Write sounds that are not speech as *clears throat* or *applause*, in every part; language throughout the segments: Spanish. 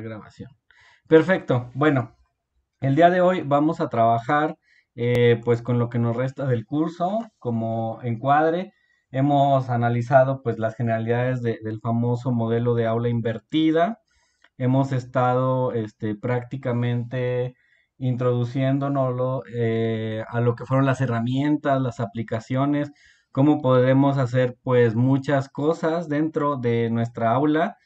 grabación. Perfecto. Bueno, el día de hoy vamos a trabajar eh, pues con lo que nos resta del curso como encuadre. Hemos analizado pues las generalidades del famoso modelo de aula invertida. Hemos estado este, prácticamente introduciéndonos eh, a lo que fueron las herramientas, las aplicaciones, cómo podemos hacer pues muchas cosas dentro de nuestra aula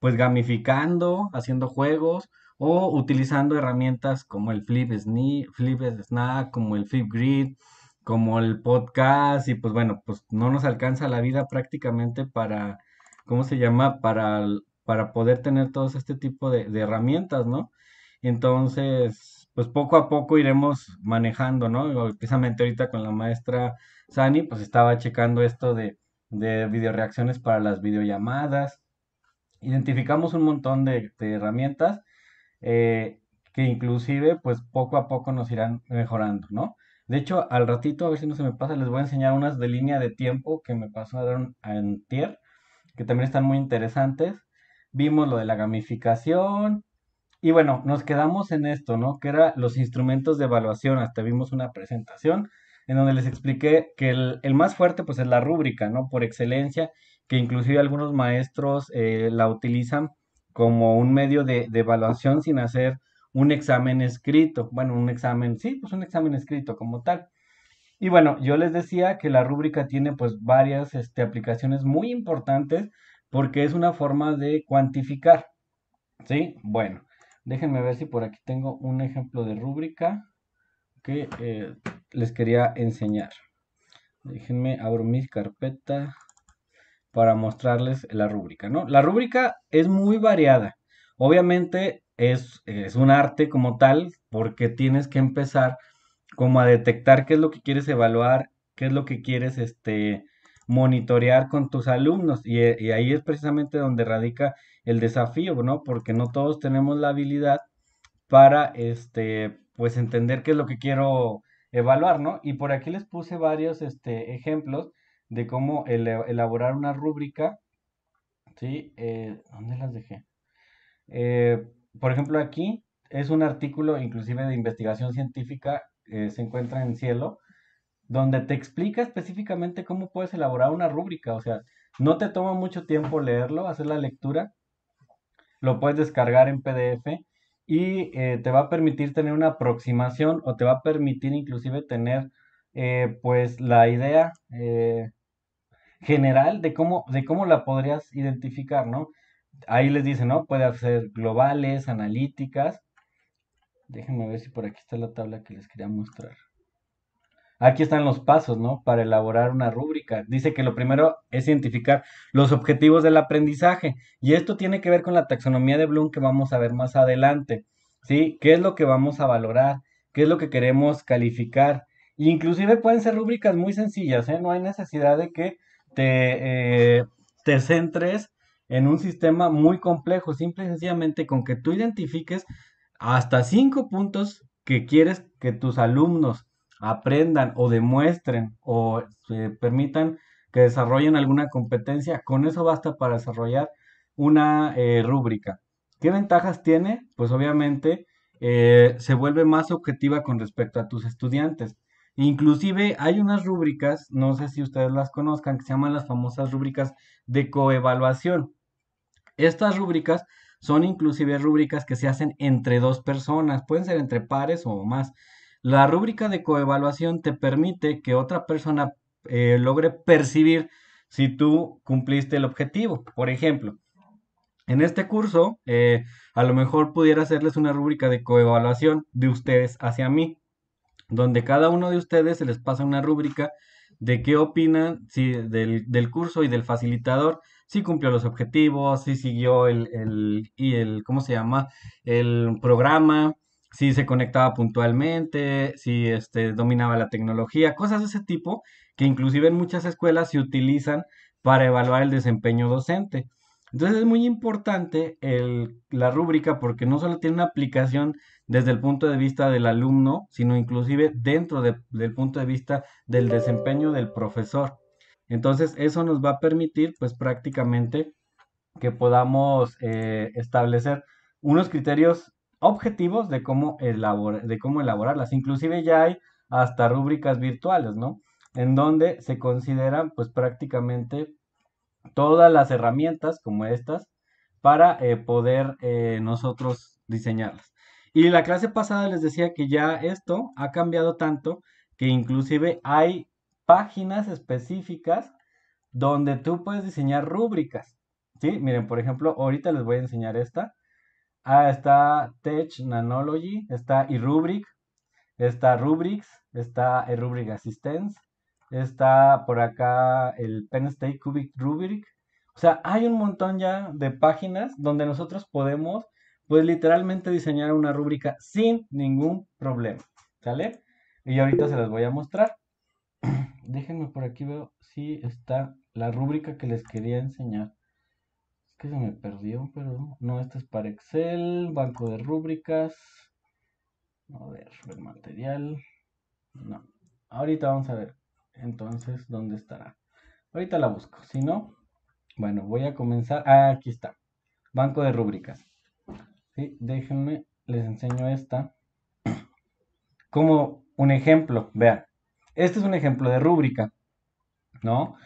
pues gamificando, haciendo juegos o utilizando herramientas como el Flip, Snack, como el Flip Grid, como el podcast y pues bueno, pues no nos alcanza la vida prácticamente para, ¿cómo se llama? Para, para poder tener todo este tipo de, herramientas, ¿no? Entonces, pues poco a poco iremos manejando, ¿no? Precisamente ahorita con la maestra Sani, pues estaba checando esto de, de videoreacciones para las videollamadas identificamos un montón de, herramientas eh, que inclusive pues poco a poco nos irán mejorando, ¿no? De hecho, al ratito, a ver si no se me pasa, les voy a enseñar unas de línea de tiempo que me pasaron antier, que también están muy interesantes. Vimos lo de la gamificación, y bueno, nos quedamos en esto, ¿no? Que eran los instrumentos de evaluación. Hasta vimos una presentación en donde les expliqué que el, el más fuerte pues es la rúbrica, ¿no? Por excelencia que inclusive algunos maestros eh, la utilizan como un medio de, evaluación sin hacer un examen escrito. Bueno, un examen, sí, pues un examen escrito como tal. Y bueno, yo les decía que la rúbrica tiene pues varias este, aplicaciones muy importantes porque es una forma de cuantificar. ¿Sí? Bueno, déjenme ver si por aquí tengo un ejemplo de rúbrica que eh, les quería enseñar. Déjenme abro mi carpeta para mostrarles la rúbrica, ¿no? La rúbrica es muy variada. Obviamente es, es, un arte como tal, porque tienes que empezar como a detectar qué es lo que quieres evaluar, qué es lo que quieres este, monitorear con tus alumnos. Y, ahí es precisamente donde radica el desafío, ¿no? Porque no todos tenemos la habilidad para, este, pues, entender qué es lo que quiero evaluar, ¿no? Y por aquí les puse varios este, ejemplos de cómo elaborar una rúbrica. ¿sí? Eh, ¿Dónde las dejé? Eh, por ejemplo, aquí es un artículo inclusive de investigación científica, eh, se encuentra en Cielo, donde te explica específicamente cómo puedes elaborar una rúbrica. O sea, no te toma mucho tiempo leerlo, hacer la lectura, lo puedes descargar en PDF y te va a permitir tener una aproximación o te va a permitir inclusive tener pues la idea general de cómo, de cómo la podrías identificar, ¿no? Ahí les dice, ¿no? Puede hacer globales, analíticas. Déjenme ver si por aquí está la tabla que les quería mostrar. Aquí están los pasos, ¿no? Para elaborar una rúbrica. Dice que lo primero es identificar los objetivos del aprendizaje. Y esto tiene que ver con la taxonomía de Bloom que vamos a ver más adelante. ¿Sí? ¿Qué es lo que vamos a valorar? ¿Qué es lo que queremos calificar? Inclusive pueden ser rúbricas muy sencillas, ¿eh? No hay necesidad de que eh, te, centres en un sistema muy complejo, simple y sencillamente con que tú identifiques hasta cinco puntos que quieres que tus alumnos aprendan o demuestren o eh, permitan que desarrollen alguna competencia, con eso basta para desarrollar una eh, rúbrica. ¿Qué ventajas tiene? Pues obviamente se vuelve más objetiva con respecto a tus estudiantes. Inclusive hay unas rúbricas, no sé si ustedes las conozcan, que se llaman las famosas rúbricas de coevaluación. Estas rúbricas son inclusive rúbricas que se hacen entre dos personas, pueden ser entre pares o más. La rúbrica de coevaluación te permite que otra persona eh, logre percibir si tú cumpliste el objetivo. Por ejemplo, en este curso, eh, a lo mejor pudiera hacerles una rúbrica de coevaluación de ustedes hacia mí donde cada uno de ustedes se les pasa una rúbrica de qué opinan si, del, curso y del facilitador, si cumplió los objetivos, si siguió el, y el, ¿cómo se llama? El programa, si se conectaba puntualmente, si este, dominaba la tecnología, cosas de ese tipo que inclusive en muchas escuelas se utilizan para evaluar el desempeño docente. Entonces es muy importante la rúbrica porque no solo tiene una aplicación desde el punto de vista del alumno, sino inclusive dentro del punto de vista del desempeño del profesor. Entonces, eso nos va a permitir, pues prácticamente, que podamos eh, establecer unos criterios objetivos de cómo, elaborarlas. Inclusive ya hay hasta rúbricas virtuales, ¿no? En donde se consideran, pues prácticamente, todas las herramientas como estas para eh, poder eh, nosotros diseñarlas. Y la clase pasada les decía que ya esto ha cambiado tanto que inclusive hay páginas específicas donde tú puedes diseñar rúbricas. ¿Sí? Miren, por ejemplo, ahorita les voy a enseñar esta. Ah, está Tech Nanology, está eRubric, está Rubrics, está eRubric Assistance, está por acá el Penn State Cubic Rubric. O sea, hay un montón ya de páginas donde nosotros podemos pues literalmente diseñar una rúbrica sin ningún problema, ¿sale? Y ahorita se las voy a mostrar. *clears throat* Déjenme por aquí veo si está la rúbrica que les quería enseñar. Es que se me perdió, pero no, esta es para Excel, banco de rúbricas. A ver, el material. No. Ahorita vamos a ver. Entonces, ¿dónde estará? Ahorita la busco. Si no, bueno, voy a comenzar. Ah, aquí está. Banco de rúbricas déjenme, les enseño esta. Como un ejemplo, vean. Este es un ejemplo de rúbrica, ¿no?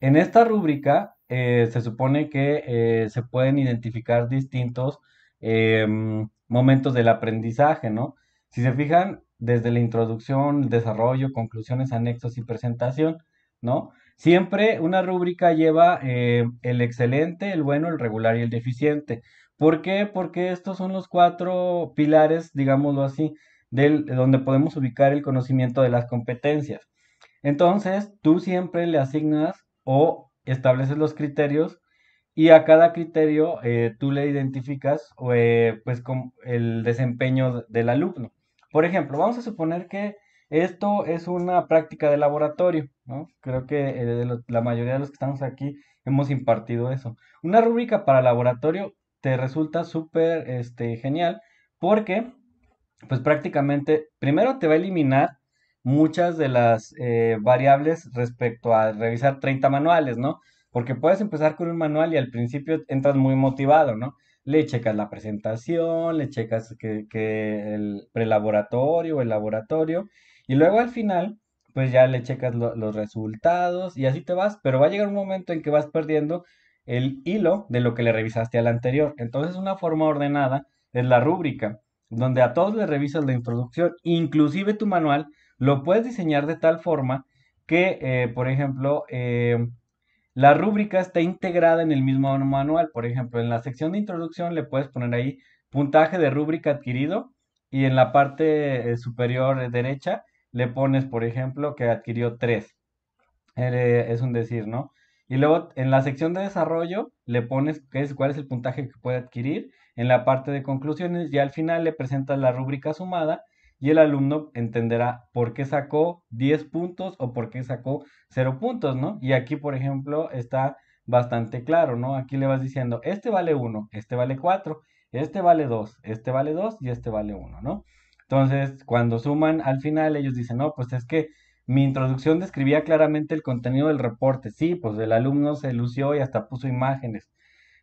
En esta rúbrica eh, se supone que eh, se pueden identificar distintos em, momentos del aprendizaje, ¿no? Si se fijan, desde la introducción, desarrollo, conclusiones, anexos y presentación, ¿no? Siempre una rúbrica lleva eh, el excelente, el bueno, el regular y el deficiente. ¿Por qué? Porque estos son los cuatro pilares, digámoslo así, del, donde podemos ubicar el conocimiento de las competencias. Entonces, tú siempre le asignas o estableces los criterios y a cada criterio eh, tú le identificas eh, pues el desempeño del alumno. Por ejemplo, vamos a suponer que esto es una práctica de laboratorio, Creo que eh, la mayoría de los que estamos aquí hemos impartido eso. Una rúbrica para laboratorio te resulta súper este, genial porque, pues prácticamente, primero te va a eliminar muchas de las eh, variables respecto a revisar 30 manuales, ¿no? Porque puedes empezar con un manual y al principio entras muy motivado, ¿no? Le checas la presentación, le checas que, el prelaboratorio o el laboratorio, y luego al final, pues ya le checas los resultados y así te vas, pero va a llegar un momento en que vas perdiendo el hilo de lo que le revisaste al anterior. Entonces, una forma ordenada es la rúbrica, donde a todos le revisas la introducción, inclusive tu manual, lo puedes diseñar de tal forma que, eh, por ejemplo, eh, la rúbrica está integrada en el mismo manual. Por ejemplo, en la sección de introducción le puedes poner ahí puntaje de rúbrica adquirido y en la parte eh, superior derecha le pones, por ejemplo, que adquirió 3. es un decir, ¿no? Y luego en la sección de desarrollo le pones qué es, cuál es el puntaje que puede adquirir. En la parte de conclusiones y al final le presentas la rúbrica sumada y el alumno entenderá por qué sacó 10 puntos o por qué sacó 0 puntos, ¿no? Y aquí, por ejemplo, está bastante claro, ¿no? Aquí le vas diciendo, este vale 1, este vale 4, este vale 2, este vale 2 y este vale 1, ¿no? Entonces, cuando suman al final, ellos dicen, no, pues es que mi introducción describía claramente el contenido del reporte. Sí, pues el alumno se lució y hasta puso imágenes.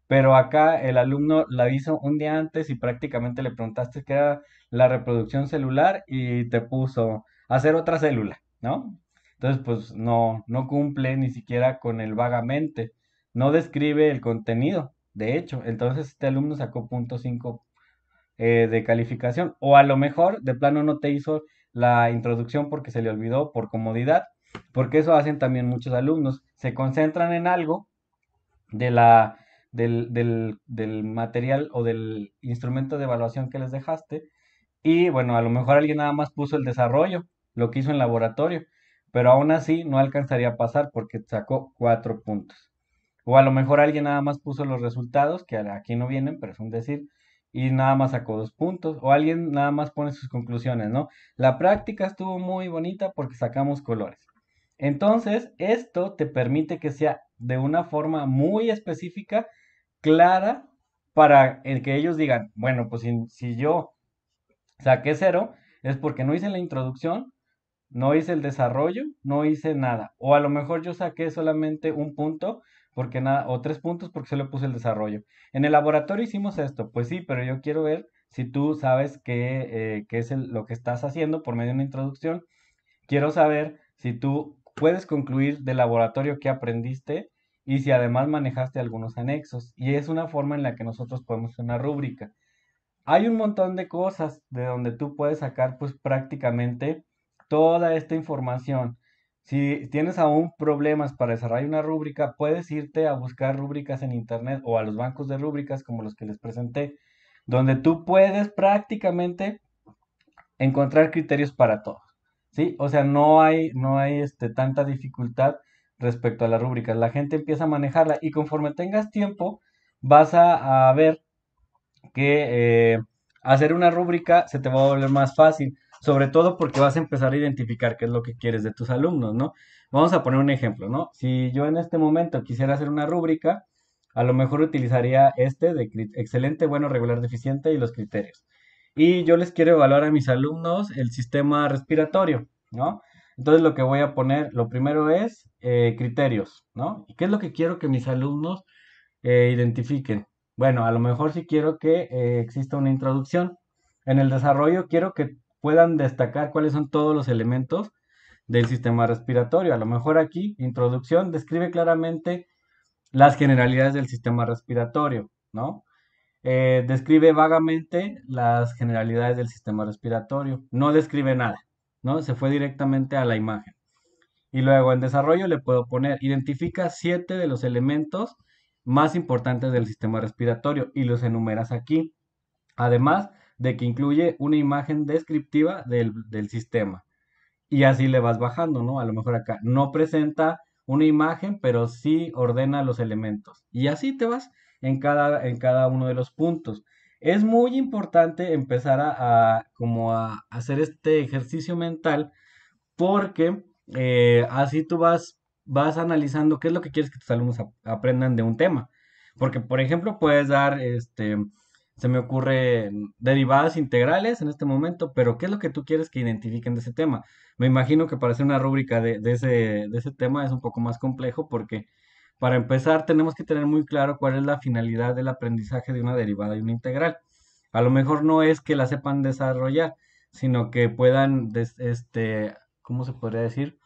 Pero acá el alumno la hizo un día antes y prácticamente le preguntaste qué era la reproducción celular y te puso hacer otra célula, ¿no? Entonces, pues no, no cumple ni siquiera con el vagamente. No describe el contenido, de hecho. Entonces, este alumno sacó punto 5 eh, de calificación. O a lo mejor, de plano, no te hizo la introducción porque se le olvidó por comodidad, porque eso hacen también muchos alumnos, se concentran en algo de la, del, del, del material o del instrumento de evaluación que les dejaste y bueno, a lo mejor alguien nada más puso el desarrollo, lo que hizo en laboratorio, pero aún así no alcanzaría a pasar porque sacó cuatro puntos. O a lo mejor alguien nada más puso los resultados, que aquí no vienen, pero es un decir, y nada más sacó dos puntos, o alguien nada más pone sus conclusiones, ¿no? La práctica estuvo muy bonita porque sacamos colores. Entonces, esto te permite que sea de una forma muy específica, clara, para el que ellos digan, bueno, pues si, si yo saqué cero, es porque no hice la introducción, no hice el desarrollo, no hice nada. O a lo mejor yo saqué solamente un punto porque nada, o tres puntos porque le puse el desarrollo. En el laboratorio hicimos esto, pues sí, pero yo quiero ver si tú sabes qué, eh, es lo que estás haciendo por medio de una introducción. Quiero saber si tú puedes concluir del laboratorio que aprendiste y si además manejaste algunos anexos. Y es una forma en la que nosotros podemos hacer una rúbrica. Hay un montón de cosas de donde tú puedes sacar pues prácticamente toda esta información si tienes aún problemas para desarrollar una rúbrica, puedes irte a buscar rúbricas en Internet o a los bancos de rúbricas como los que les presenté, donde tú puedes prácticamente encontrar criterios para todos. ¿sí? O sea, no hay, no hay este, tanta dificultad respecto a las rúbricas. La gente empieza a manejarla y conforme tengas tiempo, vas a, ver que eh, hacer una rúbrica se te va a volver más fácil sobre todo porque vas a empezar a identificar qué es lo que quieres de tus alumnos, ¿no? Vamos a poner un ejemplo, ¿no? Si yo en este momento quisiera hacer una rúbrica, a lo mejor utilizaría este de excelente, bueno, regular, deficiente y los criterios. Y yo les quiero evaluar a mis alumnos el sistema respiratorio, ¿no? Entonces lo que voy a poner, lo primero es eh, criterios, ¿no? qué es lo que quiero que mis alumnos eh, identifiquen? Bueno, a lo mejor sí quiero que eh, exista una introducción. En el desarrollo quiero que puedan destacar cuáles son todos los elementos del sistema respiratorio. A lo mejor aquí, introducción, describe claramente las generalidades del sistema respiratorio, ¿no? Eh, describe vagamente las generalidades del sistema respiratorio, no describe nada, ¿no? Se fue directamente a la imagen. Y luego en desarrollo le puedo poner, identifica siete de los elementos más importantes del sistema respiratorio y los enumeras aquí. Además, de que incluye una imagen descriptiva del, sistema. Y así le vas bajando, ¿no? A lo mejor acá no presenta una imagen, pero sí ordena los elementos. Y así te vas en cada, en cada uno de los puntos. Es muy importante empezar a, como a hacer este ejercicio mental porque eh, así tú vas, vas analizando qué es lo que quieres que tus alumnos aprendan de un tema. Porque, por ejemplo, puedes dar este, se me ocurre derivadas integrales en este momento, pero ¿qué es lo que tú quieres que identifiquen de ese tema? Me imagino que para hacer una rúbrica de, ese, tema es un poco más complejo porque para empezar tenemos que tener muy claro cuál es la finalidad del aprendizaje de una derivada y una integral. A lo mejor no es que la sepan desarrollar, sino que puedan, este, ¿cómo se podría decir?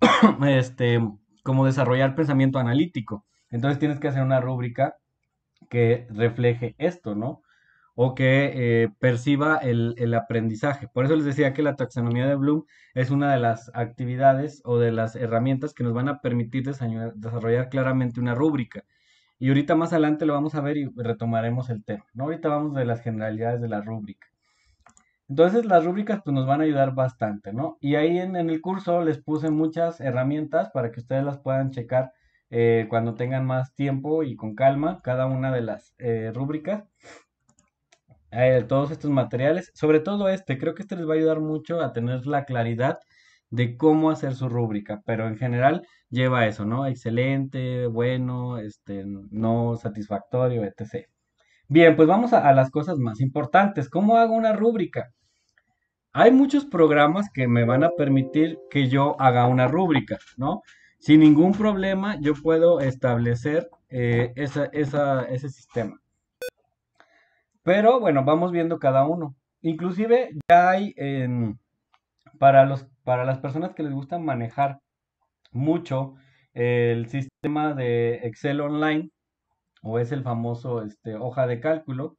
*coughs* este, como desarrollar pensamiento analítico. Entonces tienes que hacer una rúbrica que refleje esto, ¿no? O que eh, perciba el, aprendizaje. Por eso les decía que la taxonomía de Bloom es una de las actividades o de las herramientas que nos van a permitir desarrollar claramente una rúbrica. Y ahorita más adelante lo vamos a ver y retomaremos el tema. ¿no? Ahorita vamos de las generalidades de la rúbrica. Entonces las rúbricas pues, nos van a ayudar bastante, ¿no? Y ahí en, el curso les puse muchas herramientas para que ustedes las puedan checar eh, cuando tengan más tiempo y con calma cada una de las eh, rúbricas. Eh, todos estos materiales, sobre todo este, creo que este les va a ayudar mucho a tener la claridad de cómo hacer su rúbrica, pero en general lleva eso, ¿no? Excelente, bueno, este, no satisfactorio, etc. Bien, pues vamos a, a las cosas más importantes. ¿Cómo hago una rúbrica? Hay muchos programas que me van a permitir que yo haga una rúbrica, ¿no? Sin ningún problema yo puedo establecer eh, ese sistema. Pero bueno, vamos viendo cada uno. Inclusive ya hay para, los, para las personas que les gusta manejar mucho el sistema de Excel Online o es el famoso este, hoja de cálculo.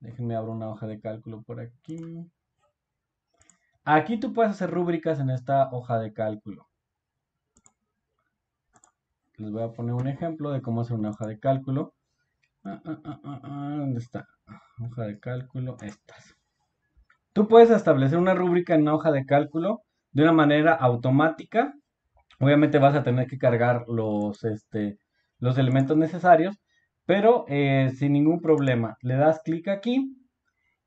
Déjenme abrir una hoja de cálculo por aquí. Aquí tú puedes hacer rúbricas en esta hoja de cálculo les voy a poner un ejemplo de cómo hacer una hoja de cálculo. Ah, ah, ah, ¿Dónde está? Hoja de cálculo, estas. Tú puedes establecer una rúbrica en una hoja de cálculo de una manera automática. Obviamente vas a tener que cargar los, este, los elementos necesarios, pero eh, sin ningún problema. Le das clic aquí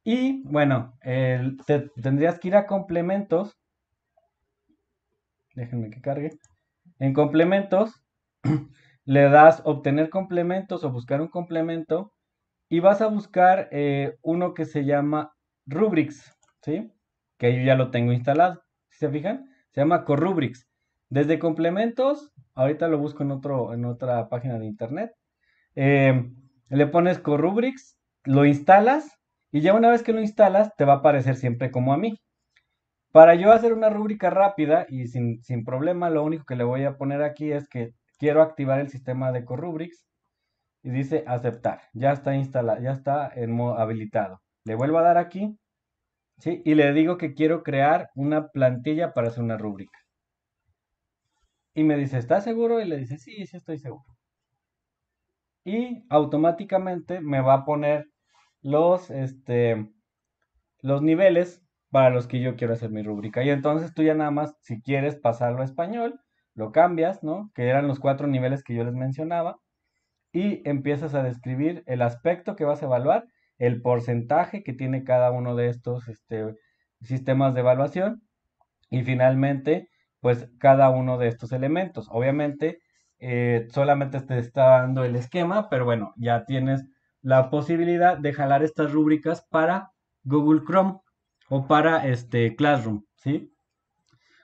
y bueno, te, tendrías que ir a complementos. Déjenme que cargue. En complementos *clears throat* le das obtener complementos o buscar un complemento y vas a buscar eh, uno que se llama Rubrics, ¿sí? Que yo ya lo tengo instalado. si ¿Se fijan? Se llama Corrubrics. Desde complementos, ahorita lo busco en, otro, en otra página de internet. Em, le pones Corrubrics, lo instalas y ya una vez que lo instalas te va a aparecer siempre como a mí. Para yo hacer una rúbrica rápida y sin, sin problema, lo único que le voy a poner aquí es que quiero activar el sistema de Corubrics. y dice aceptar. Ya está instalado, ya está en modo habilitado. Le vuelvo a dar aquí ¿sí? y le digo que quiero crear una plantilla para hacer una rúbrica. Y me dice, ¿estás seguro? Y le dice, sí, sí estoy seguro. Y automáticamente me va a poner los, este, los niveles para los que yo quiero hacer mi rúbrica. Y entonces tú ya nada más, si quieres pasarlo a español, lo cambias, ¿no? Que eran los cuatro niveles que yo les mencionaba, y empiezas a describir el aspecto que vas a evaluar, el porcentaje que tiene cada uno de estos este, sistemas de evaluación, y finalmente, pues cada uno de estos elementos. Obviamente, eh, solamente te está dando el esquema, pero bueno, ya tienes la posibilidad de jalar estas rúbricas para Google Chrome o para este Classroom, ¿sí?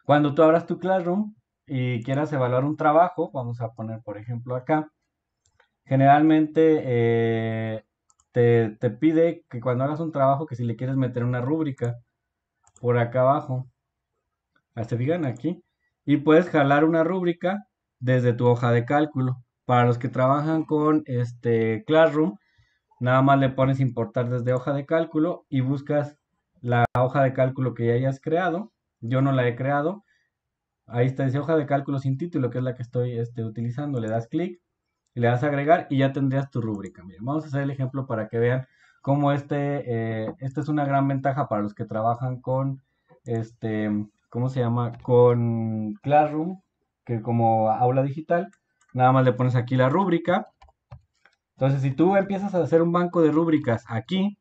Cuando tú abras tu Classroom, y quieras evaluar un trabajo, vamos a poner por ejemplo acá, generalmente eh, te, te, pide que cuando hagas un trabajo que si le quieres meter una rúbrica por acá abajo, se fijan aquí, y puedes jalar una rúbrica desde tu hoja de cálculo. Para los que trabajan con este Classroom, nada más le pones importar desde hoja de cálculo y buscas la hoja de cálculo que ya hayas creado. Yo no la he creado, Ahí está, dice hoja de cálculo sin título, que es la que estoy este, utilizando. Le das clic, le das agregar y ya tendrías tu rúbrica. Miren, vamos a hacer el ejemplo para que vean cómo este, eh, esta es una gran ventaja para los que trabajan con, este, ¿cómo se llama? Con Classroom, que como aula digital, nada más le pones aquí la rúbrica. Entonces, si tú empiezas a hacer un banco de rúbricas aquí,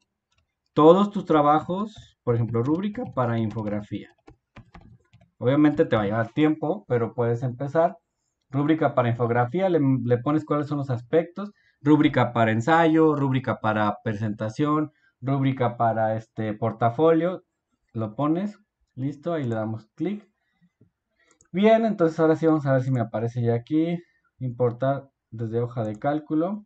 todos tus trabajos, por ejemplo, rúbrica para infografía. Obviamente te va a llevar tiempo, pero puedes empezar. Rúbrica para infografía, le, pones cuáles son los aspectos. Rúbrica para ensayo, rúbrica para presentación, rúbrica para este portafolio. Lo pones, listo, ahí le damos clic. Bien, entonces ahora sí vamos a ver si me aparece ya aquí. Importar desde hoja de cálculo.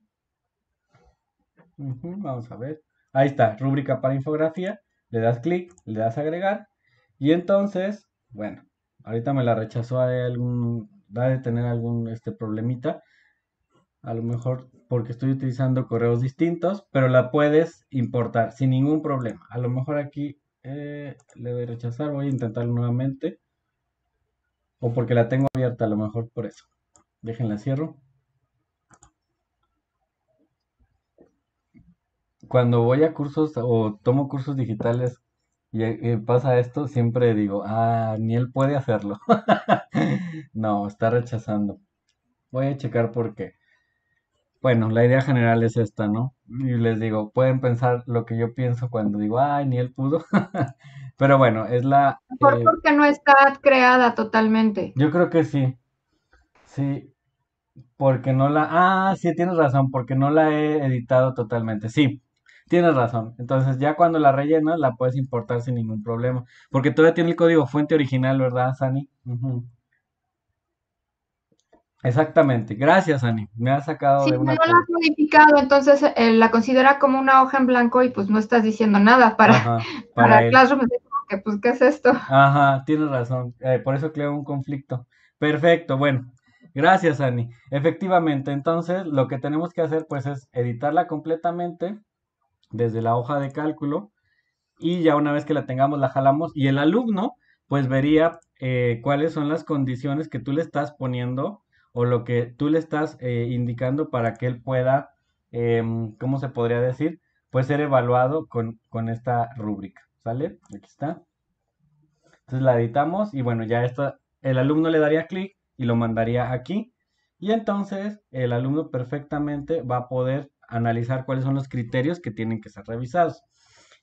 vamos a ver. Ahí está, rúbrica para infografía. Le das clic, le das agregar. Y entonces bueno, ahorita me la rechazó, a algún, de tener algún este problemita, a lo mejor porque estoy utilizando correos distintos, pero la puedes importar sin ningún problema. A lo mejor aquí eh, le doy rechazar, voy a intentarlo nuevamente, o porque la tengo abierta, a lo mejor por eso. Déjenla cierro. Cuando voy a cursos o tomo cursos digitales eh, y, pasa esto, siempre digo, ah, ni él puede hacerlo. *laughs* no, está rechazando. Voy a checar por qué. Bueno, la idea general es esta, ¿no? Y les digo, pueden pensar lo que yo pienso cuando digo, ay, ni él pudo. *laughs* Pero bueno, es la... ¿por qué eh, porque no está creada totalmente. Yo creo que sí. Sí, porque no la... Ah, sí, tienes razón, porque no la he editado totalmente. Sí, Tienes razón. Entonces ya cuando la rellenas la puedes importar sin ningún problema. Porque todavía tiene el código fuente original, ¿verdad, Sani? Exactamente. Gracias, Sani. Me has sacado de una... No la has modificado, entonces eh, la considera como una hoja en blanco y pues no estás diciendo nada para, *laughs* Classroom. Que, pues, ¿qué es esto? Ajá, tienes razón. Eh, por eso creo un conflicto. Perfecto, bueno. Gracias, Sani. Efectivamente, entonces lo que tenemos que hacer pues es editarla completamente desde la hoja de cálculo y ya una vez que la tengamos la jalamos y el alumno pues vería eh, cuáles son las condiciones que tú le estás poniendo o lo que tú le estás eh, indicando para que él pueda, em, ¿cómo se podría decir? Pues ser evaluado con, con esta rúbrica, ¿sale? Aquí está. Entonces la editamos y bueno, ya está, el alumno le daría clic y lo mandaría aquí. Y entonces el alumno perfectamente va a poder analizar cuáles son los criterios que tienen que ser revisados.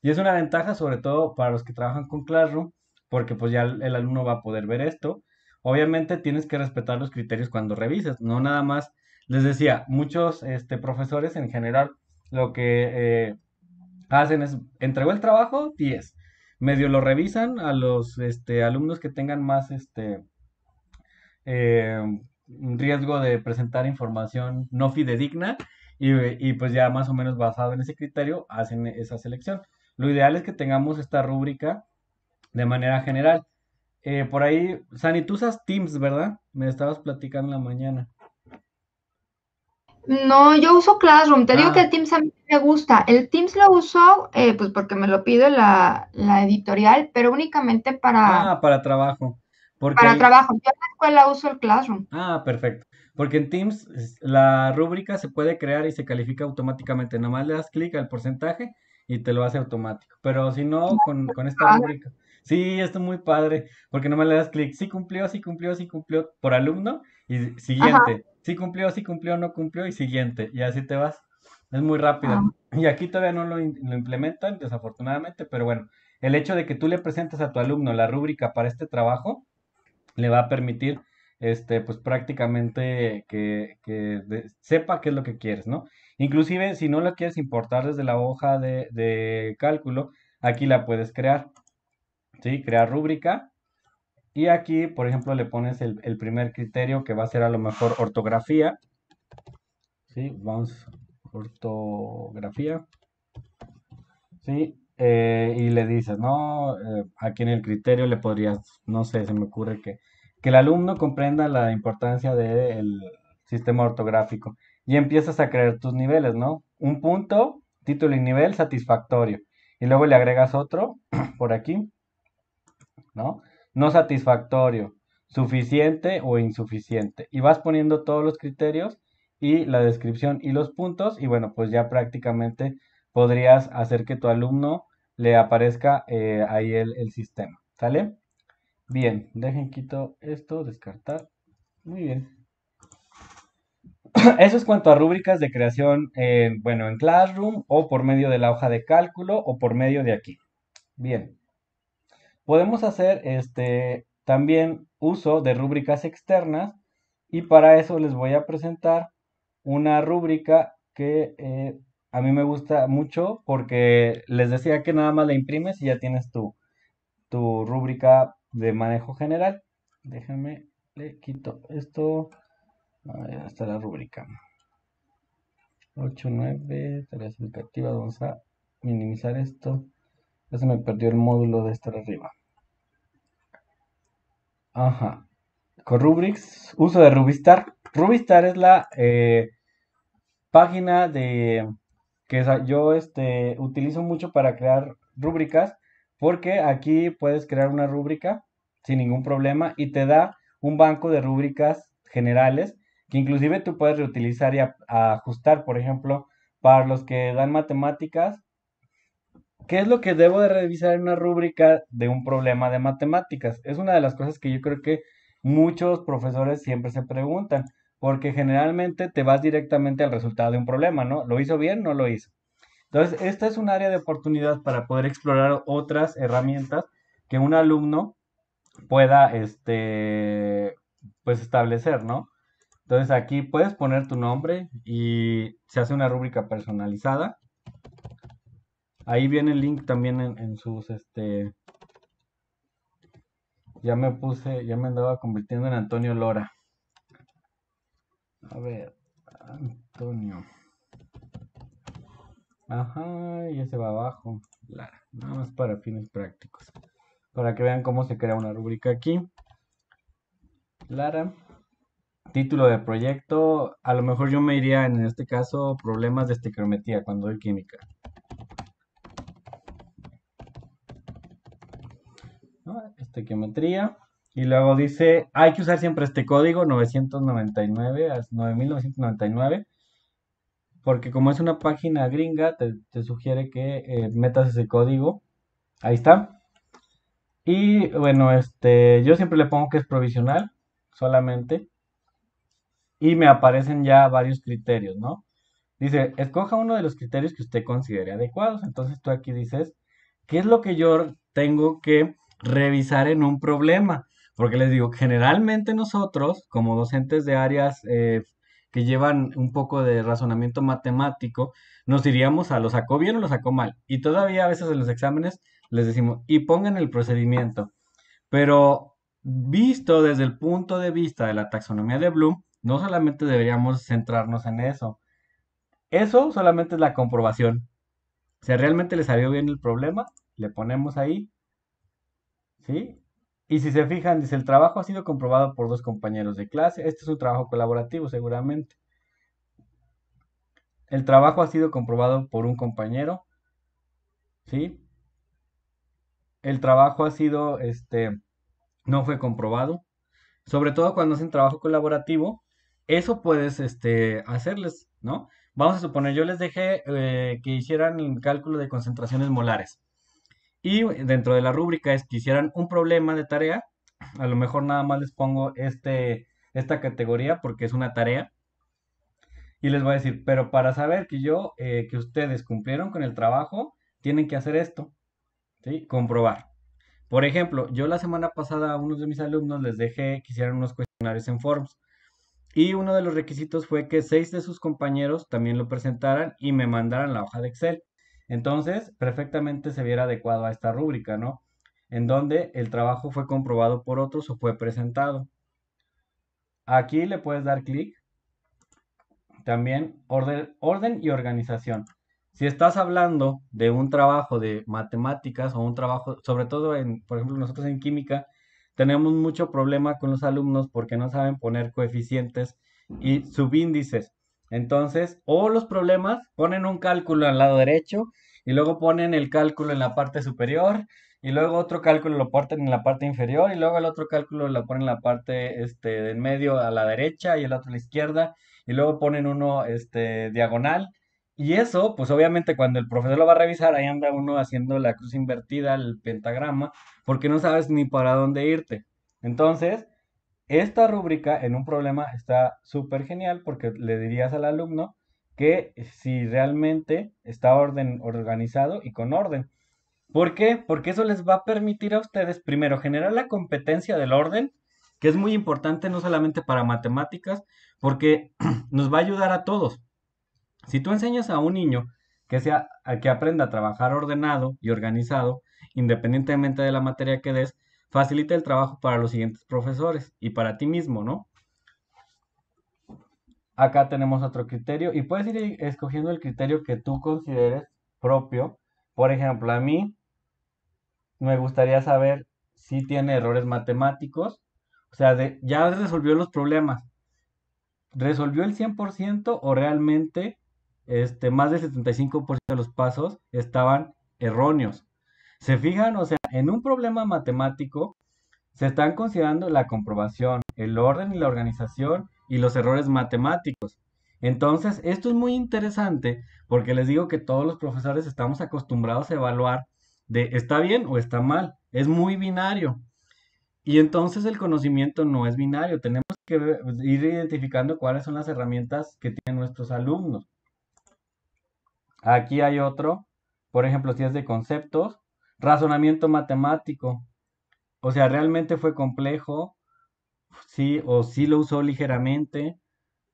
Y es una ventaja sobre todo para los que trabajan con Classroom, porque pues ya el, alumno va a poder ver esto. Obviamente tienes que respetar los criterios cuando revises, no nada más. Les decía, muchos este, profesores en general lo que eh, hacen es, entregó el trabajo, 10. Medio lo revisan a los este, alumnos que tengan más este, eh, riesgo de presentar información no fidedigna y, pues ya más o menos basado en ese criterio hacen esa selección. Lo ideal es que tengamos esta rúbrica de manera general. Eh, por ahí, Sani, tú usas Teams, ¿verdad? Me estabas platicando en la mañana. No, yo uso Classroom. Te digo ah. que Teams a mí me gusta. El Teams lo uso, eh, pues porque me lo pide la, editorial, pero únicamente para. Ah, para trabajo. para trabajo. Yo en la escuela uso el Classroom. Ah, perfecto. Porque en Teams la rúbrica se puede crear y se califica automáticamente. Nomás le das clic al porcentaje y te lo hace automático. Pero si no, con, esta ah. rúbrica. Sí, esto es muy padre, porque nomás le das clic, sí cumplió, sí cumplió, sí cumplió por alumno y siguiente, sí cumplió, sí cumplió, no cumplió y siguiente, y así te vas. Es muy rápido. Ah. Y aquí todavía no lo, implementan, desafortunadamente, pero bueno, el hecho de que tú le presentes a tu alumno la rúbrica para este trabajo le va a permitir este, pues prácticamente que, sepa qué es lo que quieres, ¿no? Inclusive si no la quieres importar desde la hoja de, cálculo, aquí la puedes crear, ¿sí? Crear rúbrica y aquí, por ejemplo, le pones el, primer criterio que va a ser a lo mejor ortografía, ¿sí? Vamos, ortografía, ¿sí? Eh, y le dices, no, eh, aquí en el criterio le podrías, no sé, se me ocurre que que el alumno comprenda la importancia del sistema ortográfico y empiezas a crear tus niveles, ¿no? Un punto, título y nivel satisfactorio. Y luego le agregas otro *clears throat* por aquí, ¿no? No satisfactorio, suficiente o insuficiente. Y vas poniendo todos los criterios y la descripción y los puntos y bueno, pues ya prácticamente podrías hacer que tu alumno le aparezca eh, ahí el, el sistema, ¿sale? Bien, dejen quito esto, descartar. Muy bien. *clears throat* Eso es cuanto a rúbricas de creación, en, bueno, en Classroom o por medio de la hoja de cálculo o por medio de aquí. Bien. Podemos hacer este, también uso de rúbricas externas y para eso les voy a presentar una rúbrica que eh, a mí me gusta mucho porque les decía que nada más la imprimes y ya tienes tu rúbrica de manejo general. déjame le quito esto. hasta la rúbrica. 8, 9, la Vamos a minimizar esto. Ya se me perdió el módulo de estar arriba. Ajá. Con Rubrics, uso de Rubistar. Rubistar es la eh, página de que yo este, utilizo mucho para crear rúbricas porque aquí puedes crear una rúbrica sin ningún problema y te da un banco de rúbricas generales que inclusive tú puedes reutilizar y ajustar, por ejemplo, para los que dan matemáticas, ¿qué es lo que debo de revisar en una rúbrica de un problema de matemáticas? Es una de las cosas que yo creo que muchos profesores siempre se preguntan, porque generalmente te vas directamente al resultado de un problema, ¿no? ¿Lo hizo bien? ¿No lo hizo? Entonces, esta es un área de oportunidad para poder explorar otras herramientas que un alumno pueda este pues establecer, ¿no? Entonces aquí puedes poner tu nombre y se hace una rúbrica personalizada. Ahí viene el link también en, sus este ya me puse, ya me andaba convirtiendo en Antonio Lora. A ver, Antonio. Ajá, ya se va abajo. nada más para fines prácticos para que vean cómo se crea una rúbrica aquí. Lara Título de proyecto. A lo mejor yo me iría en este caso problemas de estequiometría cuando doy química. ¿No? Estequiometría. Y luego dice, hay que usar siempre este código 999 a 9999 porque como es una página gringa, te, sugiere que eh, metas ese código. Ahí está. Y bueno, este, yo siempre le pongo que es provisional solamente. Y me aparecen ya varios criterios, ¿no? Dice, escoja uno de los criterios que usted considere adecuados. Entonces tú aquí dices, ¿qué es lo que yo tengo que revisar en un problema? Porque les digo, generalmente nosotros, como docentes de áreas eh, que llevan un poco de razonamiento matemático, nos diríamos a lo sacó bien o lo sacó mal. Y todavía a veces en los exámenes les decimos, y pongan el procedimiento. Pero visto desde el punto de vista de la taxonomía de Bloom, no solamente deberíamos centrarnos en eso. Eso solamente es la comprobación. Si realmente le salió bien el problema, le ponemos ahí. ¿Sí? Y si se fijan, dice, el trabajo ha sido comprobado por dos compañeros de clase. Este es un trabajo colaborativo, seguramente. El trabajo ha sido comprobado por un compañero. ¿Sí? el trabajo ha sido, este, no fue comprobado. Sobre todo cuando hacen trabajo colaborativo, eso puedes, este, hacerles, ¿no? Vamos a suponer, yo les dejé eh, que hicieran el cálculo de concentraciones molares. Y dentro de la rúbrica es que hicieran un problema de tarea. A lo mejor nada más les pongo este, esta categoría porque es una tarea. Y les voy a decir, pero para saber que yo, eh, que ustedes cumplieron con el trabajo, tienen que hacer esto. Comprobar. Por ejemplo, yo la semana pasada a unos de mis alumnos les dejé que hicieran unos cuestionarios en Forms. Y uno de los requisitos fue que seis de sus compañeros también lo presentaran y me mandaran la hoja de Excel. Entonces, perfectamente se viera adecuado a esta rúbrica, ¿no? En donde el trabajo fue comprobado por otros o fue presentado. Aquí le puedes dar clic. También orden, orden y organización. Si estás hablando de un trabajo de matemáticas o un trabajo, sobre todo en, por ejemplo, nosotros en química, tenemos mucho problema con los alumnos porque no saben poner coeficientes y subíndices. Entonces, o los problemas ponen un cálculo al lado derecho y luego ponen el cálculo en la parte superior y luego otro cálculo lo ponen en la parte inferior y luego el otro cálculo lo ponen en la parte este, en medio a la derecha y el otro a la izquierda y luego ponen uno este, diagonal y eso, pues obviamente cuando el profesor lo va a revisar, ahí anda uno haciendo la cruz invertida, el pentagrama, porque no sabes ni para dónde irte. Entonces, esta rúbrica en un problema está súper genial porque le dirías al alumno que si realmente está orden, organizado y con orden. ¿Por qué? Porque eso les va a permitir a ustedes, primero, generar la competencia del orden, que es muy importante no solamente para matemáticas, porque *clears throat* nos va a ayudar a todos. Si tú enseñas a un niño que, sea, que aprenda a trabajar ordenado y organizado, independientemente de la materia que des, facilita el trabajo para los siguientes profesores y para ti mismo, ¿no? Acá tenemos otro criterio y puedes ir escogiendo el criterio que tú consideres propio. Por ejemplo, a mí me gustaría saber si tiene errores matemáticos, o sea, ya resolvió los problemas. ¿Resolvió el 100% o realmente este, más del 75% de los pasos estaban erróneos. ¿Se fijan? O sea, en un problema matemático se están considerando la comprobación, el orden y la organización y los errores matemáticos. Entonces, esto es muy interesante porque les digo que todos los profesores estamos acostumbrados a evaluar de está bien o está mal. Es muy binario. Y entonces el conocimiento no es binario. Tenemos que ir identificando cuáles son las herramientas que tienen nuestros alumnos. Aquí hay otro, por ejemplo, si es de conceptos, razonamiento matemático. O sea, realmente fue complejo, sí, o sí lo usó ligeramente,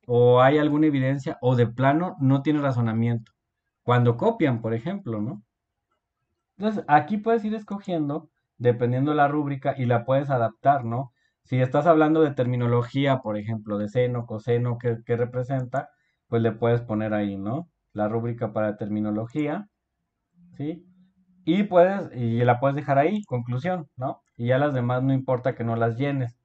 o hay alguna evidencia, o de plano no tiene razonamiento. Cuando copian, por ejemplo, ¿no? Entonces, aquí puedes ir escogiendo, dependiendo la rúbrica, y la puedes adaptar, ¿no? Si estás hablando de terminología, por ejemplo, de seno, coseno, qué representa, pues le puedes poner ahí, ¿no? la rúbrica para terminología, ¿sí? Y puedes, y la puedes dejar ahí, conclusión, ¿no? Y ya las demás no importa que no las llenes.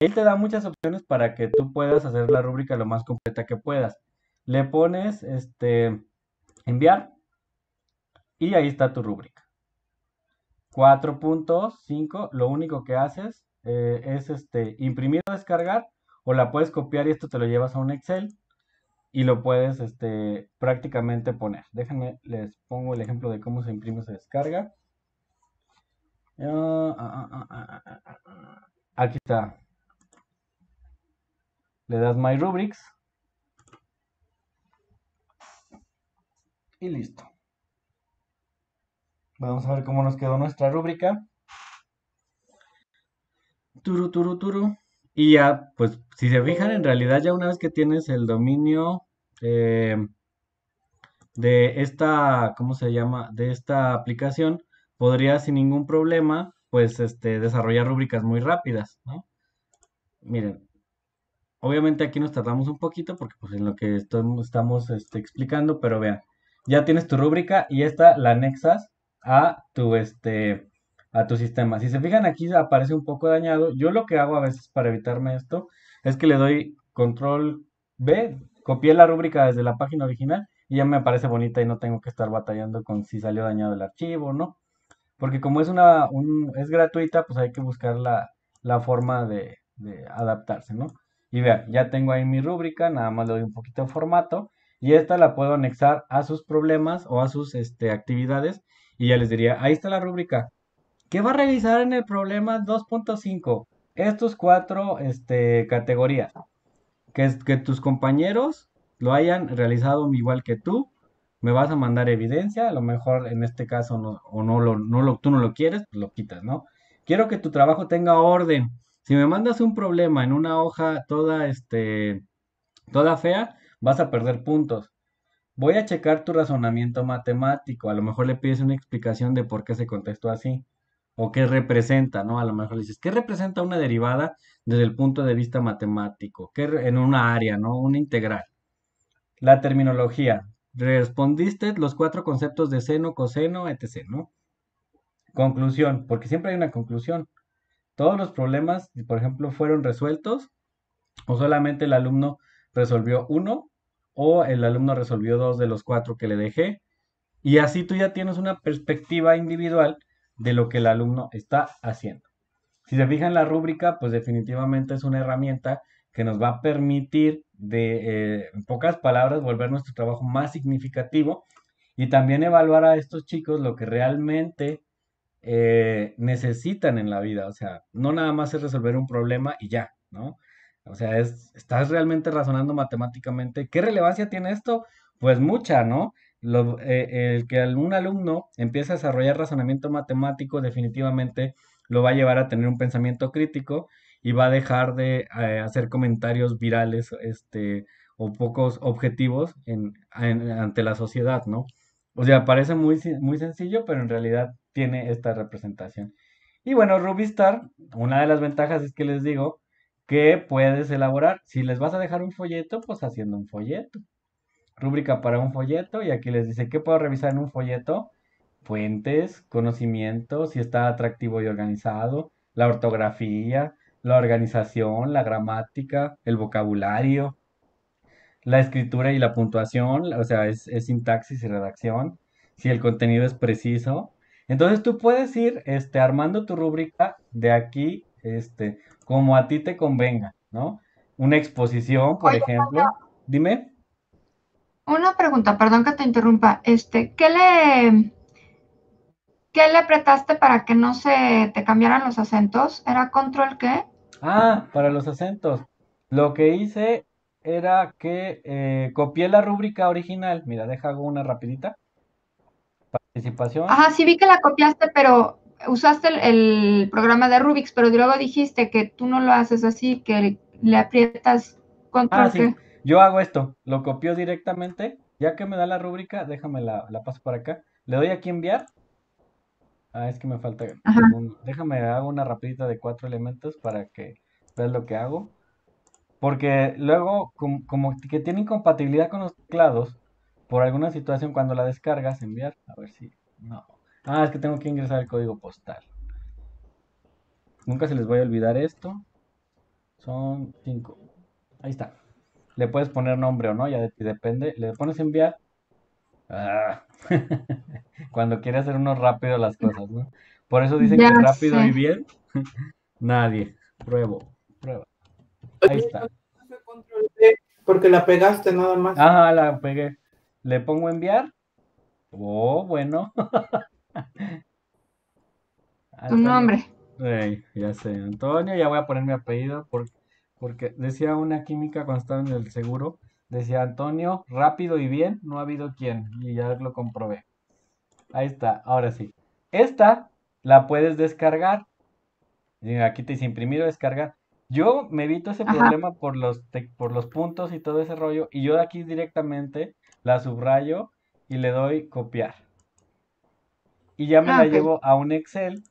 Él te da muchas opciones para que tú puedas hacer la rúbrica lo más completa que puedas. Le pones, este, enviar, y ahí está tu rúbrica. 4.5, lo único que haces eh, es este, imprimir o descargar, o la puedes copiar y esto te lo llevas a un Excel y lo puedes este, prácticamente poner. Déjenme, les pongo el ejemplo de cómo se imprime se descarga. Ah, ah, ah, Aquí está. Le das My Rubrics. Y listo. Vamos a ver cómo nos quedó nuestra rúbrica. Turu, turu, turu. Y ya, pues si se fijan, en oh. realidad ya una vez que tienes el dominio eh, de esta, ¿cómo se llama? De esta aplicación, podría sin ningún problema, pues, este, desarrollar rúbricas muy rápidas, ¿no? Miren, obviamente aquí nos tardamos un poquito porque pues en lo que estamos este, explicando, pero vean, ya tienes tu rúbrica y esta la anexas a tu, este, a tu sistema. Si se fijan aquí aparece un poco dañado. Yo lo que hago a veces para evitarme esto es que le doy control B, copié la rúbrica desde la página original y ya me aparece bonita y no tengo que estar batallando con si salió dañado el archivo o no. Porque como es una es gratuita, pues hay que buscar la, forma de, adaptarse, ¿no? Y vean, ya tengo ahí mi rúbrica, nada más le doy un poquito de formato y esta la puedo anexar a sus problemas o a sus este, actividades y ya les diría, ahí está la rúbrica, ¿Qué va a revisar en el problema 2.5 estos cuatro este, categorías. Que, que tus compañeros lo hayan realizado igual que tú. Me vas a mandar evidencia, a lo mejor en este caso o no no lo, tú no lo quieres, pues lo quitas, ¿no? Quiero que tu trabajo tenga orden. Si me mandas un problema en una hoja toda, este, toda fea, vas a perder puntos. Voy a checar tu razonamiento matemático. A lo mejor le pides una explicación de por qué se contestó así o qué representa, ¿no? A lo mejor le dices, ¿qué representa una derivada desde el punto de vista matemático? ¿Qué en una área, ¿no? Una integral. La terminología. Respondiste los cuatro conceptos de seno, coseno, etc., ¿no? Conclusión, porque siempre hay una conclusión. Todos los problemas, por ejemplo, fueron resueltos o solamente el alumno resolvió uno o el alumno resolvió dos de los cuatro que le dejé. Y así tú ya tienes una perspectiva individual de lo que el alumno está haciendo. Si se fijan la rúbrica, pues definitivamente es una herramienta que nos va a permitir, de, eh, en pocas palabras, volver nuestro trabajo más significativo y también evaluar a estos chicos lo que realmente eh, necesitan en la vida. O sea, no nada más es resolver un problema y ya, ¿no? O sea, estás realmente razonando matemáticamente. ¿Qué relevancia tiene esto? Pues mucha, ¿no? Eh, el que algún alumno empiece a desarrollar razonamiento matemático definitivamente lo va a llevar a tener un pensamiento crítico y va a dejar de eh, hacer comentarios virales este, o pocos objetivos ante la sociedad, ¿no? O sea, parece muy, muy sencillo, pero en realidad tiene esta representación. Y bueno, Ruby una de las ventajas es que les digo que puedes elaborar. Si les vas a dejar un folleto, pues haciendo un folleto rúbrica para un folleto y aquí les dice, ¿qué puedo revisar en un folleto? Fuentes, conocimiento, si está atractivo y organizado, la ortografía, la organización, la gramática, el vocabulario, la escritura y la puntuación, o sea, es, sintaxis y redacción, si el contenido es preciso. Entonces tú puedes ir este, armando tu rúbrica de aquí, este, como a ti te convenga, ¿no? Una exposición, por ejemplo. Dime una pregunta, perdón que te interrumpa. Este, ¿qué le, ¿qué le apretaste para que no se te cambiaran los acentos? ¿Era control qué? Ah, para los acentos. Lo que hice era que eh, copié la rúbrica original. Mira, deja una rapidita. Participación. Ajá, sí vi que la copiaste, pero usaste el, programa de Rubix, pero luego dijiste que tú no lo haces así, que le aprietas control ah, qué. Yo hago esto, lo copio directamente, ya que me da la rúbrica, déjame la, paso para acá. Le doy aquí enviar. Ah, es que me falta. déjame, hago una rapidita de cuatro elementos para que veas lo que hago. Porque luego, como, que tiene incompatibilidad con los teclados, por alguna situación cuando la descargas, enviar, a ver si... No. Ah, es que tengo que ingresar el código postal. Nunca se les voy a olvidar esto. Son cinco Ahí está le puedes poner nombre o no, ya depende. Le pones enviar. Ah, *laughs* cuando quiere hacer uno rápido las cosas, ¿no? Por eso dicen que rápido y bien. *laughs* Nadie. Pruebo. Prueba. Ahí está. Porque la pegaste nada más. Ah, la pegué. Le pongo enviar. Oh, bueno. *laughs* Tu nombre. ya sé, Antonio, ya voy a poner mi apellido porque porque decía una química cuando estaba en el seguro, decía Antonio, rápido y bien, no ha habido quien, y ya lo comprobé. Ahí está, ahora sí. Esta la puedes descargar. Aquí te dice imprimir o descargar. Yo me evito ese problema por los, por los puntos y todo ese rollo, y yo de aquí directamente la subrayo y le doy copiar. Y ya me la ah, llevo a un Excel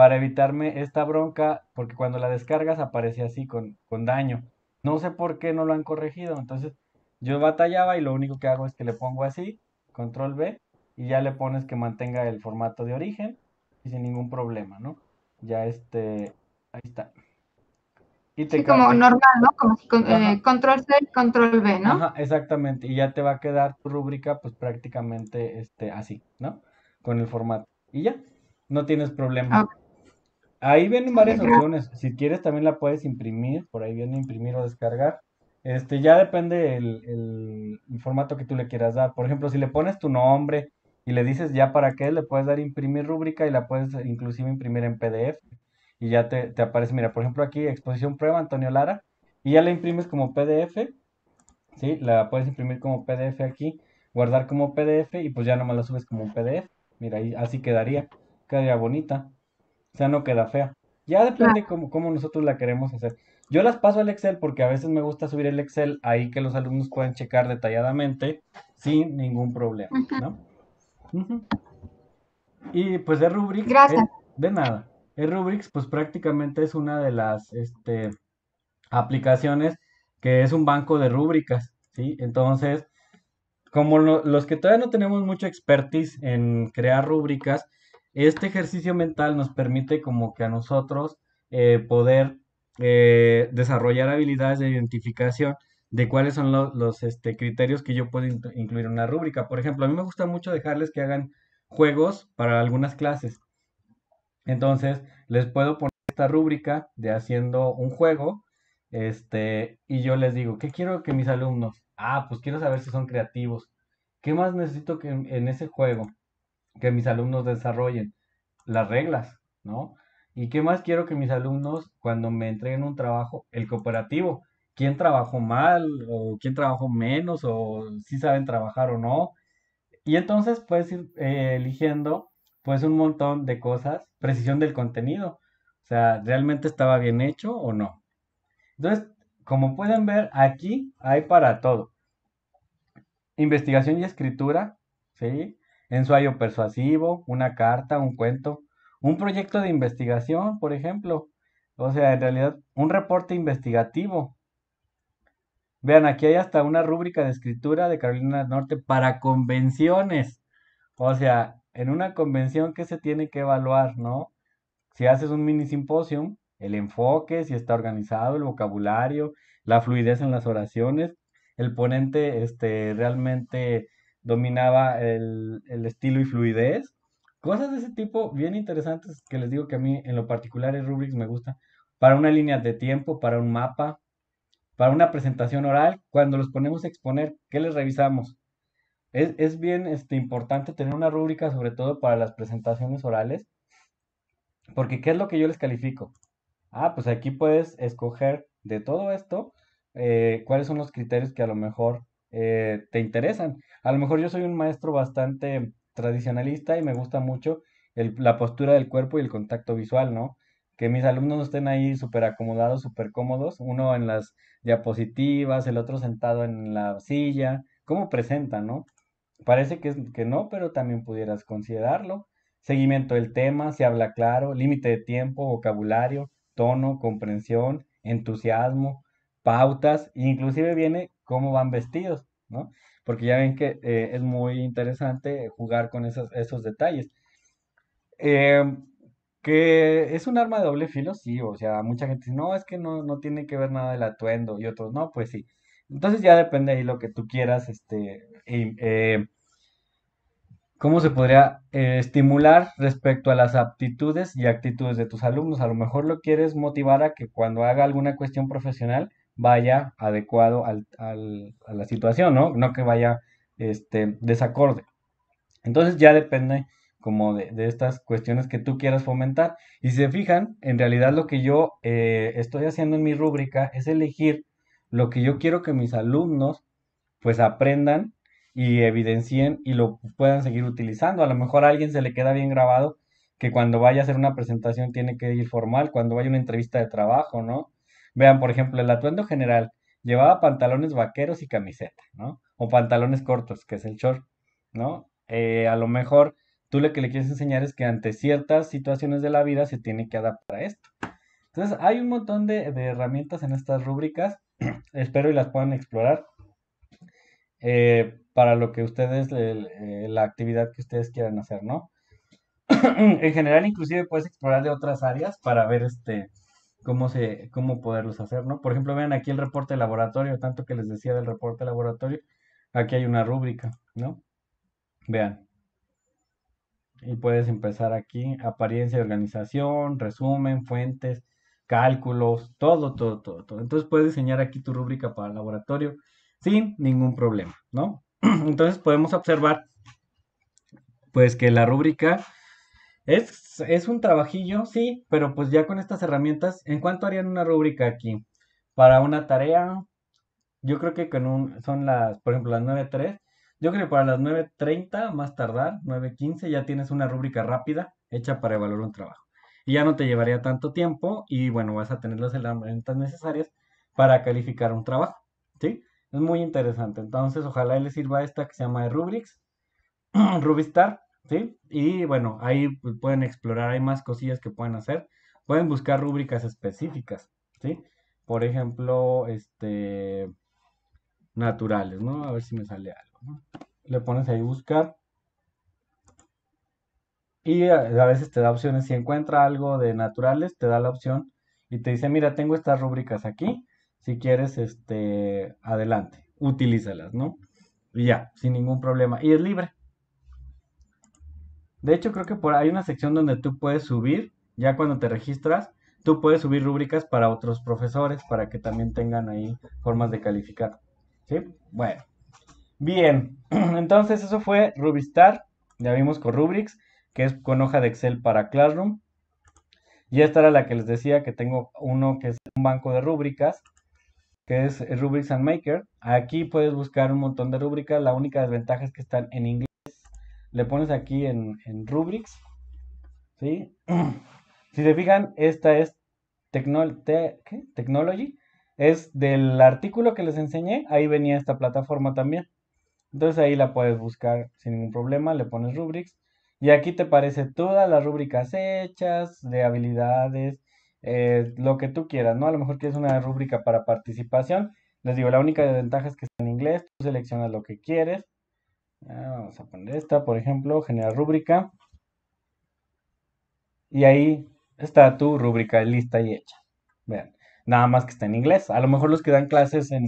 para evitarme esta bronca, porque cuando la descargas aparece así con, daño. No sé por qué no lo han corregido, entonces yo batallaba y lo único que hago es que le pongo así, control B, y ya le pones que mantenga el formato de origen y sin ningún problema, ¿no? Ya este, ahí está. Y como normal, ¿no? Como eh, control C, control B, ¿no? Ajá, exactamente, y ya te va a quedar tu rúbrica pues prácticamente este, así, ¿no? Con el formato. Y ya, no tienes problema. Ahí vienen varias opciones. Si quieres, también la puedes imprimir. Por ahí viene imprimir o descargar. Este, ya depende el, formato que tú le quieras dar. Por ejemplo, si le pones tu nombre y le dices ya para qué, le puedes dar imprimir rúbrica y la puedes eh, inclusive imprimir en PDF. Y ya te, aparece, mira, por ejemplo aquí, exposición prueba, Antonio Lara. Y ya la imprimes como PDF. ¿Sí? La puedes imprimir como PDF aquí, guardar como PDF y pues ya nomás la subes como un PDF. Mira, así quedaría. Quedaría bonita. O sea, no queda fea. Ya depende cómo, cómo nosotros la queremos hacer. Yo las paso al Excel porque a veces me gusta subir el Excel ahí que los alumnos puedan checar detalladamente sin ningún problema, ¿no? Y pues es Rubrics, Gracias. de nada. El Rubrics pues prácticamente es una de las este, aplicaciones que es un banco de rúbricas, ¿sí? Entonces, como los que todavía no tenemos mucho expertise en crear rúbricas, este ejercicio mental nos permite como que a nosotros eh, poder eh, desarrollar habilidades de identificación de cuáles son los este, criterios que yo puedo incluir en una rúbrica. Por ejemplo, a mí me gusta mucho dejarles que hagan juegos para algunas clases. Entonces, les puedo poner esta rúbrica de haciendo un juego, este, y yo les digo, ¿qué quiero que mis alumnos? Ah, pues quiero saber si son creativos. ¿Qué más necesito que en ese juego? que mis alumnos desarrollen las reglas, ¿no? ¿Y qué más quiero que mis alumnos, cuando me entreguen un trabajo, el cooperativo? ¿Quién trabajó mal o quién trabajó menos o si saben trabajar o no? Y entonces puedes ir eh, eligiendo pues un montón de cosas, precisión del contenido, o sea, ¿realmente estaba bien hecho o no? Entonces, como pueden ver, aquí hay para todo. Investigación y escritura, ¿sí? ensayo persuasivo, una carta, un cuento, un proyecto de investigación, por ejemplo. O sea, en realidad, un reporte investigativo. Vean, aquí hay hasta una rúbrica de escritura de Carolina del Norte para convenciones. O sea, en una convención que se tiene que evaluar, ¿no? Si haces un mini simposio, el enfoque, si está organizado, el vocabulario, la fluidez en las oraciones, el ponente este, realmente dominaba el, estilo y fluidez. Cosas de ese tipo bien interesantes que les digo que a mí en lo particular es Rubrics me gusta. Para una línea de tiempo, para un mapa, para una presentación oral, cuando los ponemos a exponer, ¿qué les revisamos? Es, es bien este, importante tener una rúbrica, sobre todo para las presentaciones orales, porque ¿qué es lo que yo les califico? Ah, pues aquí puedes escoger de todo esto eh, cuáles son los criterios que a lo mejor eh, te interesan. A lo mejor yo soy un maestro bastante tradicionalista y me gusta mucho la postura del cuerpo y el contacto visual, ¿no? Que mis alumnos estén ahí súper acomodados, súper cómodos, uno en las diapositivas, el otro sentado en la silla, ¿cómo presentan? no? Parece que, que no, pero también pudieras considerarlo. Seguimiento del tema, se habla claro, límite de tiempo, vocabulario, tono, comprensión, entusiasmo, pautas, inclusive viene cómo van vestidos, ¿no? Porque ya ven que eh, es muy interesante jugar con esos, detalles. Em, que es un arma de doble filo, sí, o sea, mucha gente dice, no, es que no, tiene que ver nada del atuendo, y otros, no, pues sí. Entonces ya depende ahí lo que tú quieras, este, eh, ¿cómo se podría eh, estimular respecto a las aptitudes y actitudes de tus alumnos? A lo mejor lo quieres motivar a que cuando haga alguna cuestión profesional vaya adecuado a la situación, ¿no? No que vaya este, desacorde. Entonces ya depende como de, estas cuestiones que tú quieras fomentar. Y si se fijan, en realidad lo que yo eh, estoy haciendo en mi rúbrica es elegir lo que yo quiero que mis alumnos pues aprendan y evidencien y lo puedan seguir utilizando. A lo mejor a alguien se le queda bien grabado que cuando vaya a hacer una presentación tiene que ir formal, cuando vaya a una entrevista de trabajo, ¿no? Vean, por ejemplo, el atuendo general llevaba pantalones vaqueros y camiseta, ¿no? O pantalones cortos, que es el short, ¿no? Eh, a lo mejor tú lo que le quieres enseñar es que ante ciertas situaciones de la vida se tiene que adaptar a esto. Entonces, hay un montón de, herramientas en estas rúbricas, *clears throat* espero y las puedan explorar. Eh, para lo que ustedes, eh, la actividad que ustedes quieran hacer, ¿no? *clears throat* en general, inclusive puedes explorar de otras áreas para ver este, cómo, se, cómo poderlos hacer, ¿no? Por ejemplo, vean aquí el reporte laboratorio, tanto que les decía del reporte laboratorio, aquí hay una rúbrica, ¿no? Vean. Y puedes empezar aquí, apariencia y organización, resumen, fuentes, cálculos, todo, todo, todo, todo. Entonces puedes diseñar aquí tu rúbrica para laboratorio sin ningún problema, ¿no? *clears throat* Entonces podemos observar pues que la rúbrica es, un trabajillo, sí, pero pues ya con estas herramientas, ¿en cuánto harían una rúbrica aquí? Para una tarea, yo creo que con un, son las, por ejemplo, las 9.3, yo creo que para las 9.30, más tardar, 9.15, ya tienes una rúbrica rápida hecha para evaluar un trabajo. Y ya no te llevaría tanto tiempo y bueno, vas a tener las herramientas necesarias para calificar un trabajo, ¿sí? Es muy interesante. Entonces, ojalá le sirva esta que se llama Rubrics, *clears throat* Rubistar, y bueno, ahí pues, pueden explorar, hay más cosillas que pueden hacer. Pueden buscar rúbricas específicas, ¿sí? Por ejemplo, este, naturales, ¿no? A ver si me sale algo, Le pones ahí buscar. Y a veces te da opciones, si encuentra algo de naturales, te da la opción y te dice, mira, tengo estas rúbricas aquí, si quieres, este, adelante, utilízalas, ¿no? Y ya, sin ningún problema. Y es libre, de hecho, creo que por hay una sección donde tú puedes subir, ya cuando te registras, tú puedes subir rúbricas para otros profesores para que también tengan ahí formas de calificar. ¿Sí? Bueno. Bien, *clears throat* entonces eso fue Rubistar, ya vimos con Rubrics, que es con hoja de Excel para Classroom. Y esta era la que les decía que tengo uno que es un banco de rúbricas, que es Rubrics and Maker. Aquí puedes buscar un montón de rúbricas, la única desventaja es que están en inglés le pones aquí en, rubrics, *clears throat* si se fijan, esta es technology, es del artículo que les enseñé, ahí venía esta plataforma también. Entonces ahí la puedes buscar sin ningún problema, le pones rubrics y aquí te parece todas las rúbricas hechas, de habilidades, eh, lo que tú quieras, ¿no? A lo mejor quieres una rúbrica para participación. Les digo, la única desventaja es que está en inglés, tú seleccionas lo que quieres. Vamos a poner esta, por ejemplo, generar rúbrica. Y ahí está tu rúbrica lista y hecha. Vean, nada más que está en inglés. A lo mejor los que dan clases en,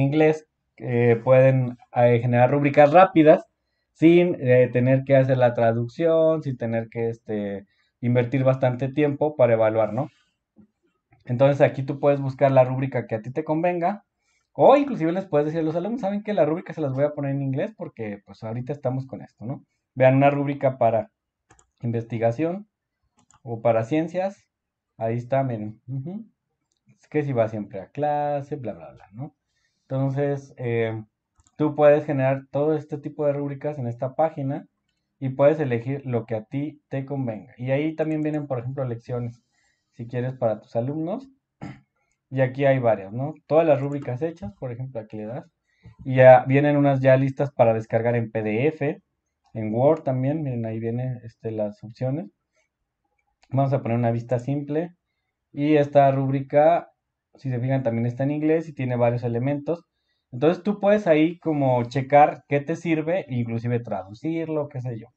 inglés eh, pueden eh, generar rúbricas rápidas sin eh, tener que hacer la traducción, sin tener que este, invertir bastante tiempo para evaluar, ¿no? Entonces aquí tú puedes buscar la rúbrica que a ti te convenga o inclusive les puedes decir a los alumnos, saben que la rúbrica se las voy a poner en inglés porque pues ahorita estamos con esto, ¿no? Vean una rúbrica para investigación o para ciencias. Ahí está, miren. Es que si va siempre a clase, bla, bla, bla, ¿no? Entonces, eh, tú puedes generar todo este tipo de rúbricas en esta página y puedes elegir lo que a ti te convenga. Y ahí también vienen, por ejemplo, lecciones, si quieres, para tus alumnos. Y aquí hay varias, ¿no? Todas las rúbricas hechas, por ejemplo, aquí le das. Y ya vienen unas ya listas para descargar en PDF, en Word también. Miren, ahí vienen este, las opciones. Vamos a poner una vista simple. Y esta rúbrica, si se fijan, también está en inglés y tiene varios elementos. Entonces tú puedes ahí como checar qué te sirve, inclusive traducirlo, qué sé yo.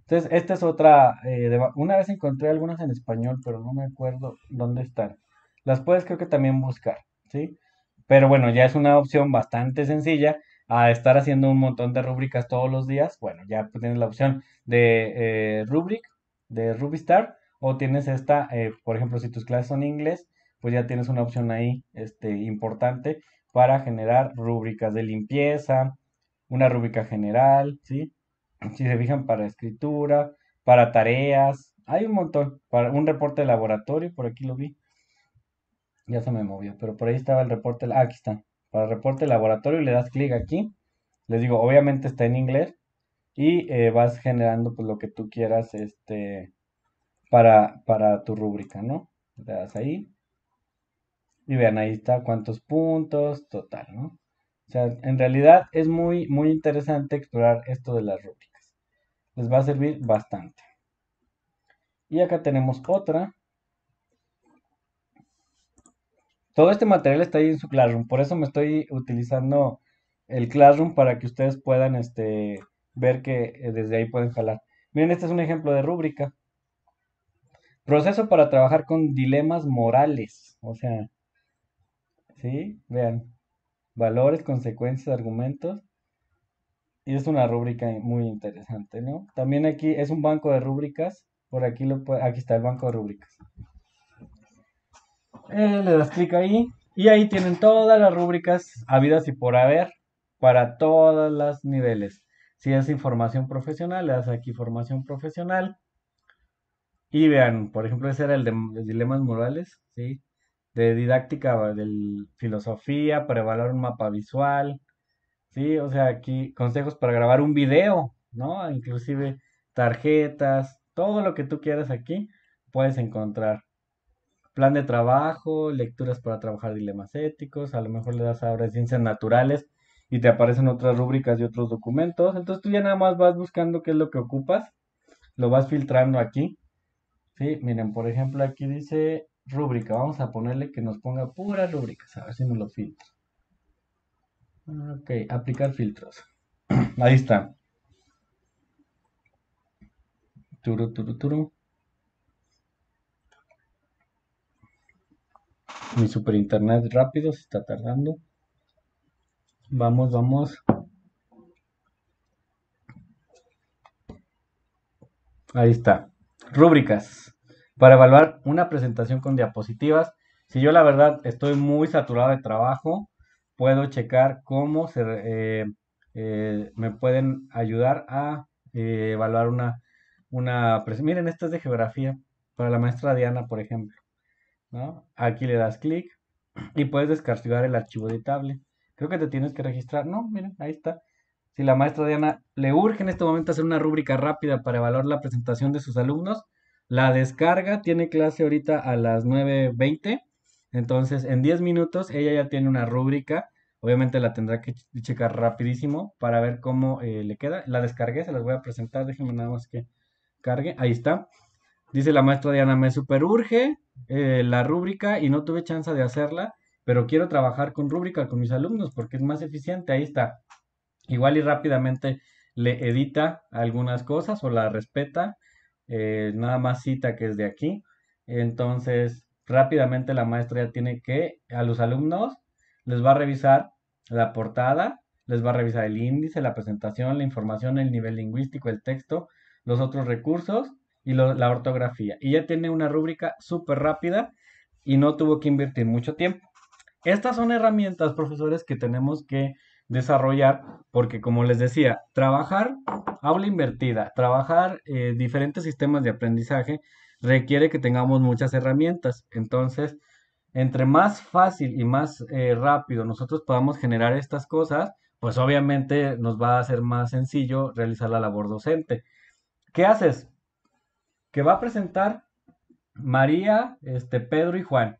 Entonces, esta es otra, eh, una vez encontré algunas en español, pero no me acuerdo dónde están las puedes creo que también buscar, ¿sí? Pero bueno, ya es una opción bastante sencilla a estar haciendo un montón de rúbricas todos los días. Bueno, ya pues, tienes la opción de eh, rubric, de Rubistar, o tienes esta, eh, por ejemplo, si tus clases son inglés, pues ya tienes una opción ahí este, importante para generar rúbricas de limpieza, una rúbrica general, ¿sí? Si se fijan, para escritura, para tareas, hay un montón, para un reporte de laboratorio, por aquí lo vi, ya se me movió, pero por ahí estaba el reporte. Ah, aquí está. Para reporte laboratorio le das clic aquí. Les digo, obviamente está en inglés. Y eh, vas generando pues lo que tú quieras este, para, para tu rúbrica, ¿no? Le das ahí. Y vean, ahí está cuántos puntos, total, ¿no? O sea, en realidad es muy, muy interesante explorar esto de las rúbricas. Les va a servir bastante. Y acá tenemos otra Todo este material está ahí en su Classroom, por eso me estoy utilizando el Classroom para que ustedes puedan este, ver que eh, desde ahí pueden jalar. Miren, este es un ejemplo de rúbrica. Proceso para trabajar con dilemas morales. O sea, ¿sí? Vean. Valores, consecuencias, argumentos. Y es una rúbrica muy interesante, ¿no? También aquí es un banco de rúbricas. Por aquí, lo, aquí está el banco de rúbricas. Eh, le das clic ahí y ahí tienen todas las rúbricas habidas y por haber para todos los niveles. Si es información profesional, le das aquí formación profesional. Y vean, por ejemplo, ese era el de dilemas morales, ¿sí? De didáctica, de filosofía, para evaluar un mapa visual, ¿sí? O sea, aquí consejos para grabar un video, ¿no? Inclusive tarjetas, todo lo que tú quieras aquí puedes encontrar plan de trabajo, lecturas para trabajar dilemas éticos, a lo mejor le das ahora ciencias naturales y te aparecen otras rúbricas y otros documentos. Entonces tú ya nada más vas buscando qué es lo que ocupas, lo vas filtrando aquí. Sí, miren, por ejemplo, aquí dice rúbrica. Vamos a ponerle que nos ponga puras rúbricas, a ver si nos lo filtra. Ok, aplicar filtros. *clears throat* Ahí está. Turu, turu, turu. Mi super internet rápido se está tardando. Vamos, vamos. Ahí está. Rúbricas. Para evaluar una presentación con diapositivas, si yo la verdad estoy muy saturado de trabajo, puedo checar cómo se, eh, eh, me pueden ayudar a eh, evaluar una, una... Miren, esta es de geografía, para la maestra Diana, por ejemplo. Aquí le das clic y puedes descargar el archivo de editable. Creo que te tienes que registrar. No, miren, ahí está. Si la maestra Diana le urge en este momento hacer una rúbrica rápida para evaluar la presentación de sus alumnos, la descarga, tiene clase ahorita a las 9.20. Entonces, en 10 minutos ella ya tiene una rúbrica. Obviamente la tendrá que checar rapidísimo para ver cómo eh, le queda. La descargué, se las voy a presentar. Déjenme nada más que cargue. Ahí está. Dice la maestra Diana, me superurge urge eh, la rúbrica y no tuve chance de hacerla, pero quiero trabajar con rúbrica con mis alumnos porque es más eficiente. Ahí está. Igual y rápidamente le edita algunas cosas o la respeta. Eh, nada más cita que es de aquí. Entonces, rápidamente la maestra ya tiene que a los alumnos les va a revisar la portada, les va a revisar el índice, la presentación, la información, el nivel lingüístico, el texto, los otros recursos y la ortografía. Y ya tiene una rúbrica súper rápida y no tuvo que invertir mucho tiempo. Estas son herramientas, profesores, que tenemos que desarrollar porque, como les decía, trabajar aula invertida, trabajar eh, diferentes sistemas de aprendizaje requiere que tengamos muchas herramientas. Entonces, entre más fácil y más eh, rápido nosotros podamos generar estas cosas, pues obviamente nos va a ser más sencillo realizar la labor docente. ¿Qué haces? que va a presentar María, este, Pedro y Juan.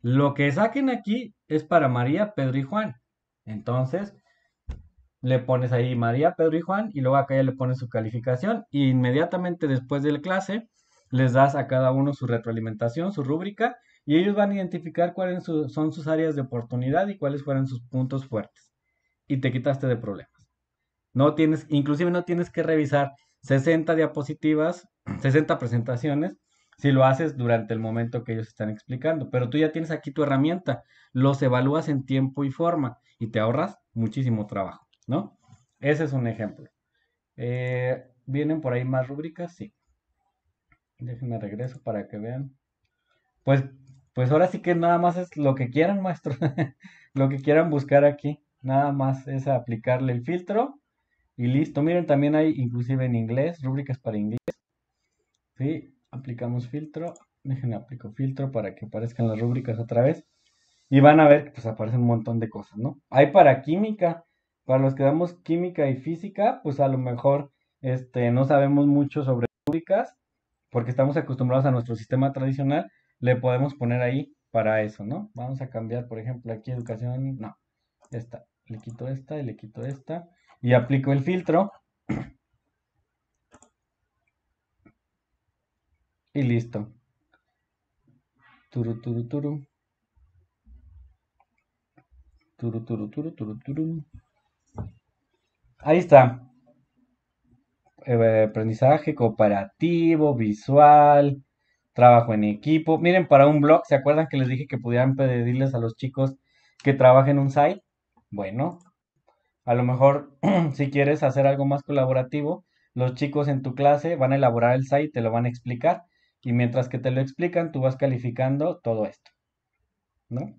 Lo que saquen aquí es para María, Pedro y Juan. Entonces, le pones ahí María, Pedro y Juan y luego acá ya le pones su calificación y inmediatamente después de la clase les das a cada uno su retroalimentación, su rúbrica y ellos van a identificar cuáles son sus áreas de oportunidad y cuáles fueron sus puntos fuertes. Y te quitaste de problemas. No tienes, inclusive no tienes que revisar 60 diapositivas 60 presentaciones si lo haces durante el momento que ellos están explicando. Pero tú ya tienes aquí tu herramienta, los evalúas en tiempo y forma y te ahorras muchísimo trabajo, ¿no? Ese es un ejemplo. Eh, ¿Vienen por ahí más rúbricas? Sí. Déjenme regreso para que vean. Pues, pues ahora sí que nada más es lo que quieran, maestro. *laughs* lo que quieran buscar aquí. Nada más es aplicarle el filtro y listo. Miren, también hay inclusive en inglés, rúbricas para inglés. ¿sí? Aplicamos filtro. Déjenme aplico filtro para que aparezcan las rúbricas otra vez. Y van a ver que pues aparece un montón de cosas, ¿no? Hay para química. Para los que damos química y física, pues a lo mejor este, no sabemos mucho sobre rúbricas porque estamos acostumbrados a nuestro sistema tradicional. Le podemos poner ahí para eso, ¿no? Vamos a cambiar, por ejemplo, aquí educación, no, esta, le quito esta y le quito esta y aplico el filtro Y listo. Turu, turu, turu. Turu, turu, turu, turu, turu. Ahí está. Eh, aprendizaje cooperativo, visual, trabajo en equipo. Miren, para un blog, ¿se acuerdan que les dije que pudieran pedirles a los chicos que trabajen un site? Bueno, a lo mejor *clears throat* si quieres hacer algo más colaborativo, los chicos en tu clase van a elaborar el site, te lo van a explicar. Y mientras que te lo explican, tú vas calificando todo esto, ¿no?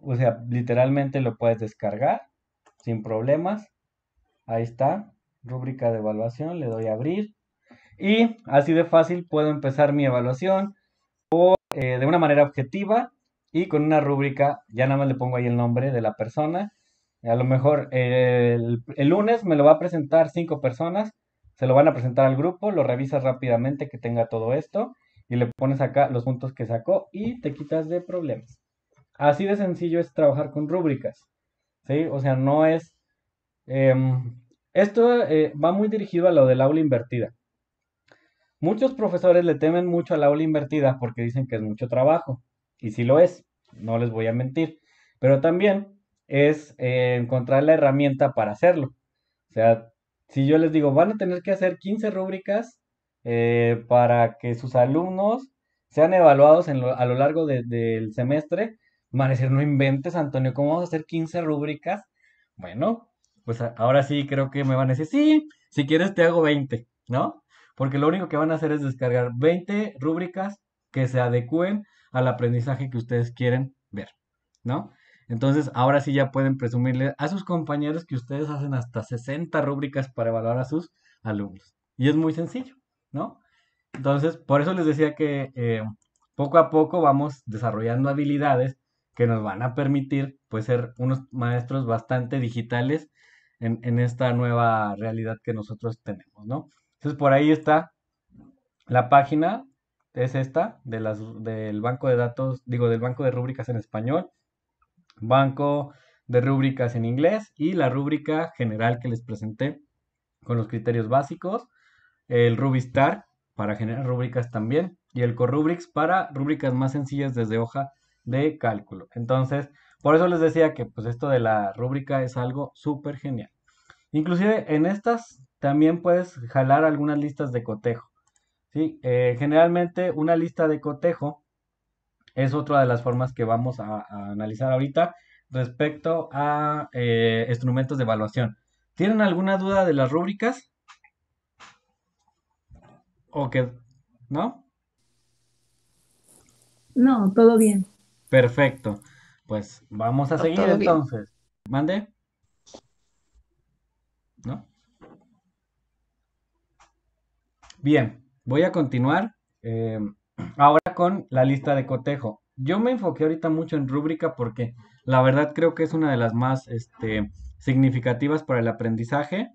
O sea, literalmente lo puedes descargar sin problemas. Ahí está, rúbrica de evaluación, le doy a abrir. Y así de fácil puedo empezar mi evaluación o, eh, de una manera objetiva y con una rúbrica, ya nada más le pongo ahí el nombre de la persona. A lo mejor eh, el lunes me lo va a presentar cinco personas, se lo van a presentar al grupo, lo revisas rápidamente que tenga todo esto y le pones acá los puntos que sacó y te quitas de problemas. Así de sencillo es trabajar con rúbricas, ¿sí? O sea, no es... Em, esto eh, va muy dirigido a lo del aula invertida. Muchos profesores le temen mucho al aula invertida porque dicen que es mucho trabajo. Y sí lo es, no les voy a mentir. Pero también es eh, encontrar la herramienta para hacerlo. O sea, si yo les digo, van a tener que hacer 15 rúbricas eh, para que sus alumnos sean evaluados a lo largo del semestre, van a decir, no inventes, Antonio, ¿cómo vamos a hacer 15 rúbricas? Bueno, pues ahora sí creo que me van a decir, sí, si quieres te hago 20, ¿no? Porque lo único que van a hacer es descargar 20 rúbricas que se adecúen al aprendizaje que ustedes quieren ver, ¿no? Entonces, ahora sí ya pueden presumirle a sus compañeros que ustedes hacen hasta 60 rúbricas para evaluar a sus alumnos. Y es muy sencillo, ¿no? Entonces, por eso les decía que eh, poco a poco vamos desarrollando habilidades que nos van a permitir pues, ser unos maestros bastante digitales en, esta nueva realidad que nosotros tenemos, ¿no? Entonces, por ahí está la página, es esta, de las, del banco de datos, digo, del banco de rúbricas en español banco de rúbricas en inglés y la rúbrica general que les presenté con los criterios básicos, el Rubistar para generar rúbricas también y el Corubrics para rúbricas más sencillas desde hoja de cálculo. Entonces, por eso les decía que pues esto de la rúbrica es algo súper genial. Inclusive en estas también puedes jalar algunas listas de cotejo. ¿sí? Eh, generalmente una lista de cotejo es otra de las formas que vamos a, analizar ahorita respecto a eh, instrumentos de evaluación. ¿Tienen alguna duda de las rúbricas? ¿O qué? ¿No? No, todo bien. Perfecto. Pues vamos a seguir entonces. Mande. ¿No? Bien, voy a continuar. Eh, Ahora con la lista de cotejo. Yo me enfoqué ahorita mucho en rúbrica porque la verdad creo que es una de las más este, significativas para el aprendizaje.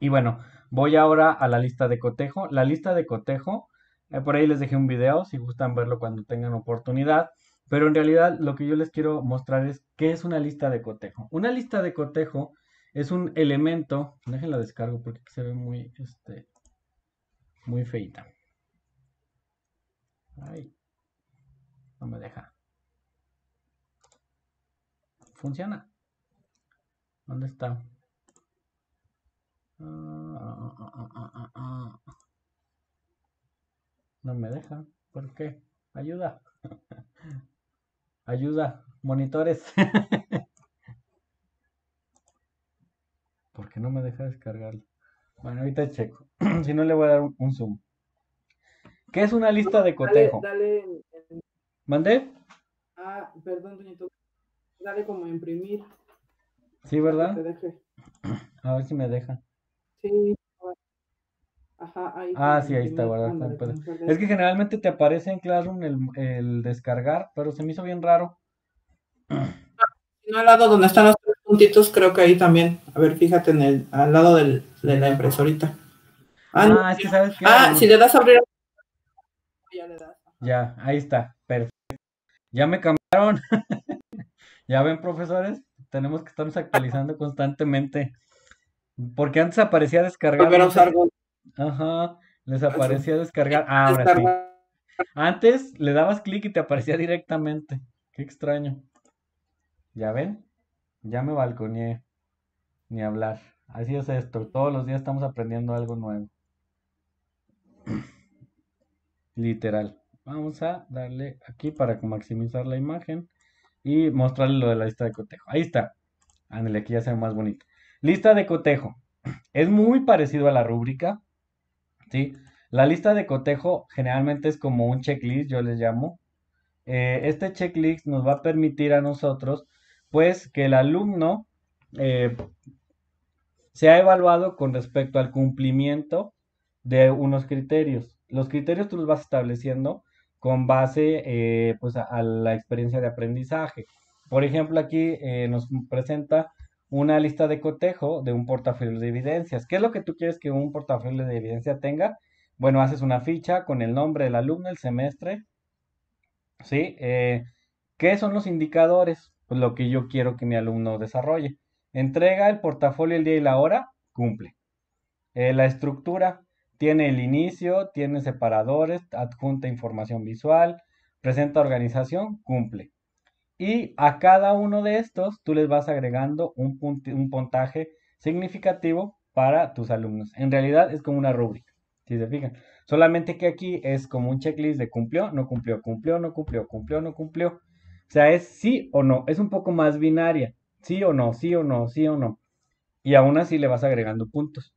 Y bueno, voy ahora a la lista de cotejo. La lista de cotejo, eh, por ahí les dejé un video si gustan verlo cuando tengan oportunidad. Pero en realidad lo que yo les quiero mostrar es qué es una lista de cotejo. Una lista de cotejo es un elemento, déjenla descargo porque se ve muy, este, muy feita. Ay, no me deja. Funciona. ¿Dónde está? Ah, ah, ah, no me deja. ¿Por qué? Ayuda. *laughs* Ayuda. Monitores. *laughs* ¿Por qué no me deja descargarlo? Bueno, ahorita checo. *clears throat* si no, le voy a dar un zoom. ¿Qué es una lista de cotejo? Dale, ¿Mandé? Ah, perdón, doñito. Dale como imprimir. Sí, ¿verdad? A ver si me deja. Sí. Ajá, ahí ah, sí, ahí está ¿verdad? Es que generalmente te aparece en Classroom el, descargar, pero se me hizo bien raro. No, al lado donde están los puntitos, creo que ahí también. A ver, fíjate en el, al lado de la impresorita. Ah, ah es que sabes que. Ah, si le das a abrir ya ahí está, perfecto. Ya me cambiaron. *laughs* ya ven, profesores, tenemos que estarnos actualizando constantemente. Porque antes aparecía descargar. Ajá, les aparecía descargar. Ah, ahora sí. Antes le dabas clic y te aparecía directamente. Qué extraño. ¿Ya ven? Ya me balconeé. Ni hablar. Así es esto. Todos los días estamos aprendiendo algo nuevo. *clears throat* literal. Vamos a darle aquí para maximizar la imagen y mostrarle lo de la lista de cotejo. Ahí está. Ándale, aquí ya se ve más bonito. Lista de cotejo. *clears throat* Es muy parecido a la rúbrica. ¿sí? La lista de cotejo generalmente es como un checklist, yo les llamo. Eh, este checklist nos va a permitir a nosotros, pues, que el alumno se eh, sea evaluado con respecto al cumplimiento de unos criterios los criterios tú los vas estableciendo con base eh, pues a, la experiencia de aprendizaje. Por ejemplo, aquí eh, nos presenta una lista de cotejo de un portafolio de evidencias. ¿Qué es lo que tú quieres que un portafolio de evidencia tenga? Bueno, haces una ficha con el nombre del alumno, el semestre. ¿Sí? Eh, ¿Qué son los indicadores? Pues lo que yo quiero que mi alumno desarrolle. Entrega el portafolio el día y la hora, cumple. la estructura, tiene el inicio, tiene separadores, adjunta información visual, presenta organización, cumple. Y a cada uno de estos tú les vas agregando un, un puntaje significativo para tus alumnos. En realidad es como una rúbrica, si se fijan. Solamente que aquí es como un checklist de cumplió, no cumplió, cumplió, no cumplió, cumplió, no cumplió. O sea, es sí o no, es un poco más binaria. Sí o no, sí o no, sí o no. Y aún así le vas agregando puntos.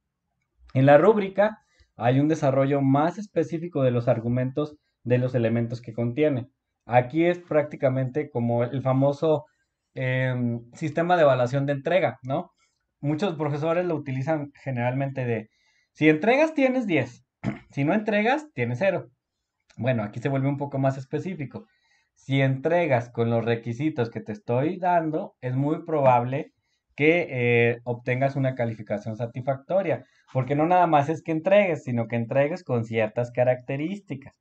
En la rúbrica hay un desarrollo más específico de los argumentos de los elementos que contiene. Aquí es prácticamente como el famoso em, sistema de evaluación de entrega, ¿no? Muchos profesores lo utilizan generalmente de, si entregas tienes 10, *clears throat* si no entregas tienes 0. Bueno, aquí se vuelve un poco más específico. Si entregas con los requisitos que te estoy dando, es muy probable que eh, obtengas una calificación satisfactoria, porque no nada más es que entregues, sino que entregues con ciertas características.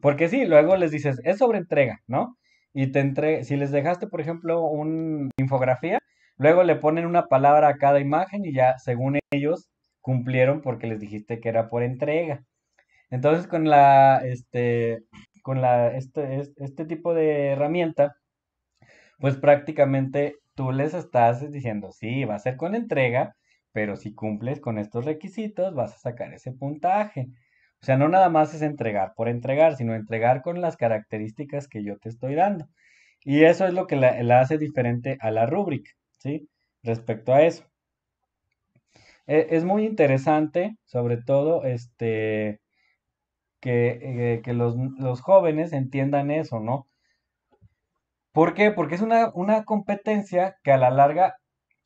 Porque sí, luego les dices, es sobre entrega, ¿no? Y te entre... si les dejaste, por ejemplo, una infografía, luego le ponen una palabra a cada imagen y ya, según ellos, cumplieron porque les dijiste que era por entrega. Entonces, con la, este, con este, este tipo de herramienta, pues prácticamente tú les estás diciendo, sí, va a ser con entrega, pero si cumples con estos requisitos vas a sacar ese puntaje. O sea, no nada más es entregar por entregar, sino entregar con las características que yo te estoy dando. Y eso es lo que la, hace diferente a la rúbrica, ¿sí? Respecto a eso. E, es muy interesante, sobre todo, este, que, eh, los, los, jóvenes entiendan eso, ¿no? ¿Por qué? Porque es una, competencia que a la larga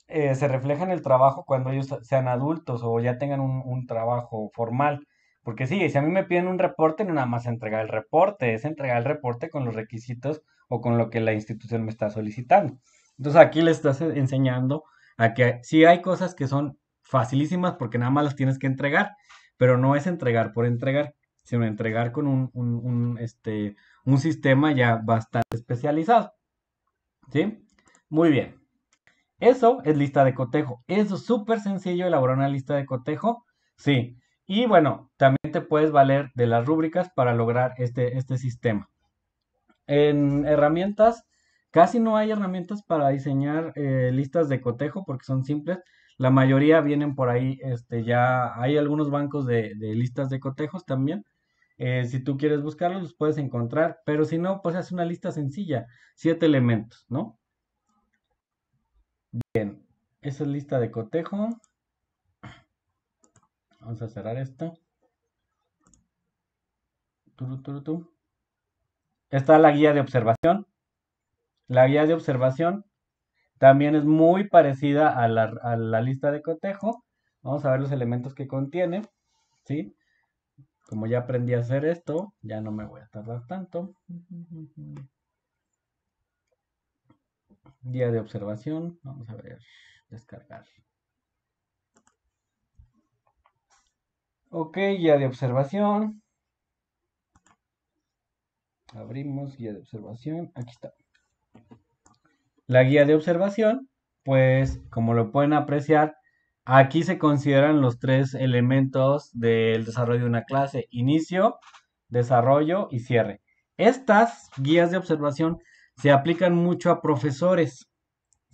eh, se refleja en el trabajo cuando ellos sean adultos o ya tengan un, trabajo formal. Porque sí, si a mí me piden un reporte, no nada más entregar el reporte, es entregar el reporte con los requisitos o con lo que la institución me está solicitando. Entonces aquí le estás enseñando a que sí hay cosas que son facilísimas porque nada más las tienes que entregar, pero no es entregar por entregar, sino entregar con este, un sistema ya bastante especializado. ¿Sí? Muy bien. Eso es lista de cotejo. es súper sencillo elaborar una lista de cotejo. Sí. Y bueno, también te puedes valer de las rúbricas para lograr este, este sistema. En herramientas, casi no hay herramientas para diseñar eh, listas de cotejo porque son simples. La mayoría vienen por ahí, este, ya hay algunos bancos de listas de cotejos también, eh, si tú quieres buscarlos, los puedes encontrar, pero si no, pues haz una lista sencilla, siete elementos, ¿no? Bien, esa es lista de cotejo. Vamos a cerrar esto. Está la guía de observación. La guía de observación también es muy parecida a la, a la lista de cotejo. Vamos a ver los elementos que contiene. ¿sí? Como ya aprendí a hacer esto, ya no me voy a tardar tanto. Guía de observación, vamos a ver, descargar. Ok, guía de observación. Abrimos guía de observación. Aquí está. La guía de observación, pues como lo pueden apreciar, Aquí se consideran los tres elementos del desarrollo de una clase, inicio, desarrollo y cierre. Estas guías de observación se aplican mucho a profesores,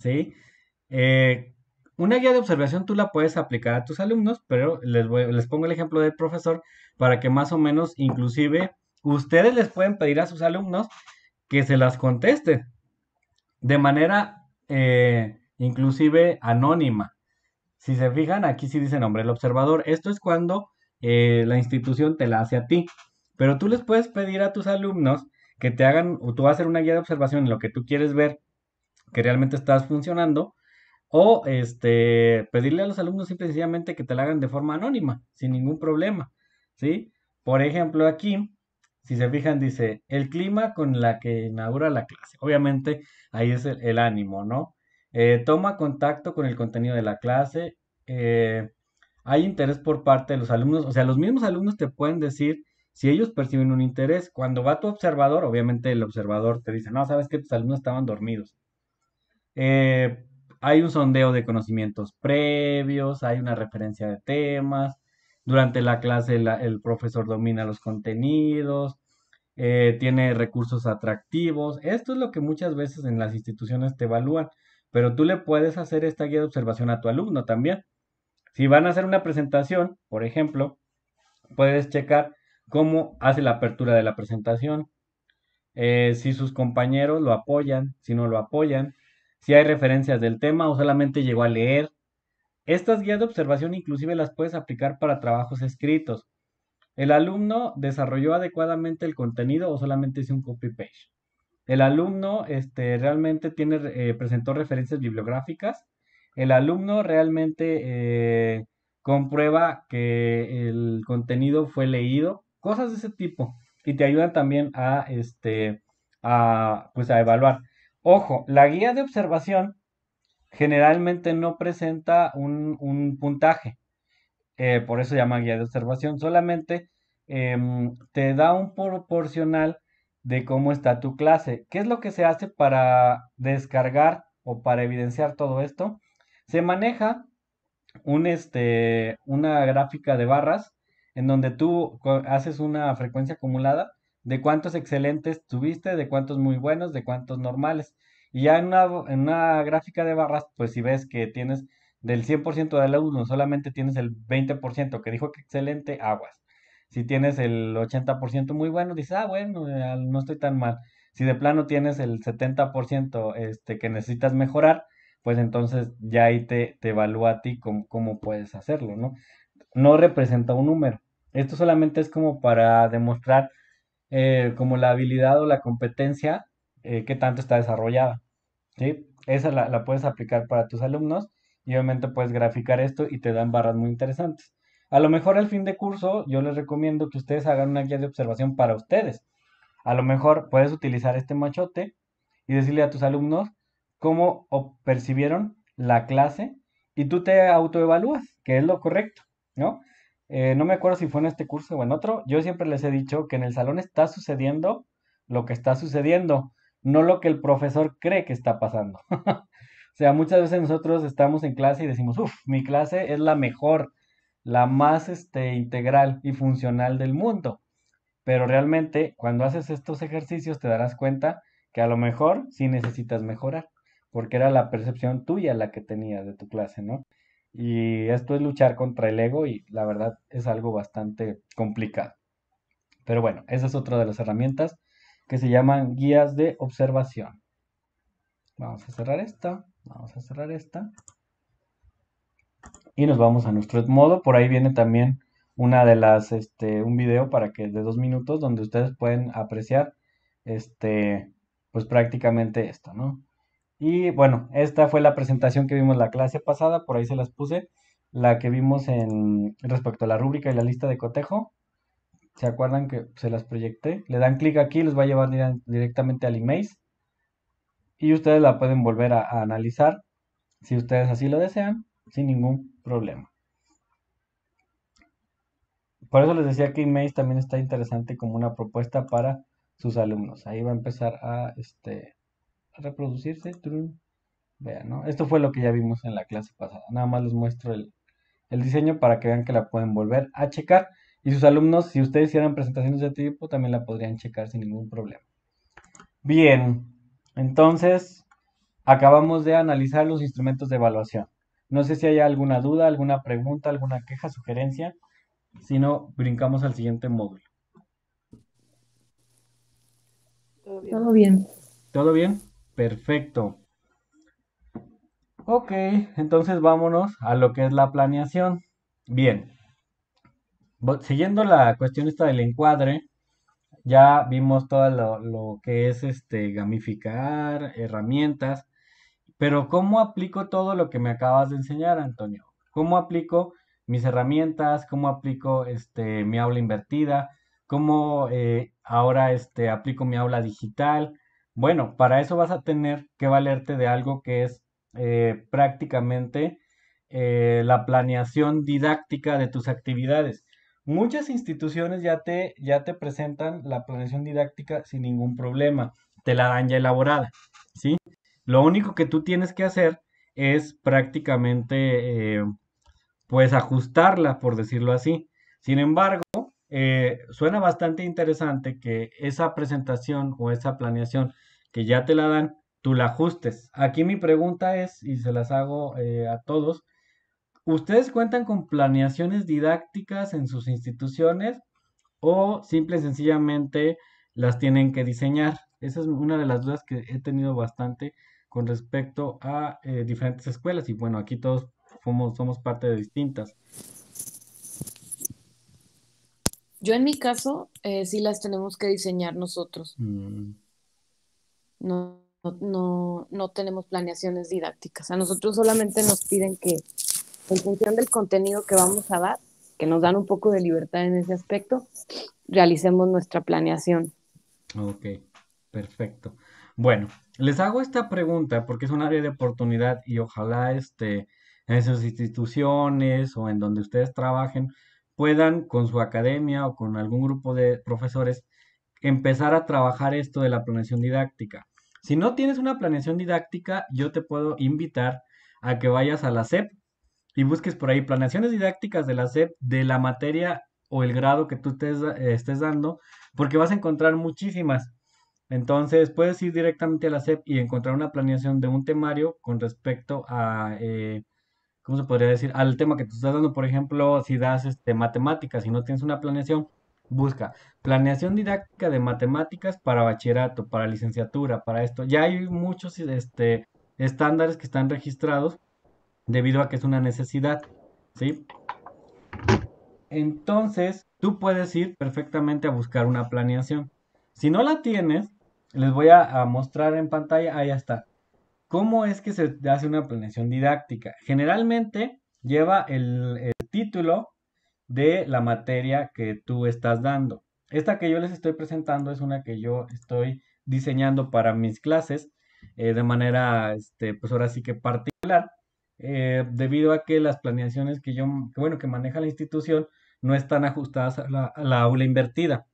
eh, una guía de observación tú la puedes aplicar a tus alumnos, pero les, pongo el ejemplo del profesor para que más o menos inclusive ustedes les pueden pedir a sus alumnos que se las contesten de manera eh, inclusive anónima. Si se fijan, aquí sí dice nombre del observador. Esto es cuando eh, la institución te la hace a ti. Pero tú les puedes pedir a tus alumnos que te hagan, o tú vas a hacer una guía de observación en lo que tú quieres ver que realmente estás funcionando, o este, pedirle a los alumnos simple y sencillamente que te la hagan de forma anónima, sin ningún problema. ¿sí? Por ejemplo, aquí, si se fijan, dice el clima con la que inaugura la clase. Obviamente, ahí es el ánimo, ¿no? Eh, toma contacto con el contenido de la clase. Eh, hay interés por parte de los alumnos. O sea, los mismos alumnos te pueden decir si ellos perciben un interés. Cuando va tu observador, obviamente el observador te dice, no, sabes que tus alumnos estaban dormidos. Eh, hay un sondeo de conocimientos previos, hay una referencia de temas. Durante la clase el profesor domina los contenidos, tiene recursos atractivos. Esto es lo que muchas veces en las instituciones te evalúan. Pero tú le puedes hacer esta guía de observación a tu alumno también. Si van a hacer una presentación, por ejemplo, puedes checar cómo hace la apertura de la presentación, eh, si sus compañeros lo apoyan, si no lo apoyan, si hay referencias del tema o solamente llegó a leer. Estas guías de observación inclusive las puedes aplicar para trabajos escritos. ¿El alumno desarrolló adecuadamente el contenido o solamente hizo un copy-paste? El alumno este, realmente tiene, eh, presentó referencias bibliográficas. El alumno realmente eh, comprueba que el contenido fue leído, cosas de ese tipo. Y te ayudan también a, este, pues a evaluar. Ojo, la guía de observación generalmente no presenta un, puntaje. Eh, por eso llama guía de observación. Solamente em, te da un proporcional de cómo está tu clase. ¿Qué es lo que se hace para descargar o para evidenciar todo esto? Se maneja un, este, una gráfica de barras en donde tú haces una frecuencia acumulada de cuántos excelentes tuviste, de cuántos muy buenos, de cuántos normales. Y ya en una, gráfica de barras, pues si ves que tienes del 100% del alumno, solamente tienes el 20% que dijo que excelente, aguas. Si tienes el 80% muy bueno, dices, ah, bueno, no estoy tan mal. Si de plano tienes el 70% este, que necesitas mejorar, pues entonces ya ahí te, te evalúa a ti cómo, puedes hacerlo, ¿no? No representa un número. Esto solamente es como para demostrar eh, como la habilidad o la competencia eh, que tanto está desarrollada. ¿sí? Esa la, la puedes aplicar para tus alumnos y obviamente puedes graficar esto y te dan barras muy interesantes. A lo mejor al fin de curso yo les recomiendo que ustedes hagan una guía de observación para ustedes. A lo mejor puedes utilizar este machote y decirle a tus alumnos cómo percibieron la clase y tú te autoevalúas, que es lo correcto, ¿no? Eh, no me acuerdo si fue en este curso o en otro, yo siempre les he dicho que en el salón está sucediendo lo que está sucediendo, no lo que el profesor cree que está pasando. *laughs* o sea, muchas veces nosotros estamos en clase y decimos, uff, mi clase es la mejor, la más este, integral y funcional del mundo. Pero realmente cuando haces estos ejercicios te darás cuenta que a lo mejor sí necesitas mejorar, porque era la percepción tuya la que tenías de tu clase, ¿no? Y esto es luchar contra el ego y la verdad es algo bastante complicado. Pero bueno, esa es otra de las herramientas que se llaman guías de observación. Vamos a cerrar esta, vamos a cerrar esta. Y nos vamos a nuestro modo. Por ahí viene también una de las, este, un video para que de dos minutos donde ustedes pueden apreciar, este, pues prácticamente esto, ¿no? Y bueno, esta fue la presentación que vimos la clase pasada, por ahí se las puse, la que vimos en respecto a la rúbrica y la lista de cotejo. ¿Se acuerdan que se las proyecté? Le dan clic aquí, les va a llevar directamente al email y ustedes la pueden volver a analizar si ustedes así lo desean sin ningún problema. Por eso les decía que Image también está interesante como una propuesta para sus alumnos. Ahí va a empezar a, este, reproducirse. Vean, ¿no? Esto fue lo que ya vimos en la clase pasada. Nada más les muestro el, el diseño para que vean que la pueden volver a checar. Y sus alumnos, si ustedes hicieran presentaciones de este tipo, también la podrían checar sin ningún problema. Bien, entonces acabamos de analizar los instrumentos de evaluación. No sé si hay alguna duda, alguna pregunta, alguna queja, sugerencia. Si no, brincamos al siguiente módulo. Todo bien. Todo bien. Perfecto. Ok, entonces vámonos a lo que es la planeación. Bien. Siguiendo la cuestión esta del encuadre, ya vimos todo lo, lo que es este gamificar, herramientas. Pero ¿cómo aplico todo lo que me acabas de enseñar, Antonio? ¿Cómo aplico mis herramientas? ¿Cómo aplico este, mi aula invertida? ¿Cómo eh, ahora este, aplico mi aula digital? Bueno, para eso vas a tener que valerte de algo que es eh, prácticamente eh, la planeación didáctica de tus actividades. Muchas instituciones ya te, ya te presentan la planeación didáctica sin ningún problema, te la dan ya elaborada, ¿sí? Lo único que tú tienes que hacer es prácticamente, eh, pues, ajustarla, por decirlo así. Sin embargo, eh, suena bastante interesante que esa presentación o esa planeación que ya te la dan, tú la ajustes. Aquí mi pregunta es, y se las hago eh, a todos, ¿ustedes cuentan con planeaciones didácticas en sus instituciones o simple y sencillamente las tienen que diseñar? Esa es una de las dudas que he tenido bastante con respecto a eh, diferentes escuelas. Y bueno, aquí todos somos parte de distintas. Yo en mi caso eh, sí las tenemos que diseñar nosotros. Mm. No, no, no, tenemos planeaciones didácticas. A nosotros solamente nos piden que, en función del contenido que vamos a dar, que nos dan un poco de libertad en ese aspecto, realicemos nuestra planeación. Ok, perfecto. Bueno, les hago esta pregunta porque es un área de oportunidad y ojalá este, en sus instituciones o en donde ustedes trabajen puedan con su academia o con algún grupo de profesores empezar a trabajar esto de la planeación didáctica. Si no tienes una planeación didáctica, yo te puedo invitar a que vayas a la SEP y busques por ahí planeaciones didácticas de la SEP de la materia o el grado que tú estés dando, porque vas a encontrar muchísimas. Entonces puedes ir directamente a la SEP y encontrar una planeación de un temario con respecto a, eh, ¿cómo se podría decir? Al tema que tú estás dando, por ejemplo, si das este, matemáticas si no tienes una planeación, busca planeación didáctica de matemáticas para bachillerato, para licenciatura, para esto. Ya hay muchos este, estándares que están registrados debido a que es una necesidad, ¿sí? Entonces, tú puedes ir perfectamente a buscar una planeación. Si no la tienes, les voy a, mostrar en pantalla, ahí está. ¿Cómo es que se hace una planeación didáctica? Generalmente lleva el, título de la materia que tú estás dando. Esta que yo les estoy presentando es una que yo estoy diseñando para mis clases eh, de manera, este, pues ahora sí que particular, eh, debido a que las planeaciones que yo, bueno, que maneja la institución no están ajustadas a la aula invertida.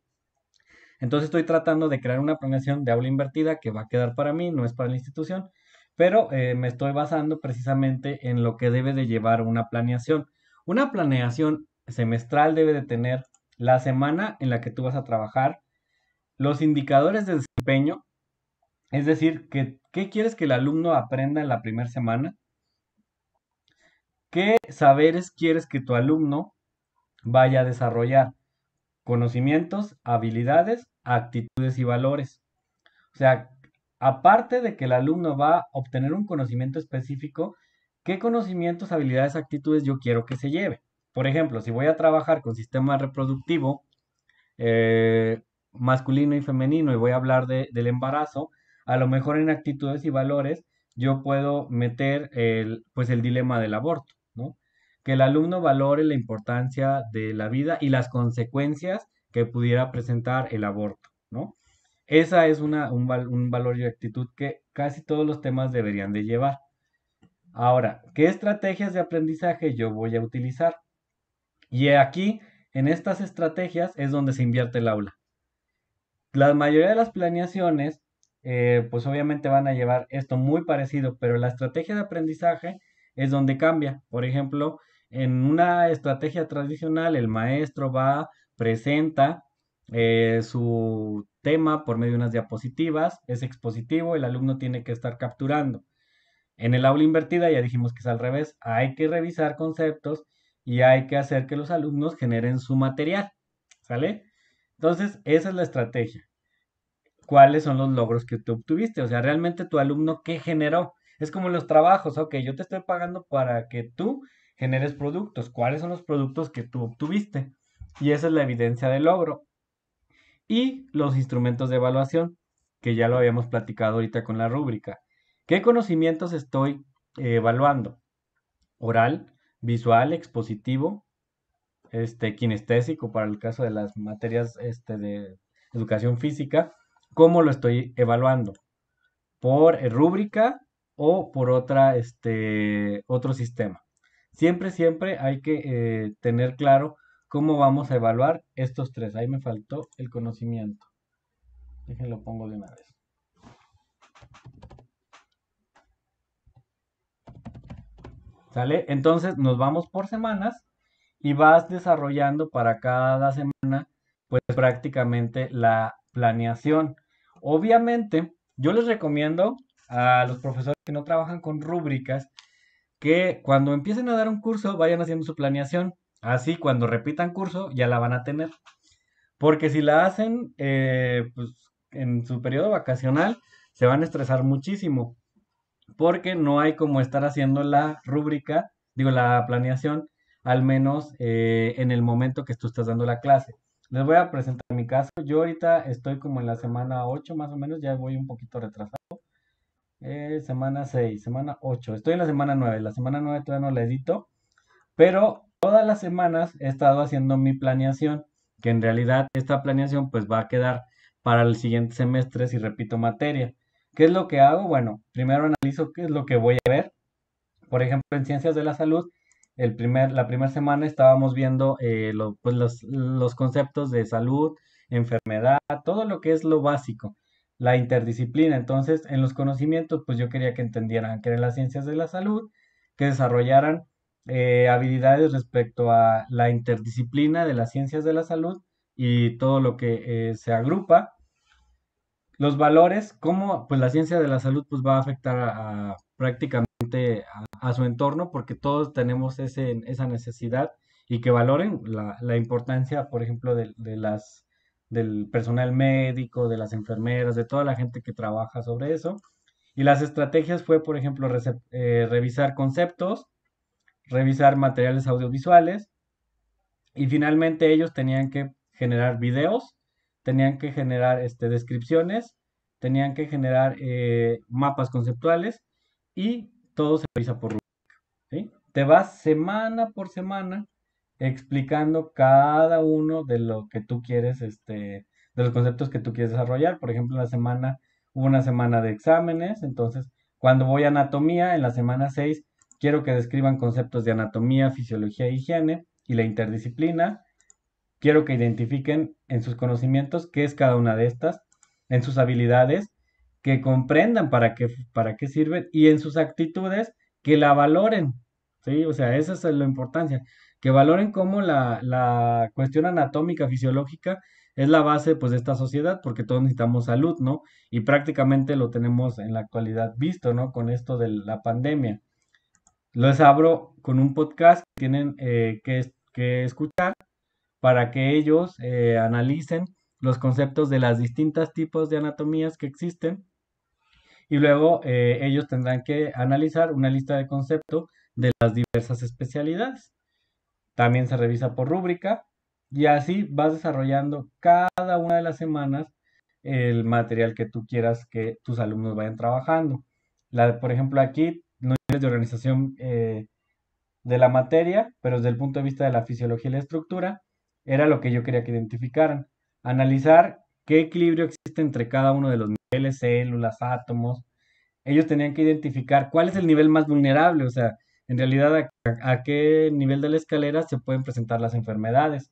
Entonces estoy tratando de crear una planeación de aula invertida que va a quedar para mí, no es para la institución, pero eh, me estoy basando precisamente en lo que debe de llevar una planeación. Una planeación semestral debe de tener la semana en la que tú vas a trabajar, los indicadores de desempeño, es decir, qué quieres que el alumno aprenda en la primera semana, qué saberes quieres que tu alumno vaya a desarrollar, conocimientos, habilidades actitudes y valores. O sea, aparte de que el alumno va a obtener un conocimiento específico, ¿qué conocimientos, habilidades, actitudes yo quiero que se lleve? Por ejemplo, si voy a trabajar con sistema reproductivo eh, masculino y femenino y voy a hablar del embarazo, a lo mejor en actitudes y valores yo puedo meter el, pues el dilema del aborto, ¿no? Que el alumno valore la importancia de la vida y las consecuencias que pudiera presentar el aborto, ¿no? Esa es un, valor y actitud que casi todos los temas deberían de llevar. Ahora, ¿qué estrategias de aprendizaje yo voy a utilizar? Y aquí, en estas estrategias, es donde se invierte el aula. La mayoría de las planeaciones, eh, pues obviamente van a llevar esto muy parecido, pero la estrategia de aprendizaje es donde cambia. Por ejemplo, en una estrategia tradicional, el maestro va presenta eh, su tema por medio de unas diapositivas, es expositivo, el alumno tiene que estar capturando. En el aula invertida ya dijimos que es al revés, hay que revisar conceptos y hay que hacer que los alumnos generen su material, ¿sale? Entonces, esa es la estrategia. ¿Cuáles son los logros que tú obtuviste? O sea, realmente tu alumno, ¿qué generó? Es como los trabajos, ok, yo te estoy pagando para que tú generes productos. ¿Cuáles son los productos que tú obtuviste? Y esa es la evidencia del logro. Y los instrumentos de evaluación, que ya lo habíamos platicado ahorita con la rúbrica. ¿Qué conocimientos estoy eh, evaluando? Oral, visual, expositivo, este, kinestésico para el caso de las materias este, de educación física, cómo lo estoy evaluando, por eh, rúbrica o por otra, este, otro sistema. Siempre, siempre hay que eh, tener claro ¿Cómo vamos a evaluar estos tres? Ahí me faltó el conocimiento. Déjenlo pongo de una vez. ¿Sale? Entonces nos vamos por semanas y vas desarrollando para cada semana pues prácticamente la planeación. Obviamente, yo les recomiendo a los profesores que no trabajan con rúbricas que cuando empiecen a dar un curso vayan haciendo su planeación. Así cuando repitan curso ya la van a tener. Porque si la hacen eh, pues, en su periodo vacacional, se van a estresar muchísimo. Porque no hay como estar haciendo la rúbrica, digo, la planeación, al menos eh, en el momento que tú estás dando la clase. Les voy a presentar mi caso. Yo ahorita estoy como en la semana 8 más o menos, ya voy un poquito retrasado. Eh, semana 6, semana 8. Estoy en la semana 9. La semana 9 todavía no la edito. Pero Todas las semanas he estado haciendo mi planeación, que en realidad esta planeación pues va a quedar para el siguiente semestre si repito materia. ¿Qué es lo que hago? Bueno, primero analizo qué es lo que voy a ver. Por ejemplo, en ciencias de la salud, el primer, la primera semana estábamos viendo eh, pues, los, los conceptos de salud, enfermedad, todo lo que es lo básico, la interdisciplina. Entonces, en los conocimientos, pues yo quería que entendieran que eran las ciencias de la salud, que desarrollaran eh, habilidades respecto a la interdisciplina de las ciencias de la salud y todo lo que eh, se agrupa. Los valores, cómo pues la ciencia de la salud pues va a afectar prácticamente a, su entorno porque todos tenemos esa necesidad y que valoren la, importancia, por ejemplo, de, las del personal médico, de las enfermeras, de toda la gente que trabaja sobre eso. Y las estrategias fue, por ejemplo, eh, revisar conceptos, revisar materiales audiovisuales y finalmente ellos tenían que generar videos, tenían que generar este, descripciones, tenían que generar eh, mapas conceptuales y todo se revisa por Te vas semana por semana explicando cada uno de lo que tú quieres, este, de los conceptos que tú quieres desarrollar. Por ejemplo, la semana, hubo una semana de exámenes, entonces cuando voy a anatomía, en la semana 6 Quiero que describan conceptos de anatomía, fisiología e higiene y la interdisciplina. Quiero que identifiquen en sus conocimientos qué es cada una de estas, en sus habilidades, que comprendan para qué, para qué sirven y en sus actitudes que la valoren. ¿sí? O sea, esa es la importancia. Que valoren cómo la, cuestión anatómica, fisiológica, es la base pues de esta sociedad porque todos necesitamos salud, ¿no? Y prácticamente lo tenemos en la actualidad visto, ¿no? Con esto de la pandemia los abro con un podcast que tienen eh, que, escuchar para que ellos eh, analicen los conceptos de las distintas tipos de anatomías que existen y luego eh, ellos tendrán que analizar una lista de conceptos de las diversas especialidades. También se revisa por rúbrica y así vas desarrollando cada una de las semanas el material que tú quieras que tus alumnos vayan trabajando. La, por ejemplo, aquí niveles de organización eh, de la materia, pero desde el punto de vista de la fisiología y la estructura, era lo que yo quería que identificaran. Analizar qué equilibrio existe entre cada uno de los niveles, células, átomos. Ellos tenían que identificar cuál es el nivel más vulnerable, o sea, en realidad a qué nivel de la escalera se pueden presentar las enfermedades.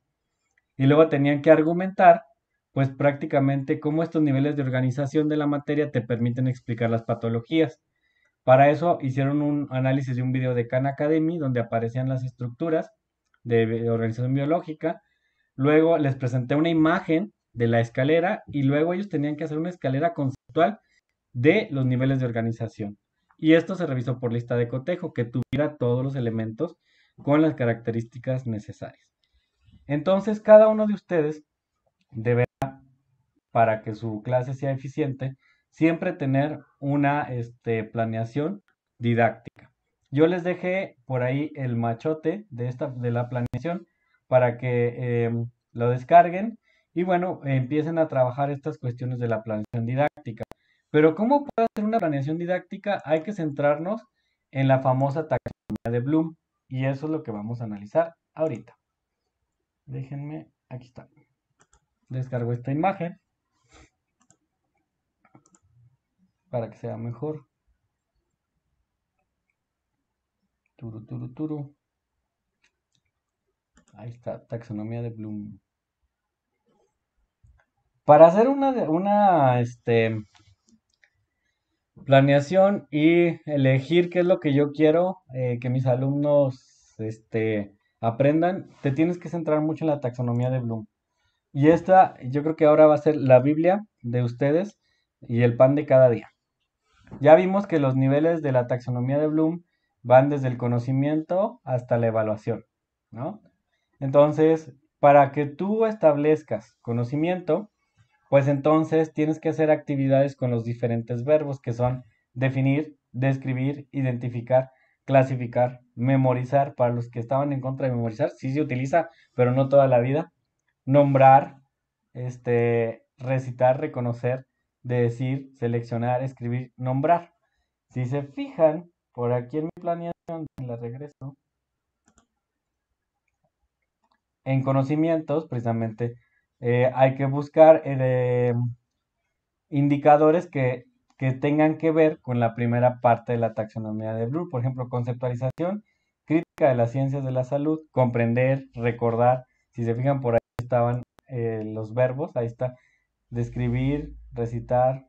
Y luego tenían que argumentar pues prácticamente cómo estos niveles de organización de la materia te permiten explicar las patologías. Para eso hicieron un análisis de un video de Khan Academy donde aparecían las estructuras de organización biológica. Luego les presenté una imagen de la escalera y luego ellos tenían que hacer una escalera conceptual de los niveles de organización. Y esto se revisó por lista de cotejo que tuviera todos los elementos con las características necesarias. Entonces, cada uno de ustedes deberá, para que su clase sea eficiente, siempre tener una este, planeación didáctica. Yo les dejé por ahí el machote de, esta, de la planeación para que em, lo descarguen y bueno, empiecen a trabajar estas cuestiones de la planeación didáctica. Pero ¿cómo puede hacer una planeación didáctica? Hay que centrarnos en la famosa taxonomía de Bloom y eso es lo que vamos a analizar ahorita. Déjenme, aquí está. Descargo esta imagen. para que sea mejor. Turu, turu, turu. Ahí está, taxonomía de Bloom. Para hacer una, una este, planeación y elegir qué es lo que yo quiero eh, que mis alumnos este, aprendan, te tienes que centrar mucho en la taxonomía de Bloom. Y esta, yo creo que ahora va a ser la Biblia de ustedes y el pan de cada día. Ya vimos que los niveles de la taxonomía de Bloom van desde el conocimiento hasta la evaluación, ¿no? Entonces, para que tú establezcas conocimiento, pues entonces tienes que hacer actividades con los diferentes verbos que son definir, describir, identificar, clasificar, memorizar. Para los que estaban en contra de memorizar, sí se utiliza, pero no toda la vida. Nombrar, este, recitar, reconocer, de decir, seleccionar, escribir, nombrar. Si se fijan, por aquí en mi planeación, la regreso, en conocimientos, precisamente, eh, hay que buscar eh, indicadores que, tengan que ver con la primera parte de la taxonomía de Blue. Por ejemplo, conceptualización, crítica de las ciencias de la salud, comprender, recordar. Si se fijan, por ahí estaban eh, los verbos, ahí está describir, recitar.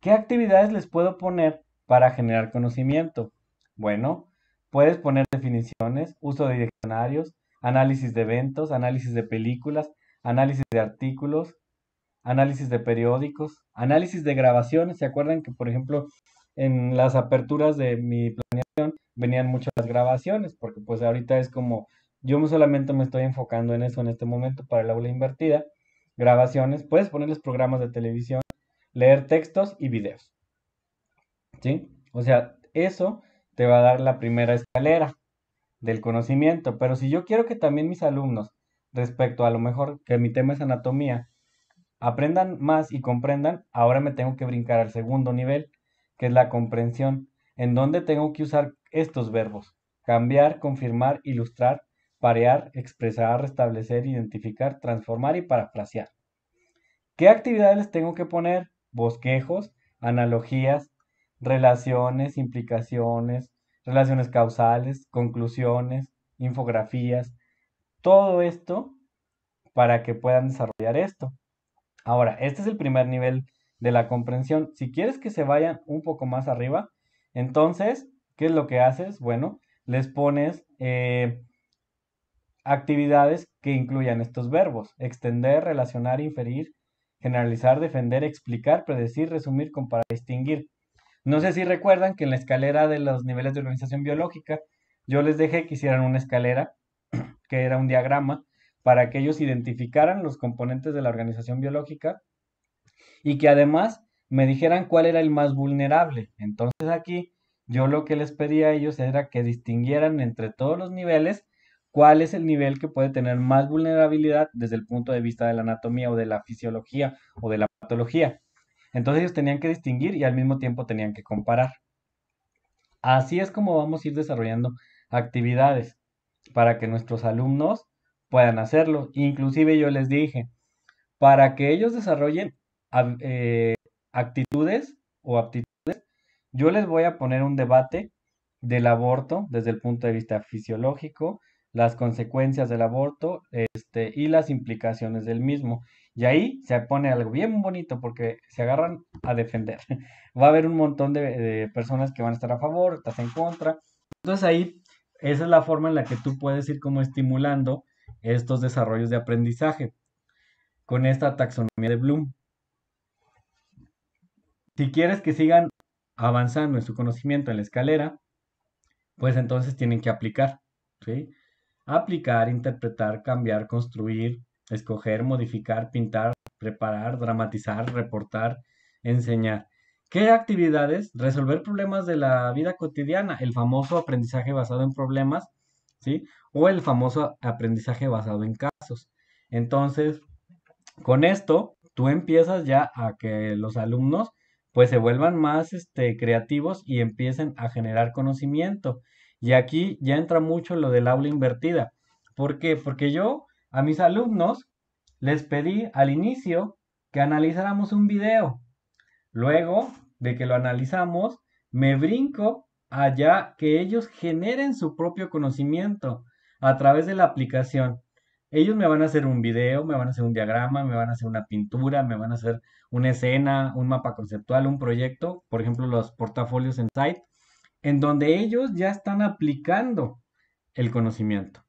¿Qué actividades les puedo poner para generar conocimiento? Bueno, puedes poner definiciones, uso de diccionarios, análisis de eventos, análisis de películas, análisis de artículos, análisis de periódicos, análisis de grabaciones. ¿Se acuerdan que, por ejemplo, en las aperturas de mi planeación venían muchas grabaciones? Porque pues ahorita es como, yo solamente me estoy enfocando en eso en este momento para el aula invertida grabaciones, puedes ponerles programas de televisión, leer textos y videos. ¿Sí? O sea, eso te va a dar la primera escalera del conocimiento. Pero si yo quiero que también mis alumnos, respecto a lo mejor que mi tema es anatomía, aprendan más y comprendan, ahora me tengo que brincar al segundo nivel, que es la comprensión, en donde tengo que usar estos verbos, cambiar, confirmar, ilustrar parear, expresar, restablecer, identificar, transformar y parafrasear. ¿Qué actividades les tengo que poner? Bosquejos, analogías, relaciones, implicaciones, relaciones causales, conclusiones, infografías, todo esto para que puedan desarrollar esto. Ahora, este es el primer nivel de la comprensión. Si quieres que se vayan un poco más arriba, entonces, ¿qué es lo que haces? Bueno, les pones eh, actividades que incluyan estos verbos, extender, relacionar, inferir, generalizar, defender, explicar, predecir, resumir, comparar, distinguir. No sé si recuerdan que en la escalera de los niveles de organización biológica yo les dejé que hicieran una escalera, *clears throat* que era un diagrama, para que ellos identificaran los componentes de la organización biológica y que además me dijeran cuál era el más vulnerable. Entonces aquí yo lo que les pedía a ellos era que distinguieran entre todos los niveles cuál es el nivel que puede tener más vulnerabilidad desde el punto de vista de la anatomía o de la fisiología o de la patología. Entonces ellos tenían que distinguir y al mismo tiempo tenían que comparar. Así es como vamos a ir desarrollando actividades para que nuestros alumnos puedan hacerlo. Inclusive yo les dije, para que ellos desarrollen eh, actitudes o aptitudes, yo les voy a poner un debate del aborto desde el punto de vista fisiológico, las consecuencias del aborto este, y las implicaciones del mismo. Y ahí se pone algo bien bonito porque se agarran a defender. *laughs* Va a haber un montón de, personas que van a estar a favor, estás en contra. Entonces ahí esa es la forma en la que tú puedes ir como estimulando estos desarrollos de aprendizaje con esta taxonomía de Bloom. Si quieres que sigan avanzando en su conocimiento en la escalera, pues entonces tienen que aplicar. ¿sí? aplicar, interpretar, cambiar, construir, escoger, modificar, pintar, preparar, dramatizar, reportar, enseñar. ¿Qué actividades? Resolver problemas de la vida cotidiana, el famoso aprendizaje basado en problemas, ¿sí? O el famoso aprendizaje basado en casos. Entonces, con esto, tú empiezas ya a que los alumnos pues se vuelvan más este, creativos y empiecen a generar conocimiento. Y aquí ya entra mucho lo del aula invertida. ¿Por qué? Porque yo a mis alumnos les pedí al inicio que analizáramos un video. Luego de que lo analizamos, me brinco allá que ellos generen su propio conocimiento a través de la aplicación. Ellos me van a hacer un video, me van a hacer un diagrama, me van a hacer una pintura, me van a hacer una escena, un mapa conceptual, un proyecto, por ejemplo, los portafolios en site en donde ellos ya están aplicando el conocimiento.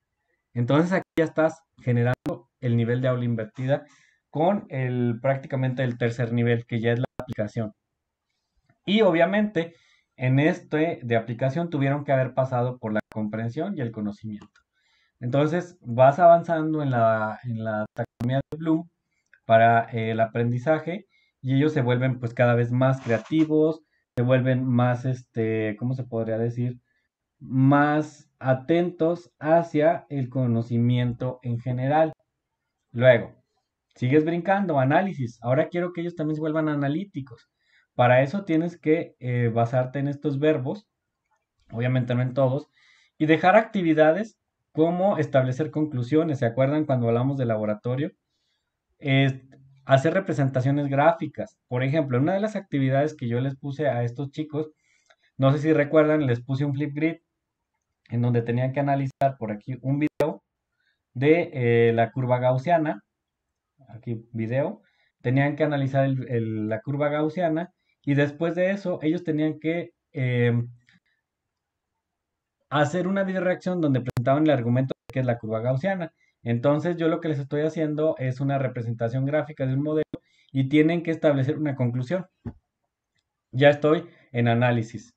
Entonces aquí ya estás generando el nivel de aula invertida con el prácticamente el tercer nivel, que ya es la aplicación. Y obviamente en este de aplicación tuvieron que haber pasado por la comprensión y el conocimiento. Entonces vas avanzando en la, en la taxonomía de Bloom para el aprendizaje y ellos se vuelven pues cada vez más creativos, vuelven más, este, ¿cómo se podría decir? Más atentos hacia el conocimiento en general. Luego, sigues brincando, análisis. Ahora quiero que ellos también se vuelvan analíticos. Para eso tienes que eh, basarte en estos verbos, obviamente no en todos, y dejar actividades como establecer conclusiones. ¿Se acuerdan cuando hablamos de laboratorio? hacer representaciones gráficas. Por ejemplo, una de las actividades que yo les puse a estos chicos, no sé si recuerdan, les puse un Flipgrid en donde tenían que analizar por aquí un video de eh, la curva gaussiana, aquí video, tenían que analizar la curva gaussiana y después de eso ellos tenían que em, hacer una videoreacción donde presentaban el argumento de es la curva gaussiana. Entonces yo lo que les estoy haciendo es una representación gráfica de un modelo y tienen que establecer una conclusión. Ya estoy en análisis.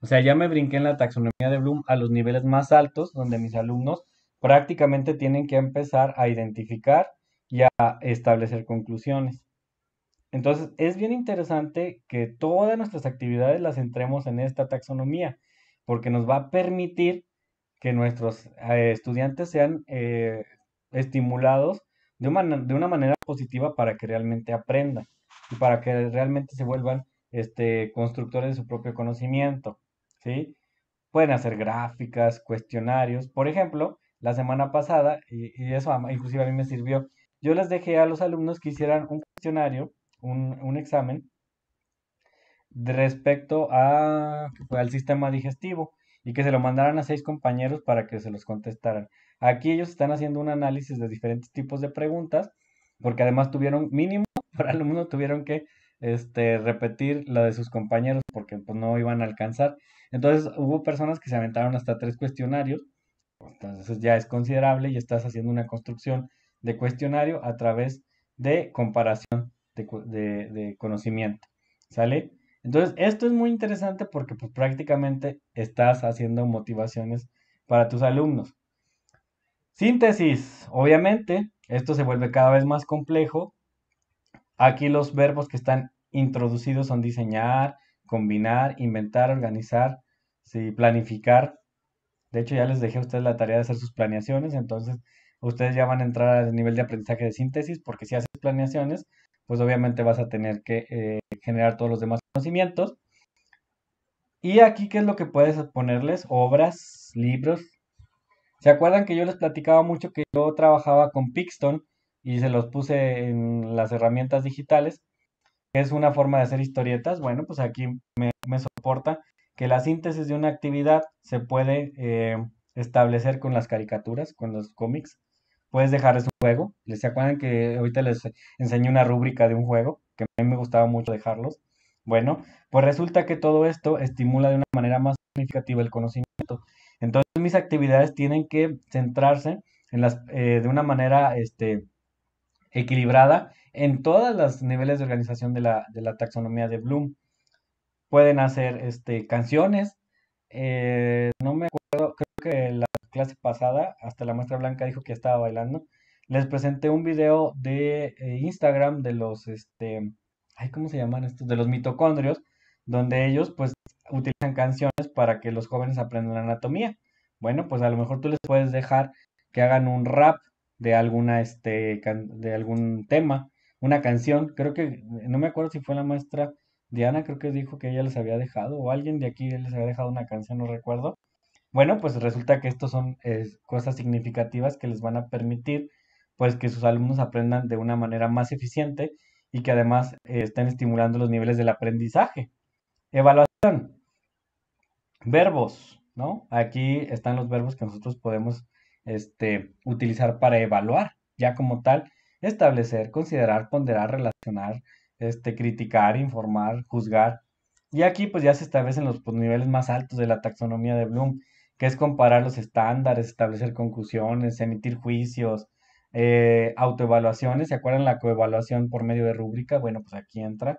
O sea, ya me brinqué en la taxonomía de Bloom a los niveles más altos, donde mis alumnos prácticamente tienen que empezar a identificar y a establecer conclusiones. Entonces, es bien interesante que todas nuestras actividades las entremos en esta taxonomía, porque nos va a permitir que nuestros eh, estudiantes sean eh, estimulados de una, de una manera positiva para que realmente aprendan y para que realmente se vuelvan este, constructores de su propio conocimiento. ¿sí? Pueden hacer gráficas, cuestionarios. Por ejemplo, la semana pasada, y, eso inclusive a mí me sirvió, yo les dejé a los alumnos que hicieran un cuestionario, un, examen, respecto a, al sistema digestivo y que se lo mandaran a seis compañeros para que se los contestaran. Aquí ellos están haciendo un análisis de diferentes tipos de preguntas, porque además tuvieron mínimo, lo *laughs* alumno tuvieron que este, repetir la de sus compañeros porque pues, no iban a alcanzar. Entonces hubo personas que se aventaron hasta tres cuestionarios, entonces ya es considerable y estás haciendo una construcción de cuestionario a través de comparación de, de conocimiento. ¿Sale? Entonces, esto es muy interesante porque pues, prácticamente estás haciendo motivaciones para tus alumnos. Síntesis, obviamente, esto se vuelve cada vez más complejo. Aquí los verbos que están introducidos son diseñar, combinar, inventar, organizar, planificar. De hecho, ya les dejé a ustedes la tarea de hacer sus planeaciones, entonces ustedes ya van a entrar al nivel de aprendizaje de síntesis, porque si haces planeaciones, pues obviamente vas a tener que eh, generar todos los demás conocimientos. Y aquí, ¿qué es lo que puedes ponerles? Obras, libros. ¿Se acuerdan que yo les platicaba mucho que yo trabajaba con Pixton y se los puse en las herramientas digitales? Es una forma de hacer historietas. Bueno, pues aquí me, soporta que la síntesis de una actividad se puede eh, establecer con las caricaturas, con los cómics. Puedes dejarles un juego. ¿Se acuerdan que ahorita les enseñé una rúbrica de un juego? Que a mí me gustaba mucho dejarlos. Bueno, pues resulta que todo esto estimula de una manera más significativa el conocimiento. Entonces mis actividades tienen que centrarse en las, eh, de una manera este, equilibrada en todos los niveles de organización de la, taxonomía de Bloom. Pueden hacer este, canciones. Eh, no me acuerdo, creo que la clase pasada, hasta la muestra blanca dijo que estaba bailando. Les presenté un video de eh, Instagram de los este, ay, ¿cómo se llaman estos? De los mitocondrios, donde ellos pues utilizan canciones para que los jóvenes aprendan la anatomía. Bueno, pues a lo mejor tú les puedes dejar que hagan un rap de alguna este de algún tema, una canción. Creo que no me acuerdo si fue la maestra Diana, creo que dijo que ella les había dejado o alguien de aquí les había dejado una canción, no recuerdo. Bueno, pues resulta que estos son cosas significativas que les van a permitir pues que sus alumnos aprendan de una manera más eficiente y que además eh, estén estimulando los niveles del aprendizaje. Evaluación. Verbos, ¿no? Aquí están los verbos que nosotros podemos este, utilizar para evaluar, ya como tal, establecer, considerar, ponderar, relacionar, este, criticar, informar, juzgar. Y aquí pues ya se establecen los pues, niveles más altos de la taxonomía de Bloom, que es comparar los estándares, establecer conclusiones, emitir juicios, eh, autoevaluaciones, ¿se acuerdan la coevaluación por medio de rúbrica? Bueno, pues aquí entra.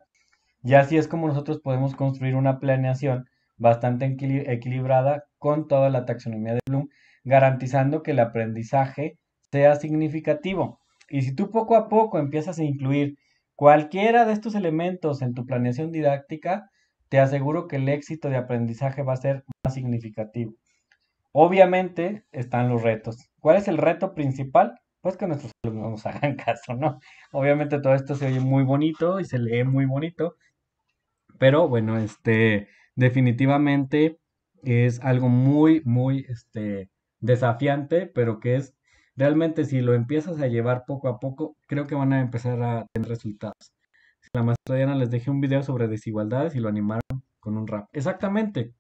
Y así es como nosotros podemos construir una planeación bastante equilibrada con toda la taxonomía de Bloom, garantizando que el aprendizaje sea significativo. Y si tú poco a poco empiezas a incluir cualquiera de estos elementos en tu planeación didáctica, te aseguro que el éxito de aprendizaje va a ser más significativo. Obviamente están los retos. ¿Cuál es el reto principal? pues que nuestros alumnos nos *laughs* hagan caso, ¿no? Obviamente todo esto se oye muy bonito y se lee muy bonito, pero bueno, este, definitivamente es algo muy, muy, este, desafiante, pero que es realmente si lo empiezas a llevar poco a poco, creo que van a empezar a tener resultados. La maestra Diana les dejé un video sobre desigualdades y lo animaron con un rap. Exactamente,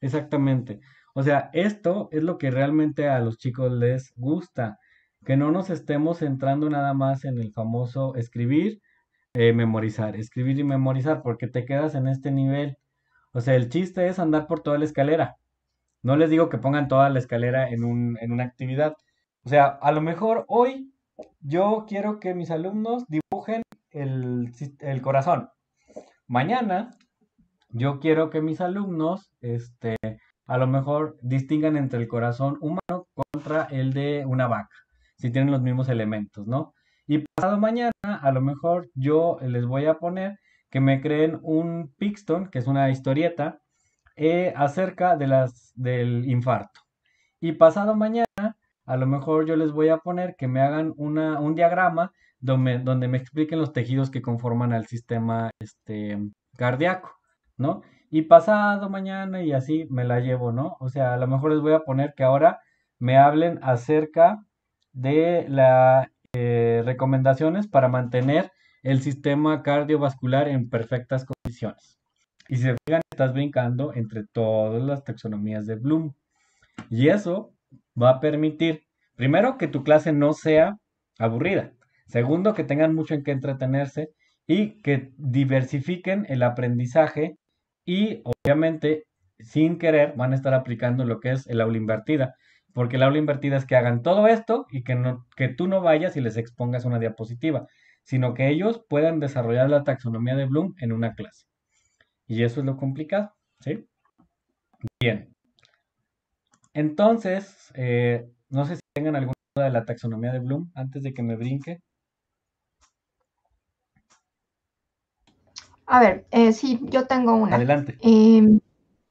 exactamente. O sea, esto es lo que realmente a los chicos les gusta que no nos estemos centrando nada más en el famoso escribir, eh, memorizar, escribir y memorizar, porque te quedas en este nivel. O sea, el chiste es andar por toda la escalera. No les digo que pongan toda la escalera en, una actividad. O sea, a lo mejor hoy yo quiero que mis alumnos dibujen el, el corazón. Mañana yo quiero que mis alumnos, este, a lo mejor distingan entre el corazón humano contra el de una vaca si tienen los mismos elementos, ¿no? Y pasado mañana, a lo mejor yo les voy a poner que me creen un Pixton, que es una historieta, eh, acerca de las, del infarto. Y pasado mañana, a lo mejor yo les voy a poner que me hagan una, un diagrama donde, donde, me expliquen los tejidos que conforman al sistema este, cardíaco, ¿no? Y pasado mañana y así me la llevo, ¿no? O sea, a lo mejor les voy a poner que ahora me hablen acerca de las eh, recomendaciones para mantener el sistema cardiovascular en perfectas condiciones. Y si se fijan, estás brincando entre todas las taxonomías de Bloom. Y eso va a permitir, primero, que tu clase no sea aburrida. Segundo, que tengan mucho en qué entretenerse y que diversifiquen el aprendizaje y obviamente sin querer van a estar aplicando lo que es el aula invertida, porque el aula invertida es que hagan todo esto y que, no, que tú no vayas y les expongas una diapositiva, sino que ellos puedan desarrollar la taxonomía de Bloom en una clase. Y eso es lo complicado, ¿sí? Bien. Entonces, eh, no sé si tengan alguna duda de la taxonomía de Bloom antes de que me brinque. A ver, eh, sí, yo tengo una. Adelante. Em,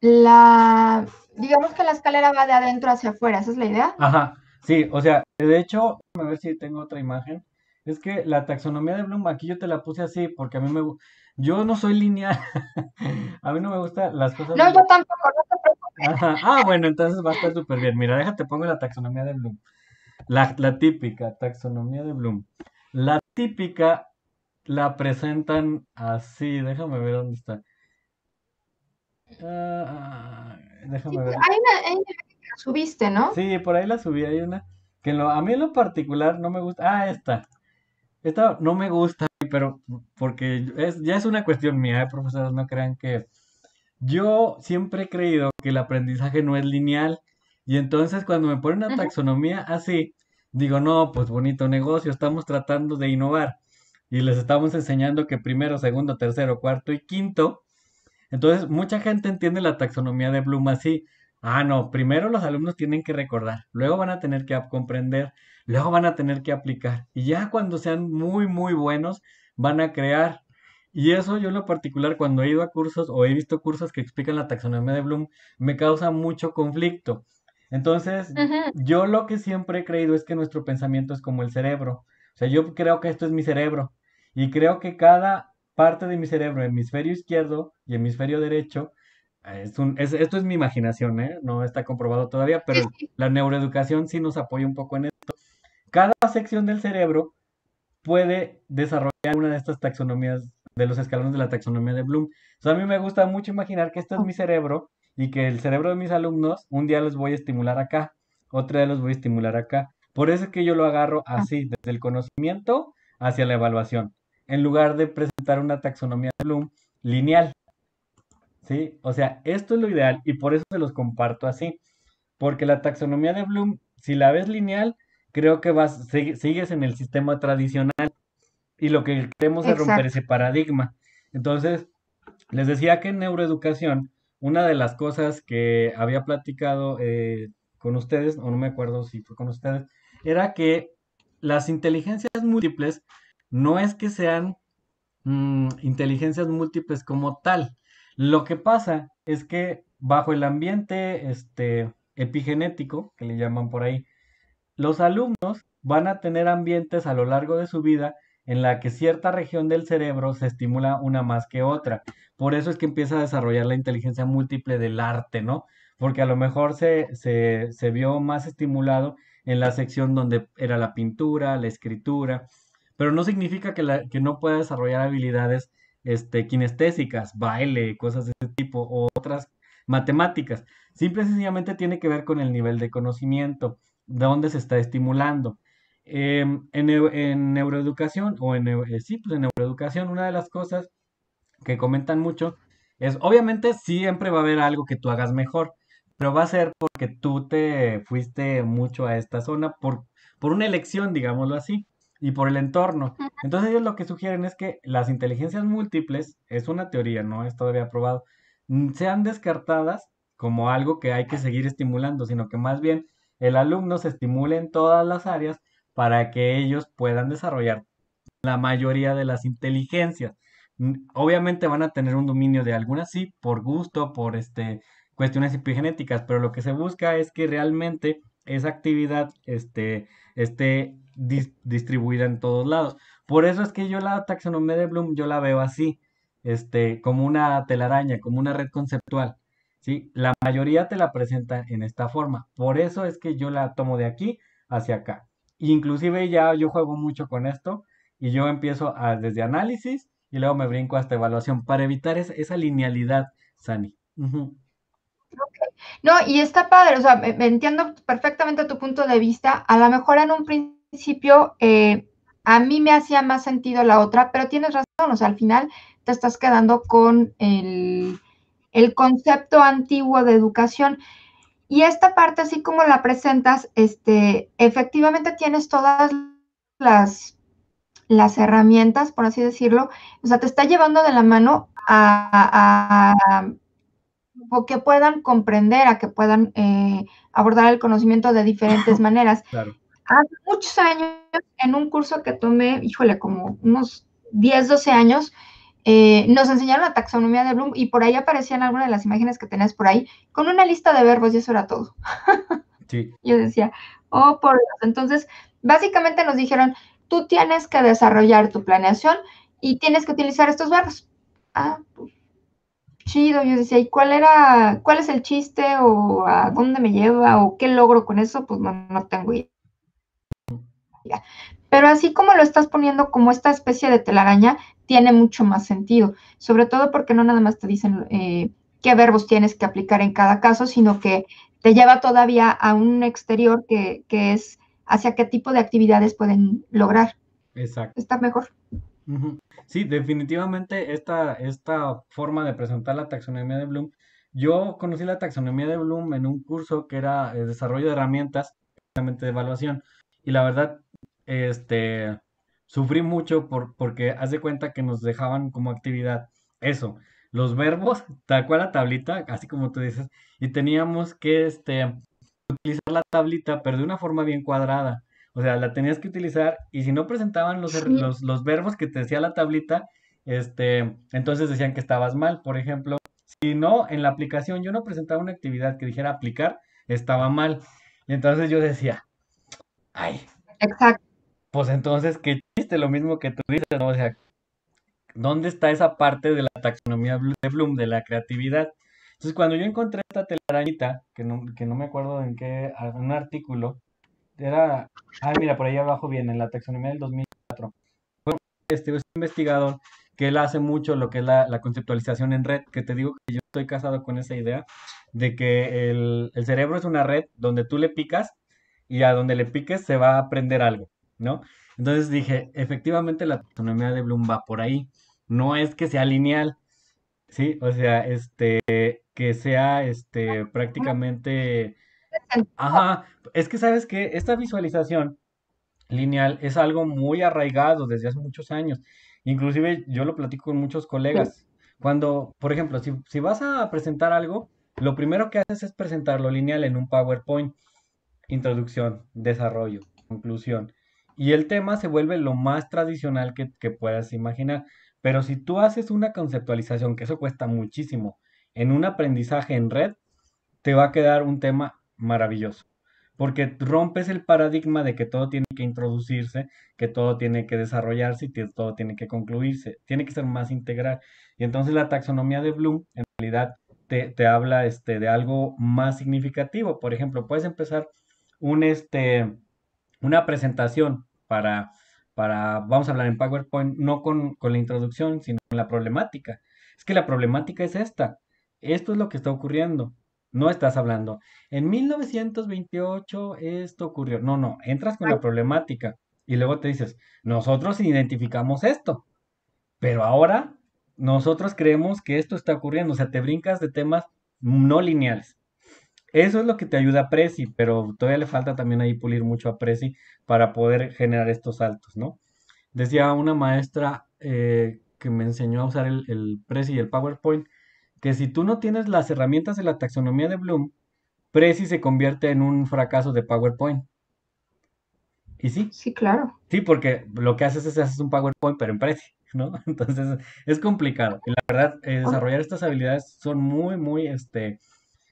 la, digamos que la escalera va de adentro hacia afuera, esa es la idea. Ajá, sí, o sea, de hecho, a ver si tengo otra imagen. Es que la taxonomía de Bloom, aquí yo te la puse así, porque a mí me yo no soy lineal. *laughs* a mí no me gustan las cosas. No, yo tampoco, no te preocupes. Ajá. Ah, bueno, entonces va a estar súper bien. Mira, déjate, pongo la taxonomía de Bloom. la típica taxonomía de Bloom. La típica la presentan así, déjame ver dónde está. Ah, déjame ver. Hay una, subiste, ¿no? Sí, por ahí la subí, hay una que a mí en lo particular no me gusta. Ah, esta. Esta no me gusta, pero porque es, ya es una cuestión mía, eh, profesores, no crean que... Yo siempre he creído que el aprendizaje no es lineal y entonces cuando me ponen una taxonomía así, digo, no, pues bonito negocio, estamos tratando de innovar y les estamos enseñando que primero, segundo, tercero, cuarto y quinto entonces, mucha gente entiende la taxonomía de Bloom así. Ah, no, primero los alumnos tienen que recordar, luego van a tener que comprender, luego van a tener que aplicar. Y ya cuando sean muy, muy buenos, van a crear. Y eso yo lo particular, cuando he ido a cursos o he visto cursos que explican la taxonomía de Bloom, me causa mucho conflicto. Entonces, yo lo que siempre he creído es que nuestro pensamiento es como el cerebro. O sea, yo creo que esto es mi cerebro. Y creo que cada parte de mi cerebro, hemisferio izquierdo y hemisferio derecho, eh, es un, esto es mi imaginación, ¿eh? no está comprobado todavía, pero la neuroeducación sí nos apoya un poco en esto. Cada sección del cerebro puede desarrollar una de estas taxonomías, de los escalones de la taxonomía de Bloom. a mí me gusta mucho imaginar que esto es mi cerebro y que el cerebro de mis alumnos, un día los voy a estimular acá, otro día los voy a estimular acá. Por eso es que yo lo agarro ah. así, desde el conocimiento hacia la evaluación en lugar de presentar una taxonomía de Bloom lineal. ¿Sí? O sea, esto es lo ideal y por eso se los comparto así. Porque la taxonomía de Bloom, si la ves lineal, creo que vas, sigues en el sistema tradicional y lo que queremos es romper ese paradigma. Entonces, les decía que en neuroeducación, una de las cosas que había platicado eh, con ustedes, o no me acuerdo si fue con ustedes, era que las inteligencias múltiples no es que sean mm, inteligencias múltiples como tal. Lo que pasa es que bajo el ambiente este, epigenético, que le llaman por ahí, los alumnos van a tener ambientes a lo largo de su vida en la que cierta región del cerebro se estimula una más que otra. Por eso es que empieza a desarrollar la inteligencia múltiple del arte, ¿no? Porque a lo mejor se vio más estimulado en la sección donde era la pintura, la escritura, pero no significa que, la, que no pueda desarrollar habilidades este, kinestésicas, baile, cosas de ese tipo, o otras matemáticas. Simple y sencillamente tiene que ver con el nivel de conocimiento, de dónde se está estimulando. Em, en, neuroeducación, o en, eh, pues en neuroeducación, una de las cosas que comentan mucho es, obviamente siempre va a haber algo que tú hagas mejor, pero va a ser porque tú te fuiste mucho a esta zona por, por una elección, digámoslo así y por el entorno. Entonces ellos lo que sugieren es que las inteligencias múltiples, es una teoría, no es todavía probado, mm, sean descartadas como algo que hay que seguir estimulando, sino que más bien el alumno se estimule en todas las áreas para que ellos puedan desarrollar la mayoría de las inteligencias. Mm, obviamente van a tener un dominio de algunas, sí, por gusto, por este, cuestiones epigenéticas, pero lo que se busca es que realmente esa actividad este, esté distribuida en todos lados. Por eso es que yo la taxonomía de Bloom, yo la veo así, este, como una telaraña, como una red conceptual. ¿sí? La mayoría te la presenta en esta forma. Por eso es que yo la tomo de aquí hacia acá. Inclusive ya yo juego mucho con esto y yo empiezo desde análisis y luego me brinco hasta evaluación para evitar esa linealidad, Sani. No, y está padre, o sea, entiendo perfectamente tu punto de vista. A lo mejor en un principio eh, a mí me hacía más sentido la otra, pero tienes razón, o sea, al final te estás quedando con el, concepto antiguo de educación. Y esta parte, así como la presentas, este, efectivamente tienes todas las, las herramientas, por así decirlo, o sea, te está llevando de la mano a que puedan comprender, a que puedan eh, abordar el conocimiento de diferentes *laughs* maneras. Hace muchos años, en un curso que tomé, híjole, como unos 10, 12 años, eh, nos enseñaron la taxonomía de Bloom y por ahí aparecían algunas de las imágenes que tenías por ahí con una lista de verbos y eso era todo. *laughs* Yo decía, oh, por Dios. Entonces, básicamente nos dijeron, tú tienes que desarrollar tu planeación y tienes que utilizar estos verbos. Ah, chido. Yo decía, ¿y cuál era, cuál es el chiste o a dónde me lleva o qué logro con eso? Pues no, tengo idea. Pero así como lo estás poniendo como esta especie de telaraña, tiene mucho más sentido, sobre todo porque no nada más te dicen eh, qué verbos tienes que aplicar en cada caso, sino que te lleva todavía a un exterior que, que es hacia qué tipo de actividades pueden lograr. Exacto. Está mejor. Sí, definitivamente esta, esta forma de presentar la taxonomía de Bloom. Yo conocí la taxonomía de Bloom en un curso que era eh, desarrollo de herramientas, de evaluación. Y la verdad, este, sufrí mucho porque haz de cuenta que nos dejaban como actividad eso, los verbos, tal cual la tablita, así como tú dices, y teníamos que este, utilizar la tablita, pero de una forma bien cuadrada. O sea, la tenías que utilizar y si no presentaban los, los, verbos que te decía la tablita, este, entonces decían que estabas mal. Por ejemplo, si no, en la aplicación yo no presentaba una actividad que dijera aplicar, estaba mal. Y entonces yo decía, ay. Exacto. Pues entonces, qué chiste, lo mismo que tú dices, ¿no? O sea, ¿dónde está esa parte de la taxonomía de Bloom, de la creatividad? Entonces, cuando yo encontré esta telarañita, que no, me acuerdo en qué, un artículo, era, ah, mira, por ahí abajo viene, la taxonomía del 2004. Fue este un investigador que él hace mucho lo que es la, conceptualización en red, que te digo que yo estoy casado con esa idea de que el, el cerebro es una red donde tú le picas y a donde le piques se va a aprender algo, ¿no? Entonces dije, efectivamente la taxonomía de Bloom va por ahí, no es que sea lineal, ¿sí? O sea, este, que sea este, prácticamente Ajá, es que sabes que esta visualización lineal es algo muy arraigado desde hace muchos años. Inclusive yo lo platico con muchos colegas. Cuando, por ejemplo, si, vas a presentar algo, lo primero que haces es presentarlo lineal en un PowerPoint. Introducción, desarrollo, conclusión. Y el tema se vuelve lo más tradicional que, que puedas imaginar. Pero si tú haces una conceptualización, que eso cuesta muchísimo, en un aprendizaje en red, te va a quedar un tema maravilloso, porque rompes el paradigma de que todo tiene que introducirse, que todo tiene que desarrollarse y todo tiene que concluirse, tiene que ser más integral. Y entonces la taxonomía de Bloom en realidad te, habla este, de algo más significativo. Por ejemplo, puedes empezar un, este, una presentación para, para, vamos a hablar en PowerPoint, no con, con la introducción, sino con la problemática. Es que la problemática es esta. Esto es lo que está ocurriendo no estás hablando. En 1928 esto ocurrió. No, no, entras con la problemática y luego te dices, nosotros identificamos esto, pero ahora nosotros creemos que esto está ocurriendo. O sea, te brincas de temas no lineales. Eso es lo que te ayuda a Prezi, pero todavía le falta también ahí pulir mucho a Prezi para poder generar estos saltos, ¿no? Decía una maestra eh, que me enseñó a usar el, el Prezi y el PowerPoint que si tú no tienes las herramientas de la taxonomía de Bloom, Prezi se convierte en un fracaso de PowerPoint. ¿Y sí? Sí, claro. Sí, porque lo que haces es haces un PowerPoint, pero en Prezi, ¿no? *laughs* Entonces es complicado. Y la verdad, eh, ah. desarrollar estas habilidades son muy, muy este,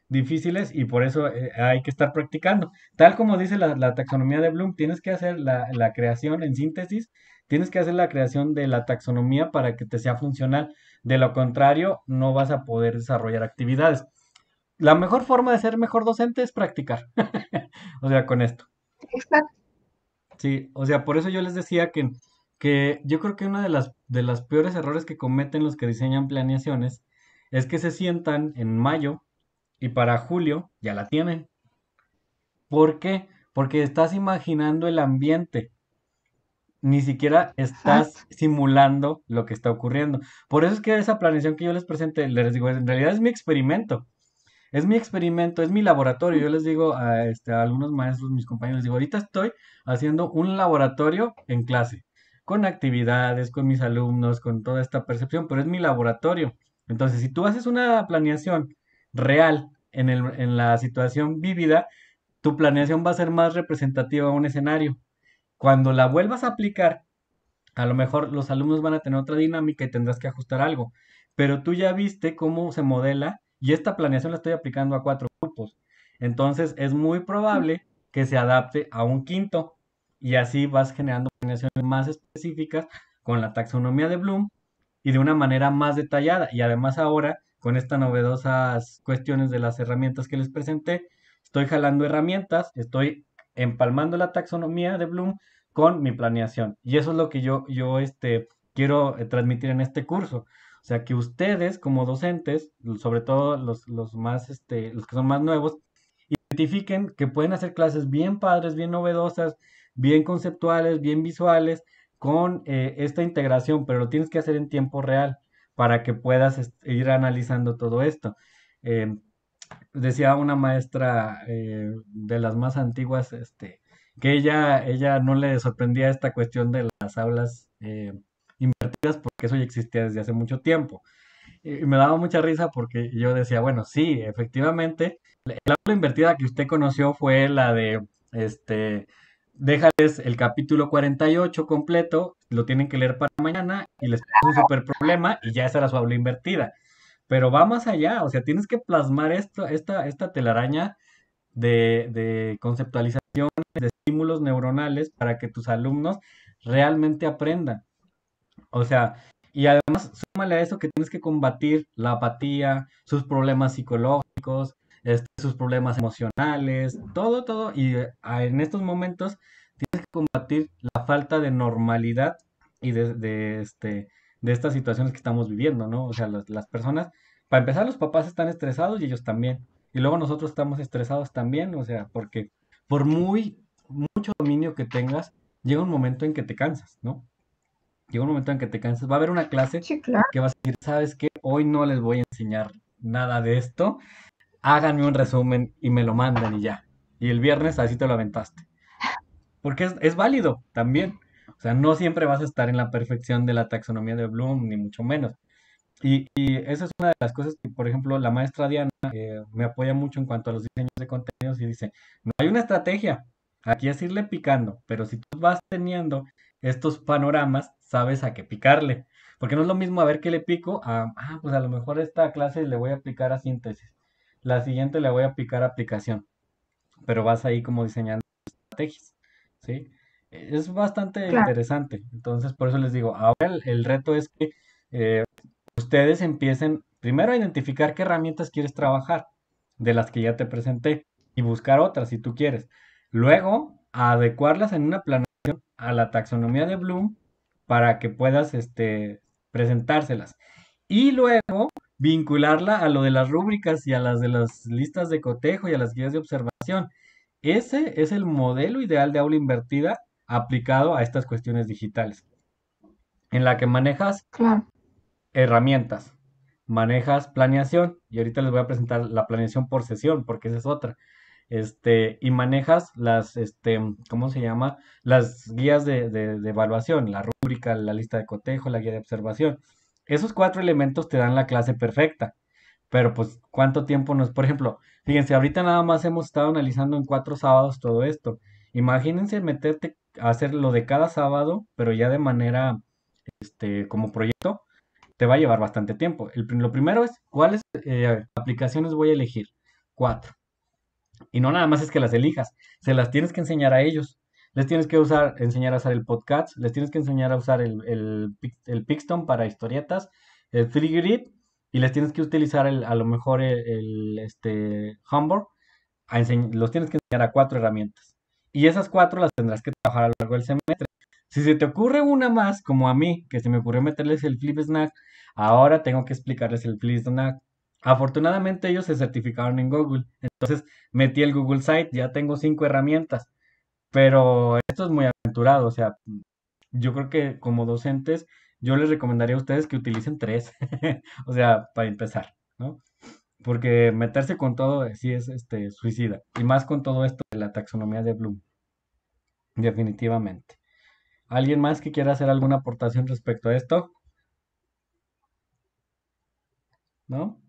difíciles y por eso eh, hay que estar practicando. Tal como dice la, taxonomía de Bloom, tienes que hacer la creación en síntesis Tienes que hacer la creación de la taxonomía para que te sea funcional. De lo contrario, no vas a poder desarrollar actividades. La mejor forma de ser mejor docente es practicar. *laughs* o sea, con esto. Exacto. Sí, o sea, por eso yo les decía que, que yo creo que uno de las, de los peores errores que cometen los que diseñan planeaciones es que se sientan en mayo y para julio ya la tienen. ¿Por qué? Porque estás imaginando el ambiente ni siquiera estás simulando lo que está ocurriendo. Por eso es que esa planeación que yo les presenté, les digo, en realidad es mi experimento. Es mi experimento, es mi laboratorio. Yo les digo este, a, algunos maestros, mis compañeros, les digo, ahorita estoy haciendo un laboratorio en clase, con actividades, con mis alumnos, con toda esta percepción, pero es mi laboratorio. Entonces, si tú haces una planeación real en, el, en la situación vivida, tu planeación va a ser más representativa a un escenario. Cuando la vuelvas a aplicar, a lo mejor los alumnos van a tener otra dinámica y tendrás que ajustar algo. Pero tú ya viste cómo se modela y esta planeación la estoy aplicando a cuatro grupos. Entonces es muy probable que se adapte a un quinto y así vas generando planeaciones más específicas con la taxonomía de Bloom y de una manera más detallada. Y además ahora, con estas novedosas cuestiones de las herramientas que les presenté, estoy jalando herramientas, estoy empalmando la taxonomía de Bloom con mi planeación. Y eso es lo que yo, yo este, quiero eh, transmitir en este curso. O sea, que ustedes como docentes, sobre todo los, más, este, los que son más nuevos, identifiquen que pueden hacer clases bien padres, bien novedosas, bien conceptuales, bien visuales, con eh, esta integración, pero lo tienes que hacer en tiempo real para que puedas este, ir analizando todo esto. Em, decía una maestra eh, de las más antiguas, este, que ella, ella no le sorprendía esta cuestión de las aulas eh, invertidas porque eso ya existía desde hace mucho tiempo. Y me daba mucha risa porque yo decía, bueno, sí, efectivamente, la aula invertida que usted conoció fue la de, este, déjales el capítulo 48 completo, lo tienen que leer para mañana y les pasa un super problema y ya esa era su aula invertida pero va más allá, o sea, tienes que plasmar esto, esta, esta telaraña de, conceptualización, de estímulos neuronales para que tus alumnos realmente aprendan. O sea, y además súmale a eso que tienes que combatir la apatía, sus problemas psicológicos, este, sus problemas emocionales, todo, todo. Y eh, en estos momentos tienes que combatir la falta de normalidad y de, de este, de estas situaciones que estamos viviendo, ¿no? O sea, las, las personas, para empezar, los papás están estresados y ellos también. Y luego nosotros estamos estresados también, o sea, porque por muy mucho dominio que tengas, llega un momento en que te cansas, ¿no? Llega un momento en que te cansas. Va a haber una clase que va a decir, ¿sabes qué? Hoy no les voy a enseñar nada de esto. Háganme un resumen y me lo mandan y ya. Y el viernes así te lo aventaste. Porque es, es válido también. O sea, no siempre vas a estar en la perfección de la taxonomía de Bloom, ni mucho menos. Y, esa es una de las cosas que, por ejemplo, la maestra Diana eh, me apoya mucho en cuanto a los diseños de contenidos y dice, no hay una estrategia, aquí es irle picando, pero si tú vas teniendo estos panoramas, sabes a qué picarle. Porque no es lo mismo a ver qué le pico a, ah, pues a lo mejor esta clase le voy a aplicar a síntesis, la siguiente le voy a aplicar a aplicación, pero vas ahí como diseñando estrategias, ¿sí? E-, es bastante interesante. Entonces, por eso les digo, ahora el, reto es que eh, ustedes empiecen primero a identificar qué herramientas quieres trabajar de las que ya te presenté y buscar otras si tú quieres. Luego, adecuarlas en una planificación a la taxonomía de Bloom para que puedas este, presentárselas. Y luego, vincularla a lo de las rúbricas y a las de las listas de cotejo y a las guías de observación. Ese es el modelo ideal de aula invertida aplicado a estas cuestiones digitales, en la que manejas herramientas, manejas planeación, y ahorita les voy a presentar la planeación por sesión, porque esa es otra. Este, y manejas las, este, ¿cómo se llama? Las guías de, de evaluación, la rúbrica, la lista de cotejo, la guía de observación. Esos cuatro elementos te dan la clase perfecta, pero pues cuánto tiempo nos, por ejemplo, fíjense, ahorita nada más hemos estado analizando en cuatro sábados todo esto. Imagínense meterte hacerlo de cada sábado, pero ya de manera este, como proyecto, te va a llevar bastante tiempo. El, lo primero es cuáles eh, aplicaciones voy a elegir. Cuatro. Y no nada más es que las elijas, se las tienes que enseñar a ellos. Les tienes que enseñar a usar el podcast, les tienes que enseñar a usar el, el, Pixton para historietas, el FreeGrid, y les tienes que utilizar el, a lo mejor el, este, Humber. los tienes que enseñar a cuatro herramientas. Y esas cuatro las tendrás que trabajar a lo largo del semestre. Si se te ocurre una más, como a mí, que se me ocurrió meterles el flip snack, ahora tengo que explicarles el flip snack. Afortunadamente ellos se certificaron en Google, entonces metí el Google Site, ya tengo cinco herramientas, pero esto es muy aventurado, o sea, yo creo que como docentes yo les recomendaría a ustedes que utilicen tres, *laughs* o sea, para empezar, ¿no? porque meterse con todo eh, sí es este, suicida, y más con todo esto de la taxonomía de Bloom, definitivamente. ¿Alguien más que quiera hacer alguna aportación respecto a esto? ¿No?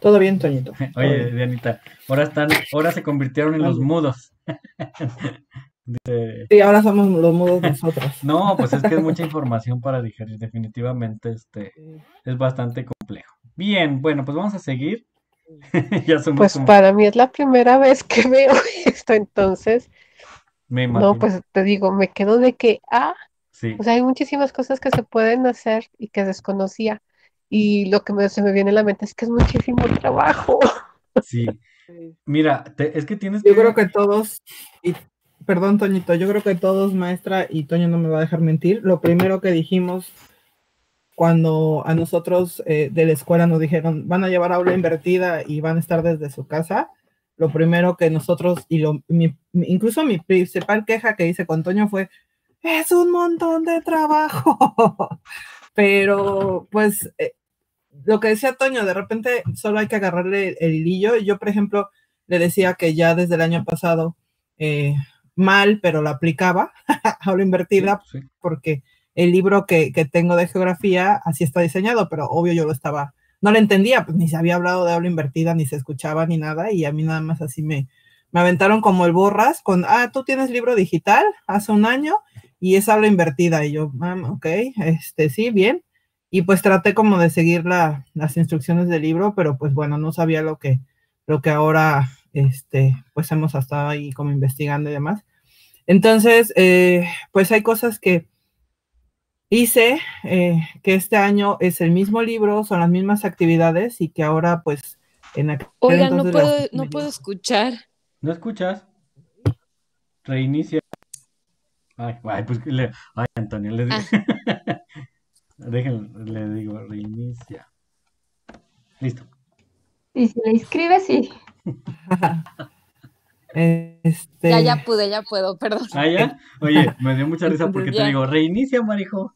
Todo bien, Toñito. *laughs* Oye, Dianita, ahora, están, ahora se convirtieron en los mudos. Dice *laughs* Sí, ahora somos los modos nosotros. *laughs* no, pues es que es mucha información para digerir, definitivamente este es bastante complejo. Bien, bueno, pues vamos a seguir. *laughs* ya pues para mí es la primera vez que veo *laughs* esto, entonces. no, pues te digo, me quedo de que, ah, sí. o sea, hay muchísimas cosas que se pueden hacer y que desconocía. Y lo que se me viene a la mente es que es muchísimo trabajo. Sí. Mira, es que tienes. Yo creo que todos perdón, Toñito, yo creo que todos, maestra, y Toño no me va a dejar mentir, lo primero que dijimos cuando a nosotros eh, de la escuela nos dijeron, van a llevar aula invertida y van a estar desde su casa, lo primero que nosotros, y lo, incluso mi principal queja que hice con Toño fue, es un montón de trabajo. *laughs* Pero, pues, eh, lo que decía Toño, de repente solo hay que agarrarle el, hilillo. Yo, por ejemplo, le decía que ya desde el año pasado, eh, mal, pero la aplicaba *laughs* a la invertida, porque el libro que, tengo de geografía así está diseñado, pero obvio yo lo estaba, no lo entendía, pues ni se había hablado de habla invertida, ni se escuchaba, ni nada, y a mí nada más así me, me aventaron como el borras con, ah, tú tienes libro digital hace un año y es habla invertida, y yo, ah, ok, este, sí, bien, y pues traté como de seguir las instrucciones del libro, pero pues bueno, no sabía lo que, lo que ahora este, pues hemos estado ahí como investigando y demás. Entonces, eh, pues hay cosas que hice, eh, que este año es el mismo libro, son las mismas actividades y que ahora pues en Oiga, no puedo, no puedo escuchar. ¿No escuchas? Reinicia. Ay, pues ay, Antonio, les... digo. Ah. *laughs* Déjenme, le digo, reinicia. Listo. Y si le inscribe, sí. *laughs* Este. Ya, ya pude, ya puedo, perdón. Ah, ya. Oye, me dio mucha risa porque te digo, reinicia, Marijo.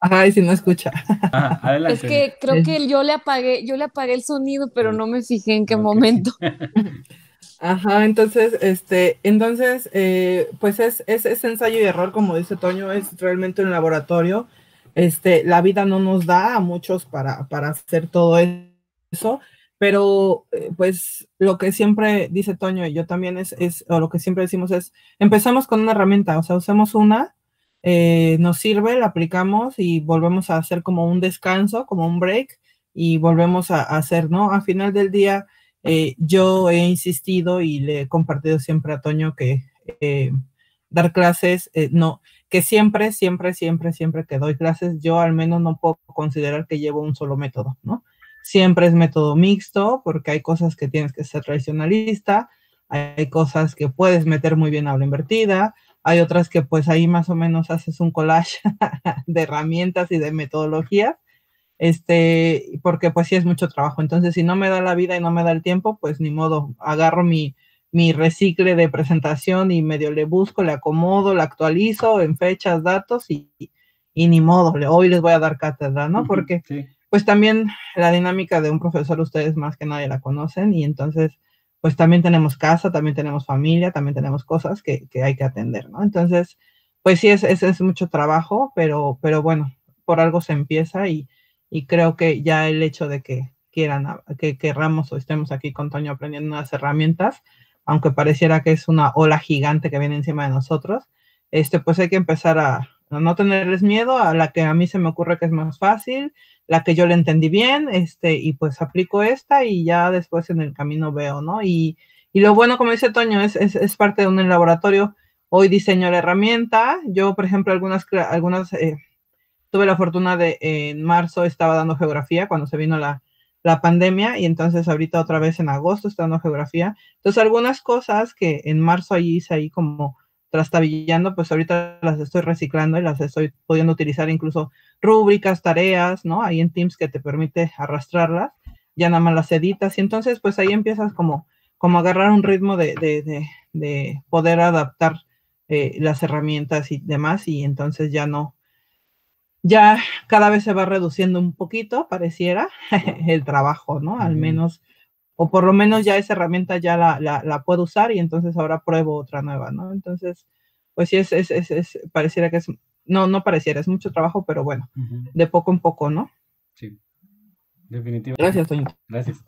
Ay, si no escucha. Ah, es que creo que yo le apagué, yo le apagué el sonido, pero no me fijé en qué momento. *laughs* Ajá, entonces, este, entonces, eh, pues es, es, es, ensayo y error, como dice Toño, es realmente un laboratorio. Este, la vida no nos da a muchos para, para hacer todo esto eso, pero eh, pues lo que siempre dice Toño y yo también es, es, o lo que siempre decimos es, empezamos con una herramienta, o sea, usamos una, eh, nos sirve, la aplicamos y volvemos a hacer como un descanso, como un break y volvemos a, hacer, ¿no? A final del día, eh, yo he insistido y le he compartido siempre a Toño que dar clases, no, que siempre, siempre, siempre, siempre que doy clases, yo al menos no puedo considerar que llevo un solo método, ¿no? Siempre es método mixto porque hay cosas que tienes que ser tradicionalista, hay cosas que puedes meter muy bien a la invertida, hay otras que pues ahí más o menos haces un collage *laughs* de herramientas y de metodologías, este, porque pues sí es mucho trabajo. Entonces, si no me da la vida y no me da el tiempo, pues ni modo, agarro mi, mi recicle de presentación y medio le busco, le acomodo, le actualizo en fechas, datos y, ni modo, hoy les voy a dar cátedra, ¿no? Porque pues también la dinámica de un profesor ustedes más que nadie la conocen y entonces pues también tenemos casa, también tenemos familia, también tenemos cosas que, hay que atender, ¿no? Entonces, pues sí, es, es, mucho trabajo, pero, pero bueno, por algo se empieza y, creo que ya el hecho de que quieran, que querramos o estemos aquí con Toño aprendiendo unas herramientas, aunque pareciera que es una ola gigante que viene encima de nosotros, este, pues hay que empezar a no tenerles miedo a la que a mí se me ocurre que es más fácil, la que yo le entendí bien, este, y pues aplico esta y ya después en el camino veo, ¿no? Y, lo bueno, como dice Toño, es, es, parte de un laboratorio. Hoy diseño la herramienta. Yo, por ejemplo, algunas, algunas eh, tuve la fortuna de en marzo estaba dando geografía cuando se vino la, pandemia y entonces ahorita otra vez en agosto está dando geografía. Entonces, algunas cosas que en marzo ahí hice ahí como trastabillando, pues ahorita las estoy reciclando y las estoy pudiendo utilizar incluso rúbricas, tareas, ¿no? Ahí en Teams que te permite arrastrarlas, ya nada más las editas y entonces pues ahí empiezas como, como agarrar un ritmo de, poder adaptar eh, las herramientas y demás y entonces ya no, ya cada vez se va reduciendo un poquito, pareciera, *laughs* el trabajo, ¿no? Al menos o por lo menos ya esa herramienta ya la, la, puedo usar y entonces ahora pruebo otra nueva, ¿no? Entonces, pues sí, es, es, es, pareciera que es, no, no pareciera, es mucho trabajo, pero bueno, de poco en poco, ¿no? Sí, definitivamente. Gracias, Toño. Gracias.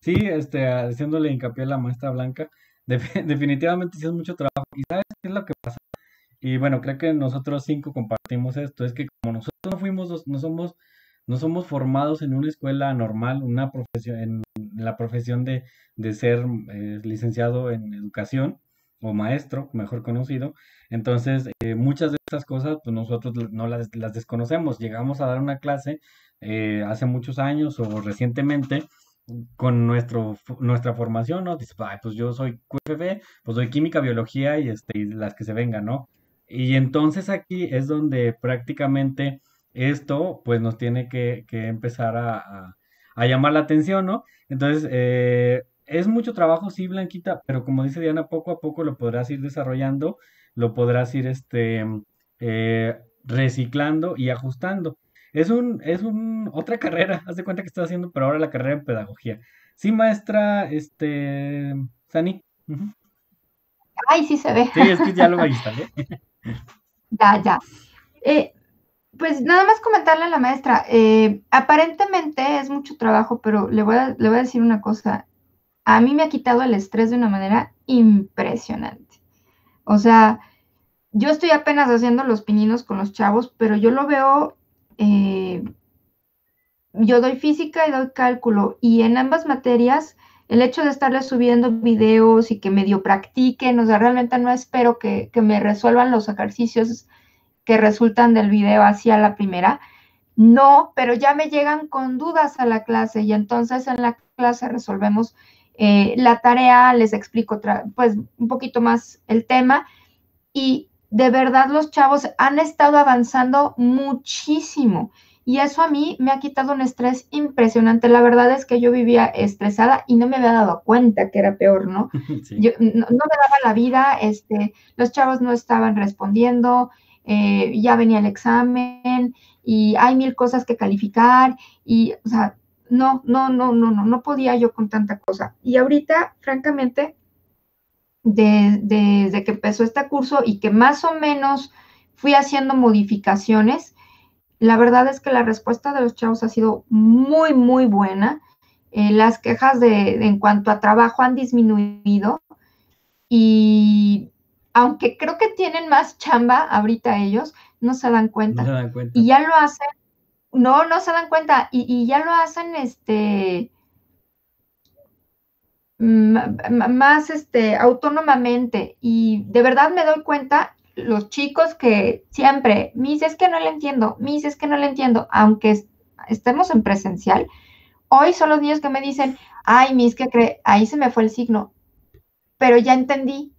Sí, este, haciéndole hincapié a la maestra Blanca, *laughs* definitivamente sí es mucho trabajo. ¿Y sabes qué es lo que pasa? Y bueno, creo que nosotros cinco compartimos esto, es que como nosotros no fuimos, no somos no somos formados en una escuela normal, una profesión, en la profesión de, ser eh, licenciado en educación o maestro, mejor conocido. Entonces, eh, muchas de estas cosas, pues nosotros no las, desconocemos. Llegamos a dar una clase eh, hace muchos años o recientemente con nuestro, nuestra formación, ¿no? Dice, pues yo soy QFB, pues doy química, biología y, este, y las que se vengan, ¿no? Y entonces aquí es donde prácticamente esto pues nos tiene que, empezar a, llamar la atención, ¿no? Entonces, eh, es mucho trabajo, sí, Blanquita, pero como dice Diana, poco a poco lo podrás ir desarrollando, lo podrás ir este, mm, eh, reciclando y ajustando. Es un, es otra *laughs* carrera, haz de cuenta que estás haciendo, pero ahora la carrera en pedagogía. Sí, maestra, este, Sani. Ay, sí se ve. Sí, es que ya lo *laughs* ya, ya. Eh, pues nada más comentarle a la maestra, eh, aparentemente es mucho trabajo, pero le voy, a, decir una cosa, a mí me ha quitado el estrés de una manera impresionante. O sea, yo estoy apenas haciendo los pininos con los chavos, pero yo lo veo, eh, yo doy física y doy cálculo, y en ambas materias, el hecho de estarle subiendo videos y que medio practiquen, o sea, realmente no espero que, que me resuelvan los ejercicios que resultan del video hacia la primera. No, pero ya me llegan con dudas a la clase y entonces en la clase resolvemos eh, la tarea, les explico pues un poquito más el tema y de verdad los chavos han estado avanzando muchísimo y eso a mí me ha quitado un estrés impresionante. La verdad es que yo vivía estresada y no me había dado cuenta que era peor, ¿no? *laughs* no, me daba la vida, este, los chavos no estaban respondiendo, eh, ya venía el examen y hay mil cosas que calificar y, o sea, no, no, no, no, no, no podía yo con tanta cosa. Y ahorita, francamente, desde que empezó este curso y que más o menos fui haciendo modificaciones, la verdad es que la respuesta de los chavos ha sido muy, muy buena. Eh, las quejas de, en cuanto a trabajo han disminuido y aunque creo que tienen más chamba ahorita ellos, no se dan cuenta. No se dan cuenta. Y ya lo hacen, no, no se dan cuenta, y, ya lo hacen este mm, más este autónomamente y de verdad me doy cuenta los chicos que siempre mis es que no le entiendo mis es que no le entiendo aunque estemos en presencial hoy son los niños que me dicen ay mis que cree ahí se me fue el signo pero ya entendí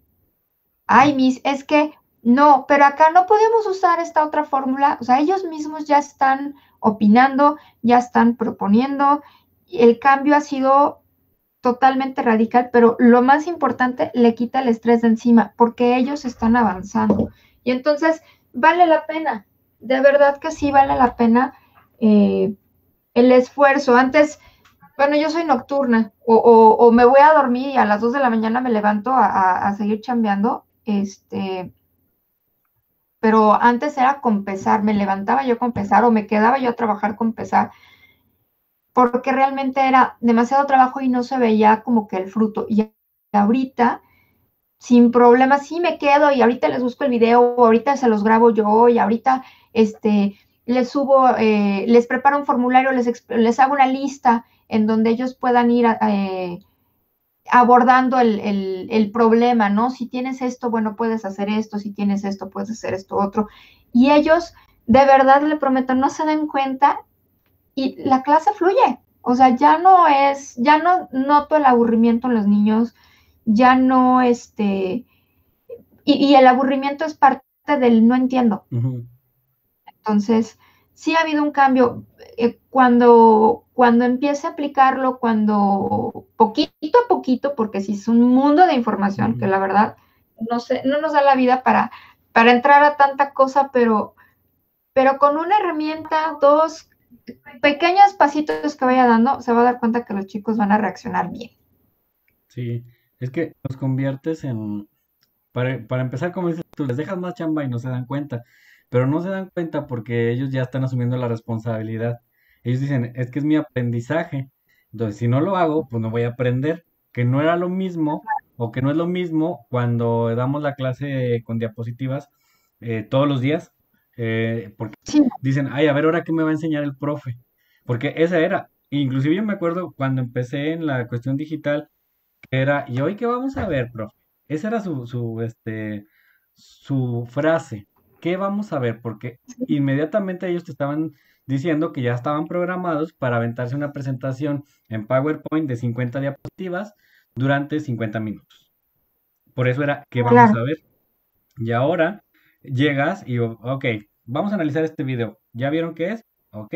ay, mis, es que no, pero acá no podemos usar esta otra fórmula. O sea, ellos mismos ya están opinando, ya están proponiendo. El cambio ha sido totalmente radical, pero lo más importante, le quita el estrés de encima, porque ellos están avanzando. Y entonces, vale la pena, de verdad que sí vale la pena eh, el esfuerzo. Antes, bueno, yo soy nocturna, o, me voy a dormir y a las 2 de la mañana me levanto a, a seguir chambeando, este, pero antes era con pesar, me levantaba yo con pesar o me quedaba yo a trabajar con pesar, porque realmente era demasiado trabajo y no se veía como que el fruto. Y ahorita, sin problema, sí me quedo y ahorita les busco el video, ahorita se los grabo yo y ahorita este, les subo, eh, les preparo un formulario, les, les, hago una lista en donde ellos puedan ir a... Eh, abordando el, problema, ¿no? Si tienes esto, bueno, puedes hacer esto, si tienes esto, puedes hacer esto otro. Y ellos, de verdad, le prometo, no se dan cuenta y la clase fluye. O sea, ya no es, ya no noto el aburrimiento en los niños, ya no, este, y, el aburrimiento es parte del no entiendo. Entonces, sí ha habido un cambio. Eh, cuando, cuando empiece a aplicarlo, cuando poquito a poquito, porque si es un mundo de información, que la verdad no, sé, no nos da la vida para, para entrar a tanta cosa, pero, pero con una herramienta, dos pequeños pasitos que vaya dando, se va a dar cuenta que los chicos van a reaccionar bien. Sí, es que nos conviertes en, para, para empezar, como dices tú, les dejas más chamba y no se dan cuenta pero no se dan cuenta porque ellos ya están asumiendo la responsabilidad. Ellos dicen, es que es mi aprendizaje, entonces si no lo hago, pues no voy a aprender, que no era lo mismo o que no es lo mismo cuando damos la clase con diapositivas eh, todos los días, eh, porque dicen, ay, a ver ahora qué me va a enseñar el profe, porque esa era, inclusive yo me acuerdo cuando empecé en la cuestión digital, que era, ¿y hoy qué vamos a ver, profe? Esa era su, su, este, su frase. ¿qué vamos a ver? Porque inmediatamente ellos te estaban diciendo que ya estaban programados para aventarse una presentación en PowerPoint de 50 diapositivas durante 50 minutos. Por eso era, ¿qué vamos a ver? Y ahora llegas y, ok, vamos a analizar este video. ¿Ya vieron qué es? Ok,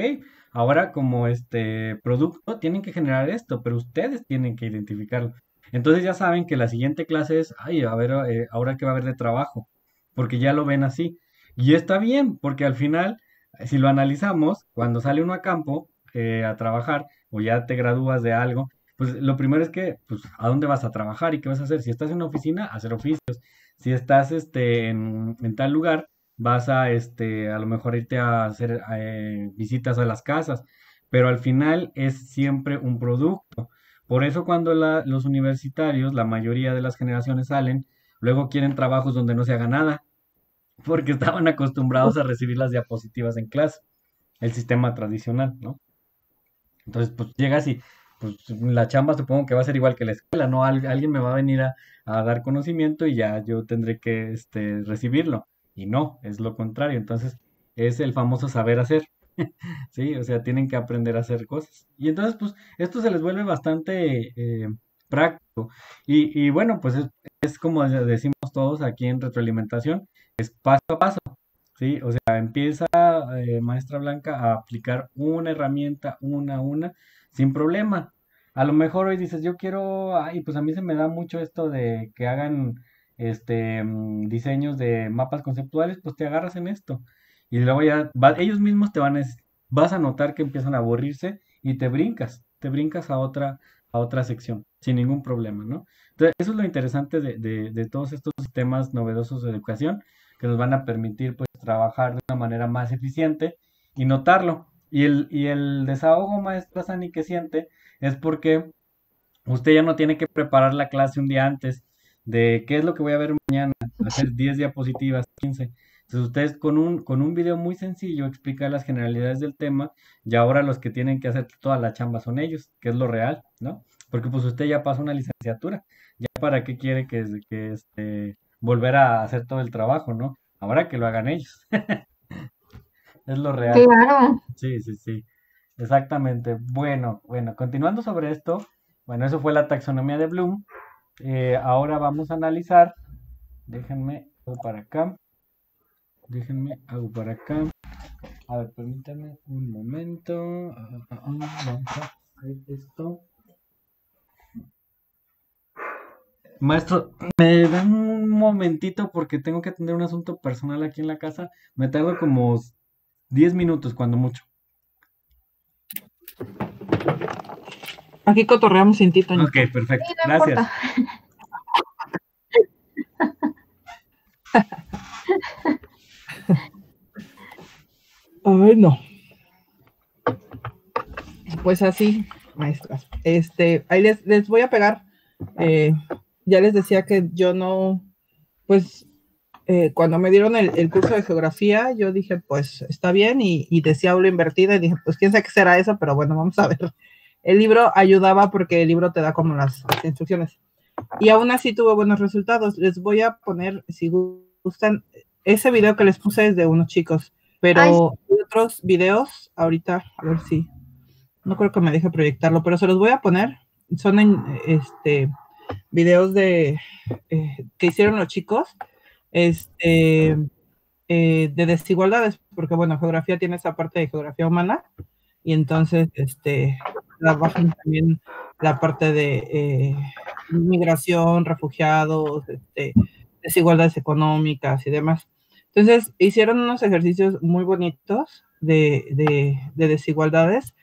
ahora como este producto tienen que generar esto, pero ustedes tienen que identificarlo. Entonces ya saben que la siguiente clase es, ay, a ver, eh, ahora qué va a haber de trabajo, porque ya lo ven así. Y está bien, porque al final, si lo analizamos, cuando sale uno a campo eh, a trabajar o ya te gradúas de algo, pues lo primero es que, pues, ¿a dónde vas a trabajar y qué vas a hacer? Si estás en una oficina, hacer oficios. Si estás este, en, tal lugar, vas a, este, a lo mejor irte a hacer eh, visitas a las casas, pero al final es siempre un producto. Por eso cuando la, los universitarios, la mayoría de las generaciones salen, luego quieren trabajos donde no se haga nada, porque estaban acostumbrados a recibir las diapositivas en clase, el sistema tradicional, ¿no? Entonces, pues llegas y pues la chamba supongo que va a ser igual que la escuela, ¿no? alguien me va a venir a, dar conocimiento y ya yo tendré que este, recibirlo. Y no, es lo contrario. Entonces, es el famoso saber hacer. *laughs* sí, o sea, tienen que aprender a hacer cosas. Y entonces, pues, esto se les vuelve bastante eh, práctico. Y, bueno, pues es como decimos todos aquí en retroalimentación, es paso a paso, ¿sí? O sea, empieza eh, Maestra Blanca a aplicar una herramienta, una a una, sin problema. A lo mejor hoy dices, yo quiero, Y pues a mí se me da mucho esto de que hagan este mm, diseños de mapas conceptuales, pues te agarras en esto. Y luego ya ellos mismos te van a, vas a notar que empiezan a aburrirse y te brincas, te brincas a otra, a otra sección, sin ningún problema, ¿no? Entonces, eso es lo interesante de, de todos estos sistemas novedosos de educación, que nos van a permitir pues trabajar de una manera más eficiente y notarlo. Y el, el desahogo maestra Sani que siente es porque usted ya no tiene que preparar la clase un día antes de qué es lo que voy a ver mañana, hacer 10 diapositivas, 15. Entonces ustedes con un, con un video muy sencillo explica las generalidades del tema y ahora los que tienen que hacer toda la chamba son ellos, que es lo real, ¿no? Porque pues usted ya pasa una licenciatura, ya para qué quiere que, que este, volver a hacer todo el trabajo, ¿no? Ahora que lo hagan ellos. *laughs* es lo real. Sí, sí, sí. Exactamente. Bueno, bueno, continuando sobre esto, bueno, eso fue la taxonomía de Bloom. Eh, ahora vamos a analizar. Déjenme, hago para acá. Déjenme, hago para acá. A ver, permítanme un momento. esto. Maestro, me dan un momentito porque tengo que atender un asunto personal aquí en la casa. Me tardo como 10 minutos, cuando mucho. Aquí cotorreamos sin tito. Ok, perfecto. Gracias. Ay, no. Pues así, maestras. Este, ahí les, les voy a pegar eh, ya les decía que yo no, pues eh, cuando me dieron el, curso de geografía, yo dije, pues está bien, y, decía aula invertida, y dije, pues quién sabe qué será eso, pero bueno, vamos a ver. El libro ayudaba porque el libro te da como las, instrucciones. Y aún así tuvo buenos resultados. Les voy a poner, si gustan, ese video que les puse es de unos chicos, pero hay otros videos ahorita, a ver si, no creo que me deje proyectarlo, pero se los voy a poner. Son en, este, videos de eh, que hicieron los chicos este, eh, de desigualdades, porque bueno, geografía tiene esa parte de geografía humana y entonces este, trabajan también la parte de eh, migración, refugiados, este, desigualdades económicas y demás. Entonces hicieron unos ejercicios muy bonitos de desigualdades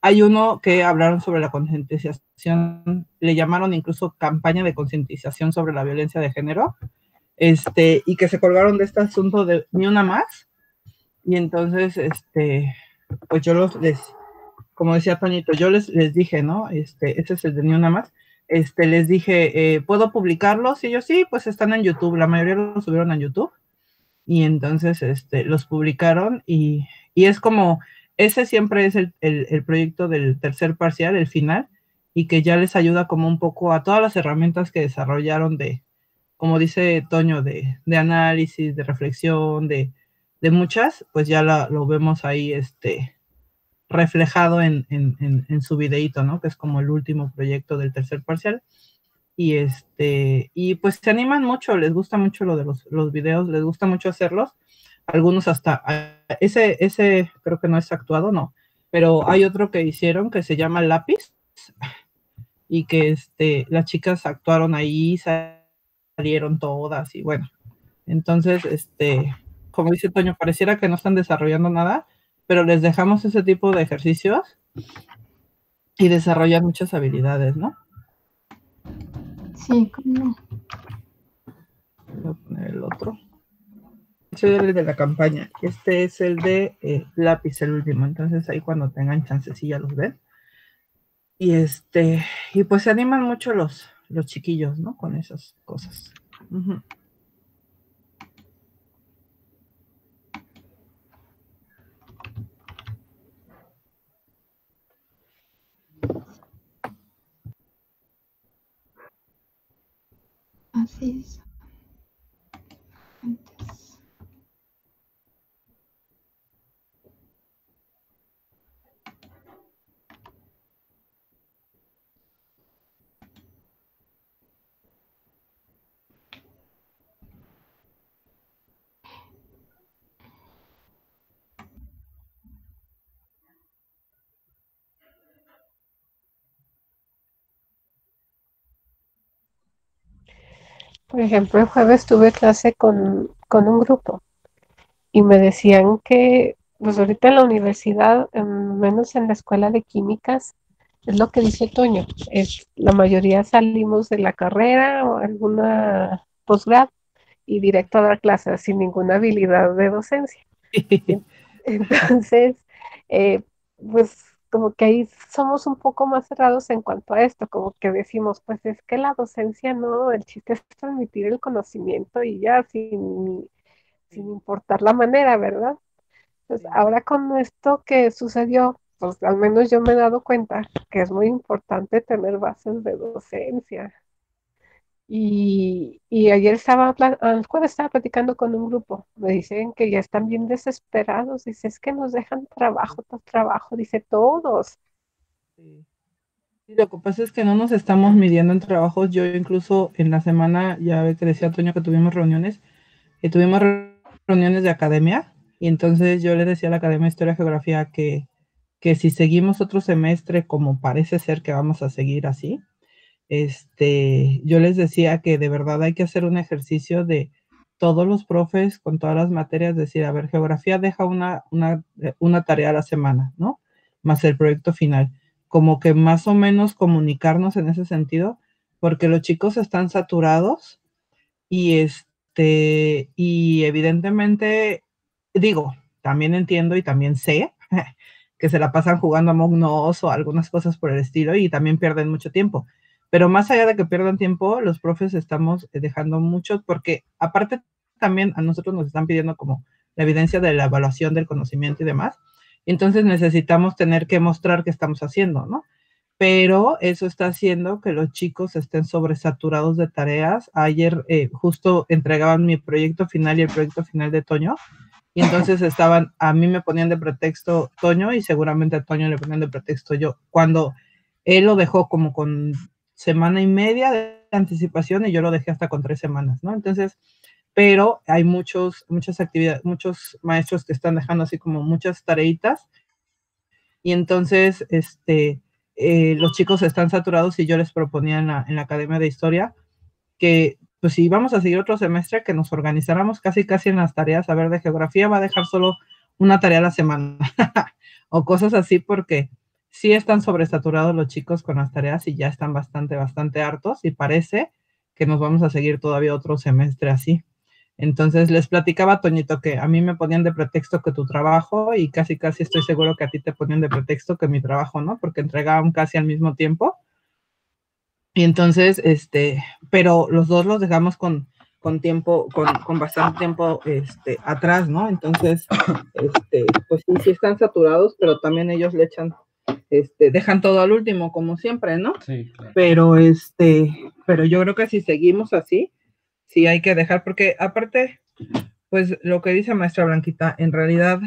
hay uno que hablaron sobre la concientización, le llamaron incluso campaña de concientización sobre la violencia de género, este, y que se colgaron de este asunto de ni una más. Y entonces, este, pues yo los, les, como decía Toñito, yo les, les dije, ¿no? Este, ese es el de ni una más. Este, les dije, eh, ¿puedo publicarlos? Y ellos sí, pues están en YouTube, la mayoría los subieron a YouTube. Y entonces, este, los publicaron y, y es como, ese siempre es el, proyecto del tercer parcial, el final, y que ya les ayuda como un poco a todas las herramientas que desarrollaron de, como dice Toño, de, análisis, de reflexión, de, de muchas, pues ya lo vemos ahí este, reflejado en, en, en, su videíto, ¿no? Que es como el último proyecto del tercer parcial. Y, este, y pues se animan mucho, les gusta mucho lo de los, los videos, les gusta mucho hacerlos algunos hasta, ah, ese, ese creo que no es actuado, no, pero hay otro que hicieron que se llama Lápiz y que este, las chicas actuaron ahí, salieron todas y bueno, entonces, este, como dice Toño, pareciera que no están desarrollando nada, pero les dejamos ese tipo de ejercicios y desarrollan muchas habilidades, ¿no? Sí, cómo Voy a poner el otro soy el de la campaña. Este es el de eh, lápiz, el último. Entonces ahí cuando tengan chance, sí, ya los ven. Y este, y pues se animan mucho los, los chiquillos, ¿no? Con esas cosas. Así es. Por ejemplo, el jueves tuve clase con, un grupo y me decían que, pues ahorita en la universidad, menos en la escuela de químicas, es lo que dice Toño, es, la mayoría salimos de la carrera o alguna posgrado y directo a dar clases sin ninguna habilidad de docencia. *laughs* Entonces, eh, pues como que ahí somos un poco más cerrados en cuanto a esto, como que decimos, pues es que la docencia no, el chiste es transmitir el conocimiento y ya, sin, importar la manera, ¿verdad? Pues ahora con esto que sucedió, pues al menos yo me he dado cuenta que es muy importante tener bases de docencia. Y, ayer estaba, estaba platicando con un grupo, me dicen que ya están bien desesperados, dice, es que nos dejan trabajo trabajo, dice todos. lo que pasa es que no nos estamos midiendo en trabajos, yo incluso en la semana, ya ve que decía Toño que tuvimos reuniones, que tuvimos reuniones de academia, y entonces yo le decía a la Academia de Historia y Geografía que si seguimos otro semestre como parece ser que vamos a seguir así, este, yo les decía que de verdad hay que hacer un ejercicio de todos los profes con todas las materias, decir, a ver, geografía deja una, una, eh, una tarea a la semana, ¿no? Más el proyecto final. Como que más o menos comunicarnos en ese sentido, porque los chicos están saturados y este, y evidentemente, digo, también entiendo y también sé *laughs* que se la pasan jugando a Mognos o algunas cosas por el estilo y también pierden mucho tiempo pero más allá de que pierdan tiempo, los profes estamos eh, dejando mucho, porque aparte también a nosotros nos están pidiendo como la evidencia de la evaluación del conocimiento y demás. Entonces necesitamos tener que mostrar qué estamos haciendo, ¿no? Pero eso está haciendo que los chicos estén sobresaturados de tareas. Ayer eh, justo entregaban mi proyecto final y el proyecto final de Toño. Y entonces estaban, a mí me ponían de pretexto Toño y seguramente a Toño le ponían de pretexto yo. Cuando él lo dejó como con semana y media de anticipación y yo lo dejé hasta con tres semanas, ¿no? Entonces, pero hay muchos, muchas actividades, muchos maestros que están dejando así como muchas tareitas y entonces, este, eh, los chicos están saturados y yo les proponía en la, en la Academia de Historia que pues si vamos a seguir otro semestre, que nos organizáramos casi casi en las tareas, a ver, de geografía va a dejar solo una tarea a la semana *laughs* o cosas así, porque sí están sobresaturados los chicos con las tareas y ya están bastante, bastante hartos y parece que nos vamos a seguir todavía otro semestre así. Entonces les platicaba, Toñito, que a mí me ponían de pretexto que tu trabajo y casi, casi estoy seguro que a ti te ponían de pretexto que mi trabajo, ¿no? Porque entregaban casi al mismo tiempo. Y entonces, este, pero los dos los dejamos con, con tiempo, con, bastante tiempo este, atrás, ¿no? Entonces, este, pues sí, sí están saturados, pero también ellos le echan este, dejan todo al último, como siempre, ¿no? Sí, Pero este, pero yo creo que si seguimos así, sí hay que dejar, porque aparte, pues lo que dice maestra Blanquita, en realidad,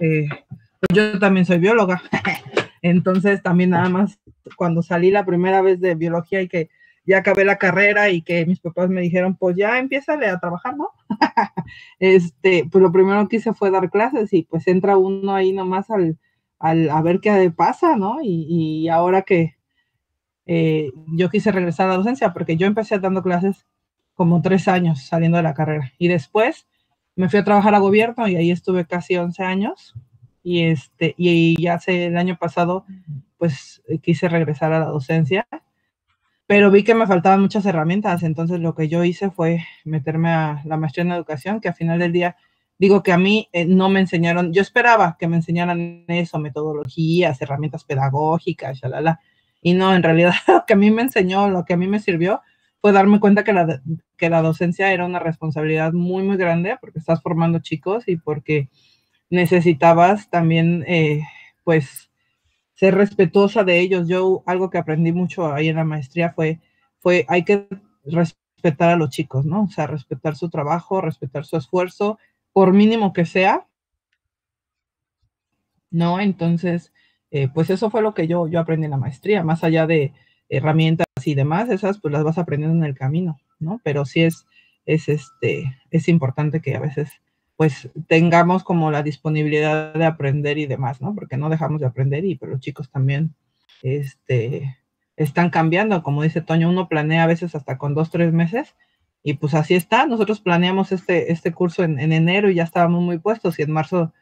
eh, pues yo también soy bióloga. *laughs* Entonces también nada más cuando salí la primera vez de biología y que ya acabé la carrera y que mis papás me dijeron, pues ya empieza a trabajar, ¿no? *laughs* este, pues lo primero que hice fue dar clases y pues entra uno ahí nomás al, al, a ver qué pasa, ¿no? Y, ahora que eh, yo quise regresar a la docencia, porque yo empecé dando clases como tres años saliendo de la carrera. Y después me fui a trabajar a gobierno y ahí estuve casi 11 años. Y, este, y ya hace el año pasado, pues eh, quise regresar a la docencia, pero vi que me faltaban muchas herramientas. Entonces lo que yo hice fue meterme a la maestría en educación, que al final del día digo que a mí eh, no me enseñaron, yo esperaba que me enseñaran eso, metodologías, herramientas pedagógicas, y no, en realidad *laughs* lo que a mí me enseñó, lo que a mí me sirvió fue darme cuenta que la, que la docencia era una responsabilidad muy, muy grande porque estás formando chicos y porque necesitabas también, eh, pues, ser respetuosa de ellos. Yo algo que aprendí mucho ahí en la maestría fue, fue hay que respetar a los chicos, ¿no? O sea, respetar su trabajo, respetar su esfuerzo, por mínimo que sea, ¿no? Entonces, eh, pues eso fue lo que yo, yo aprendí en la maestría, más allá de herramientas y demás, esas pues las vas aprendiendo en el camino, ¿no? Pero sí es, es, este, es importante que a veces pues tengamos como la disponibilidad de aprender y demás, ¿no? Porque no dejamos de aprender y pero los chicos también este, están cambiando, como dice Toño, uno planea a veces hasta con dos, tres meses y pues así está, nosotros planeamos este, este curso en, enero y ya estábamos muy puestos y en marzo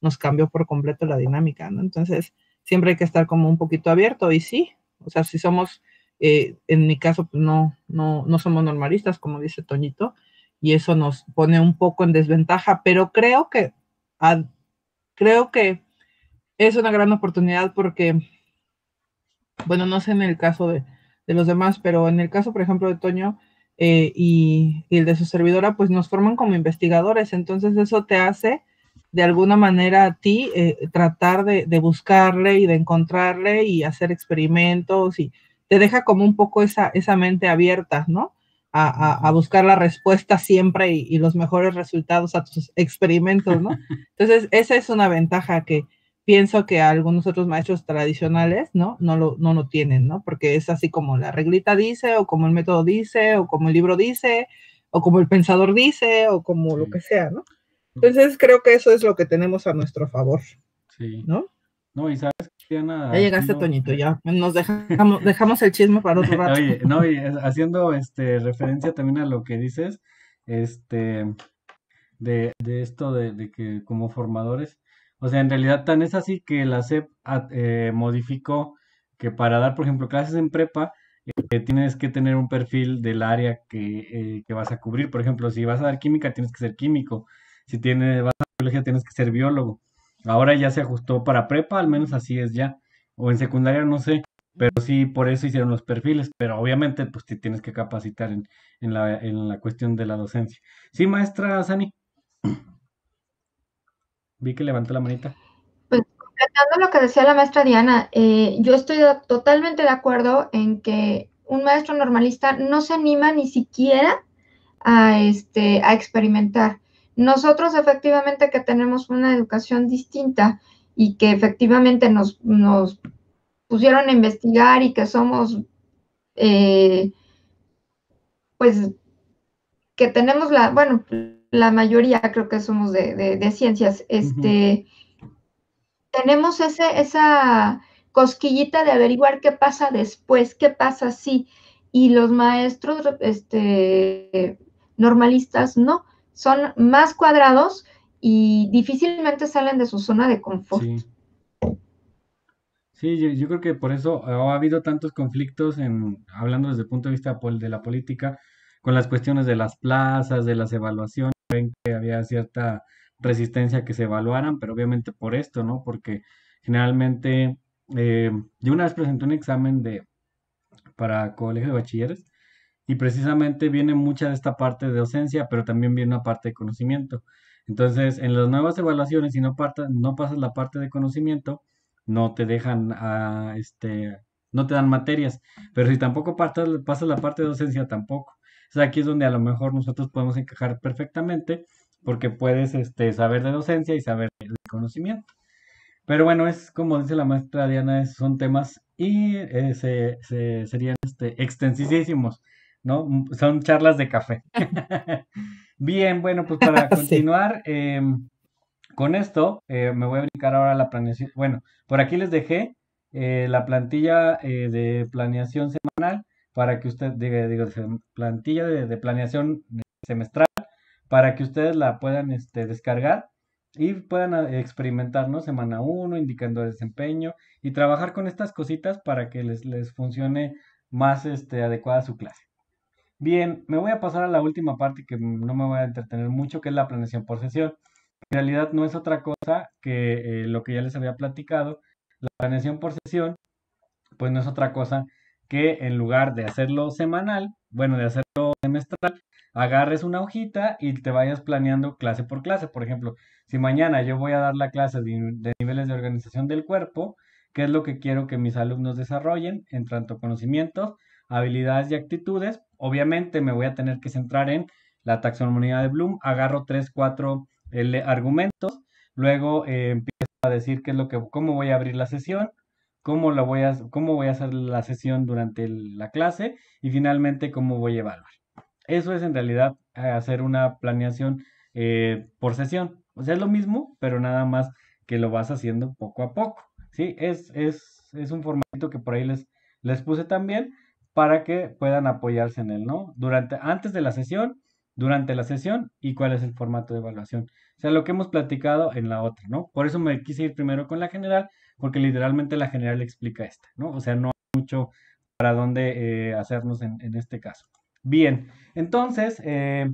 nos cambió por completo la dinámica, ¿no? Entonces, siempre hay que estar como un poquito abierto y sí, o sea, si somos, eh, en mi caso, pues no, no, no somos normalistas, como dice Toñito, y eso nos pone un poco en desventaja, pero creo que, creo que es una gran oportunidad porque, bueno, no sé en el caso de los demás, pero en el caso, por ejemplo, de Toño, eh, y, el de su servidora, pues nos forman como investigadores. Entonces eso te hace de alguna manera a ti eh, tratar de, buscarle y de encontrarle y hacer experimentos y te deja como un poco esa, esa mente abierta, ¿no? A, buscar la respuesta siempre y, y, los mejores resultados a tus experimentos, ¿no? *laughs* Entonces, esa es una ventaja que, pienso que algunos otros maestros tradicionales, ¿no? No lo, no lo tienen, ¿no? Porque es así como la reglita dice, o como el método dice, o como el libro dice, o como el pensador dice, o como lo que sea, ¿no? Entonces creo que eso es lo que tenemos a nuestro favor. Sí. ¿No? No, y sabes, Ya llegaste, Toñito, *laughs* ya. Nos dejamos, dejamos el chisme para otro rato. Oye, no, y haciendo este referencia también a lo que dices, este de, esto de que como formadores o sea, en realidad tan es así que la SEP ah, eh, modificó que para dar, por ejemplo, clases en prepa, eh, tienes que tener un perfil del área eh, que, vas a cubrir. Por ejemplo, si vas a dar química, tienes que ser químico. Si tienes, vas a biología, tienes que ser biólogo. Ahora ya se ajustó para prepa, al menos así es ya. O en secundaria, no sé. Pero sí, por eso hicieron los perfiles. Pero obviamente, pues te tienes que capacitar en, la, en la cuestión de la docencia. Sí, maestra Sani. Vi que levantó la manita. Pues completando lo que decía la maestra Diana, eh, yo estoy totalmente de acuerdo en que un maestro normalista no se anima ni siquiera a, este, a experimentar. Nosotros efectivamente que tenemos una educación distinta y que efectivamente nos, nos pusieron a investigar y que somos, eh, pues, que tenemos la, bueno, la mayoría creo que somos de, ciencias, este, tenemos ese, esa cosquillita de averiguar qué pasa después, qué pasa si, y los maestros este, normalistas no, son más cuadrados y difícilmente salen de su zona de confort. Sí. yo, yo, creo que por eso eh, ha habido tantos conflictos en, hablando desde el punto de vista de la política, con las cuestiones de las plazas, de las evaluaciones ven que había cierta resistencia que se evaluaran, pero obviamente por esto, ¿no? Porque generalmente eh, yo una vez presenté un examen de para colegio de bachilleres y precisamente viene mucha de esta parte de docencia, pero también viene una parte de conocimiento. Entonces, en las nuevas evaluaciones, si no, no pasas la parte de conocimiento, no te dejan ah, este, no te dan materias, pero si tampoco pasas la parte de docencia, tampoco aquí es donde a lo mejor nosotros podemos encajar perfectamente porque puedes este, saber de docencia y saber de conocimiento. Pero bueno, es como dice la maestra Diana, son temas y eh, se, serían este, extensísimos, ¿no? Mm, son charlas de café. *laughs* Bien, bueno, pues para *laughs* continuar eh, con esto, eh, me voy a brincar ahora la planeación. Bueno, por aquí les dejé la plantilla de planeación semanal para que usted, diga, digo, plantilla de, planeación semestral, para que ustedes la puedan este, descargar y puedan ah, ¿no? semana 1, indicando desempeño y trabajar con estas cositas para que les, les funcione más este, adecuada su clase. Bien, me voy a pasar a la última parte que no me voy a entretener mucho, que es la planeación por sesión. En realidad no es otra cosa que eh, lo que ya les había platicado. La planeación por sesión, pues no es otra cosa que en lugar de hacerlo semanal, bueno, de hacerlo semestral, agarres una hojita y te vayas planeando clase por clase. Por ejemplo, si mañana yo voy a dar la clase de, niveles de organización del cuerpo, qué es lo que quiero que mis alumnos desarrollen en tanto conocimientos, habilidades y actitudes, obviamente me voy a tener que centrar en la taxonomía de Bloom, agarro tres, cuatro eh, argumentos, luego eh, empiezo a decir qué es lo que, cómo voy a abrir la sesión, cómo, la voy a, cómo voy a hacer la sesión durante la clase y finalmente cómo voy a evaluar. Eso es en realidad eh, hacer una planeación eh, por sesión. O sea, es lo mismo, pero nada más que lo vas haciendo poco a poco. ¿sí? Es, es, es un formato que por ahí les, les puse también para que puedan apoyarse en él, ¿no? Durante, antes de la sesión, durante la sesión y cuál es el formato de evaluación. O sea, lo que hemos platicado en la otra, ¿no? Por eso me quise ir primero con la general, porque literalmente la general explica esta, ¿no? O sea, no hay mucho para dónde eh, hacernos en, este caso. Bien, entonces, eh,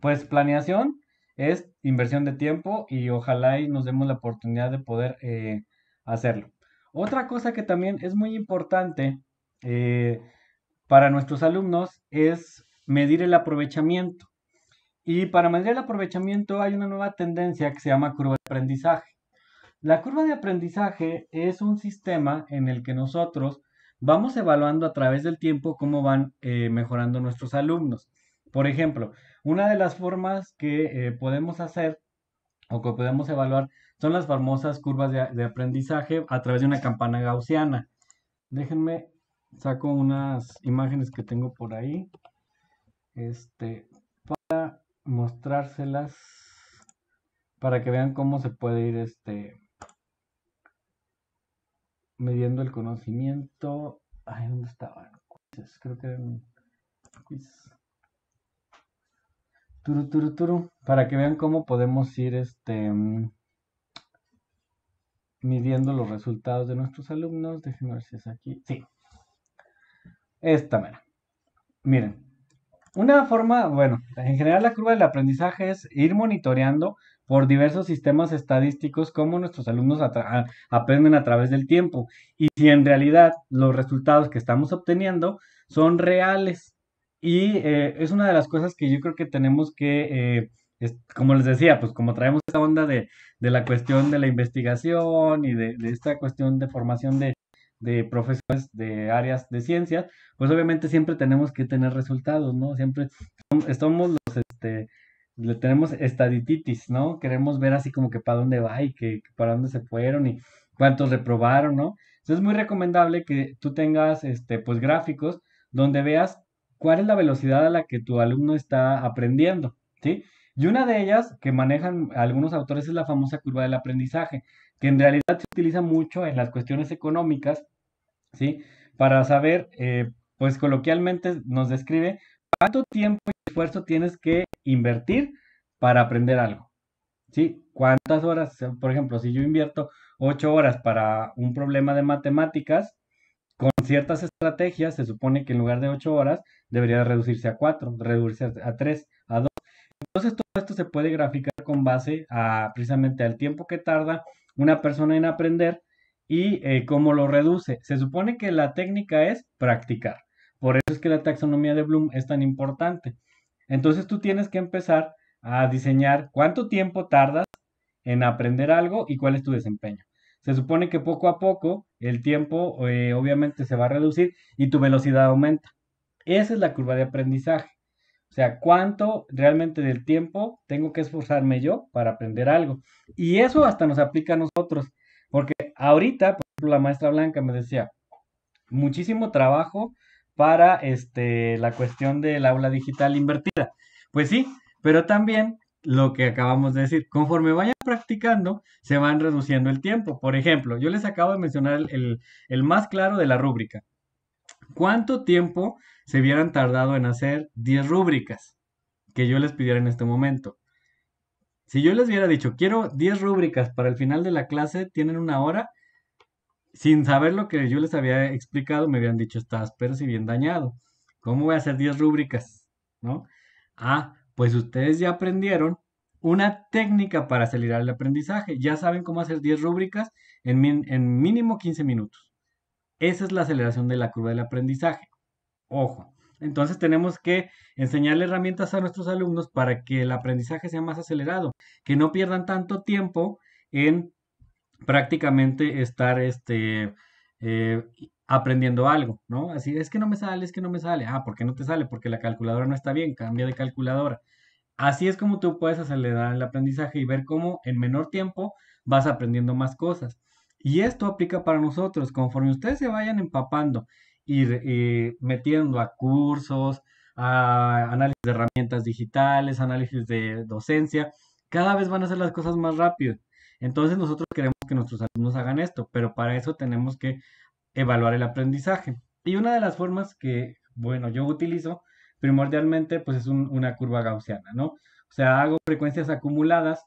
pues planeación es inversión de tiempo y ojalá y nos demos la oportunidad de poder eh, hacerlo. Otra cosa que también es muy importante para nuestros alumnos es medir el aprovechamiento. Y para medir el aprovechamiento hay una nueva tendencia que se llama curva de aprendizaje. La curva de aprendizaje es un sistema en el que nosotros vamos evaluando a través del tiempo cómo van eh, mejorando nuestros alumnos. Por ejemplo, una de las formas que eh, podemos hacer o que podemos evaluar son las famosas curvas de, aprendizaje a través de una campana gaussiana. Déjenme, saco unas imágenes que tengo por ahí este, para mostrárselas para que vean cómo se puede ir este, midiendo el conocimiento. Ay, ¿dónde estaba? creo que quiz. Turu, turu, turu. Para que vean cómo podemos ir este mm, midiendo los resultados de nuestros alumnos. Déjenme ver si es aquí. Sí. Esta mera. Miren. Una forma, bueno, en general la curva del aprendizaje es ir monitoreando por diversos sistemas estadísticos cómo nuestros alumnos aprenden a través del tiempo y si en realidad los resultados que estamos obteniendo son reales. Y eh, es una de las cosas que yo creo que tenemos que... Eh, como les decía, pues como traemos esta onda de, de la cuestión de la investigación y de, esta cuestión de formación de, de, profesores de áreas de ciencias, pues obviamente siempre tenemos que tener resultados, ¿no? Siempre somos los, este, le tenemos estadititis, ¿no? Queremos ver así como que para dónde va y que, para dónde se fueron y cuántos reprobaron, ¿no? Entonces es muy recomendable que tú tengas, este, pues gráficos donde veas cuál es la velocidad a la que tu alumno está aprendiendo, ¿sí? Y una de ellas que manejan algunos autores es la famosa curva del aprendizaje, que en realidad se utiliza mucho en las cuestiones económicas, ¿sí? Para saber, eh, pues coloquialmente nos describe cuánto tiempo esfuerzo tienes que invertir para aprender algo. ¿Sí? ¿Cuántas horas? Por ejemplo, si yo invierto ocho horas para un problema de matemáticas, con ciertas estrategias se supone que en lugar de ocho horas debería reducirse a cuatro, reducirse a tres, a dos. Entonces todo esto se puede graficar con base a precisamente al tiempo que tarda una persona en aprender y eh, cómo lo reduce. Se supone que la técnica es practicar. Por eso es que la taxonomía de Bloom es tan importante. Entonces tú tienes que empezar a diseñar cuánto tiempo tardas en aprender algo y cuál es tu desempeño. Se supone que poco a poco el tiempo eh, obviamente se va a reducir y tu velocidad aumenta. Esa es la curva de aprendizaje. O sea, cuánto realmente del tiempo tengo que esforzarme yo para aprender algo. Y eso hasta nos aplica a nosotros. Porque ahorita, por ejemplo, la maestra Blanca me decía, muchísimo trabajo para este, la cuestión del aula digital invertida. Pues sí, pero también lo que acabamos de decir, conforme vayan practicando, se van reduciendo el tiempo. Por ejemplo, yo les acabo de mencionar el, el más claro de la rúbrica. ¿Cuánto tiempo se hubieran tardado en hacer 10 rúbricas que yo les pidiera en este momento? Si yo les hubiera dicho, quiero 10 rúbricas para el final de la clase, tienen una hora, sin saber lo que yo les había explicado, me habían dicho, estás pero si bien dañado. ¿Cómo voy a hacer 10 rúbricas? ¿No? Ah, pues ustedes ya aprendieron una técnica para acelerar el aprendizaje. Ya saben cómo hacer 10 rúbricas en, en mínimo 15 minutos. Esa es la aceleración de la curva del aprendizaje. Ojo. Entonces tenemos que enseñarle herramientas a nuestros alumnos para que el aprendizaje sea más acelerado, que no pierdan tanto tiempo en prácticamente estar este, eh, aprendiendo algo, ¿no? Así es que no me sale, es que no me sale. Ah, ¿por qué no te sale? Porque la calculadora no está bien, cambia de calculadora. Así es como tú puedes acelerar el aprendizaje y ver cómo en menor tiempo vas aprendiendo más cosas. Y esto aplica para nosotros. Conforme ustedes se vayan empapando y eh, metiendo a cursos, a análisis de herramientas digitales, análisis de docencia, cada vez van a hacer las cosas más rápido. Entonces nosotros queremos que nuestros alumnos hagan esto, pero para eso tenemos que evaluar el aprendizaje. Y una de las formas que, bueno, yo utilizo primordialmente, pues es una curva gaussiana, ¿no? O sea, hago frecuencias acumuladas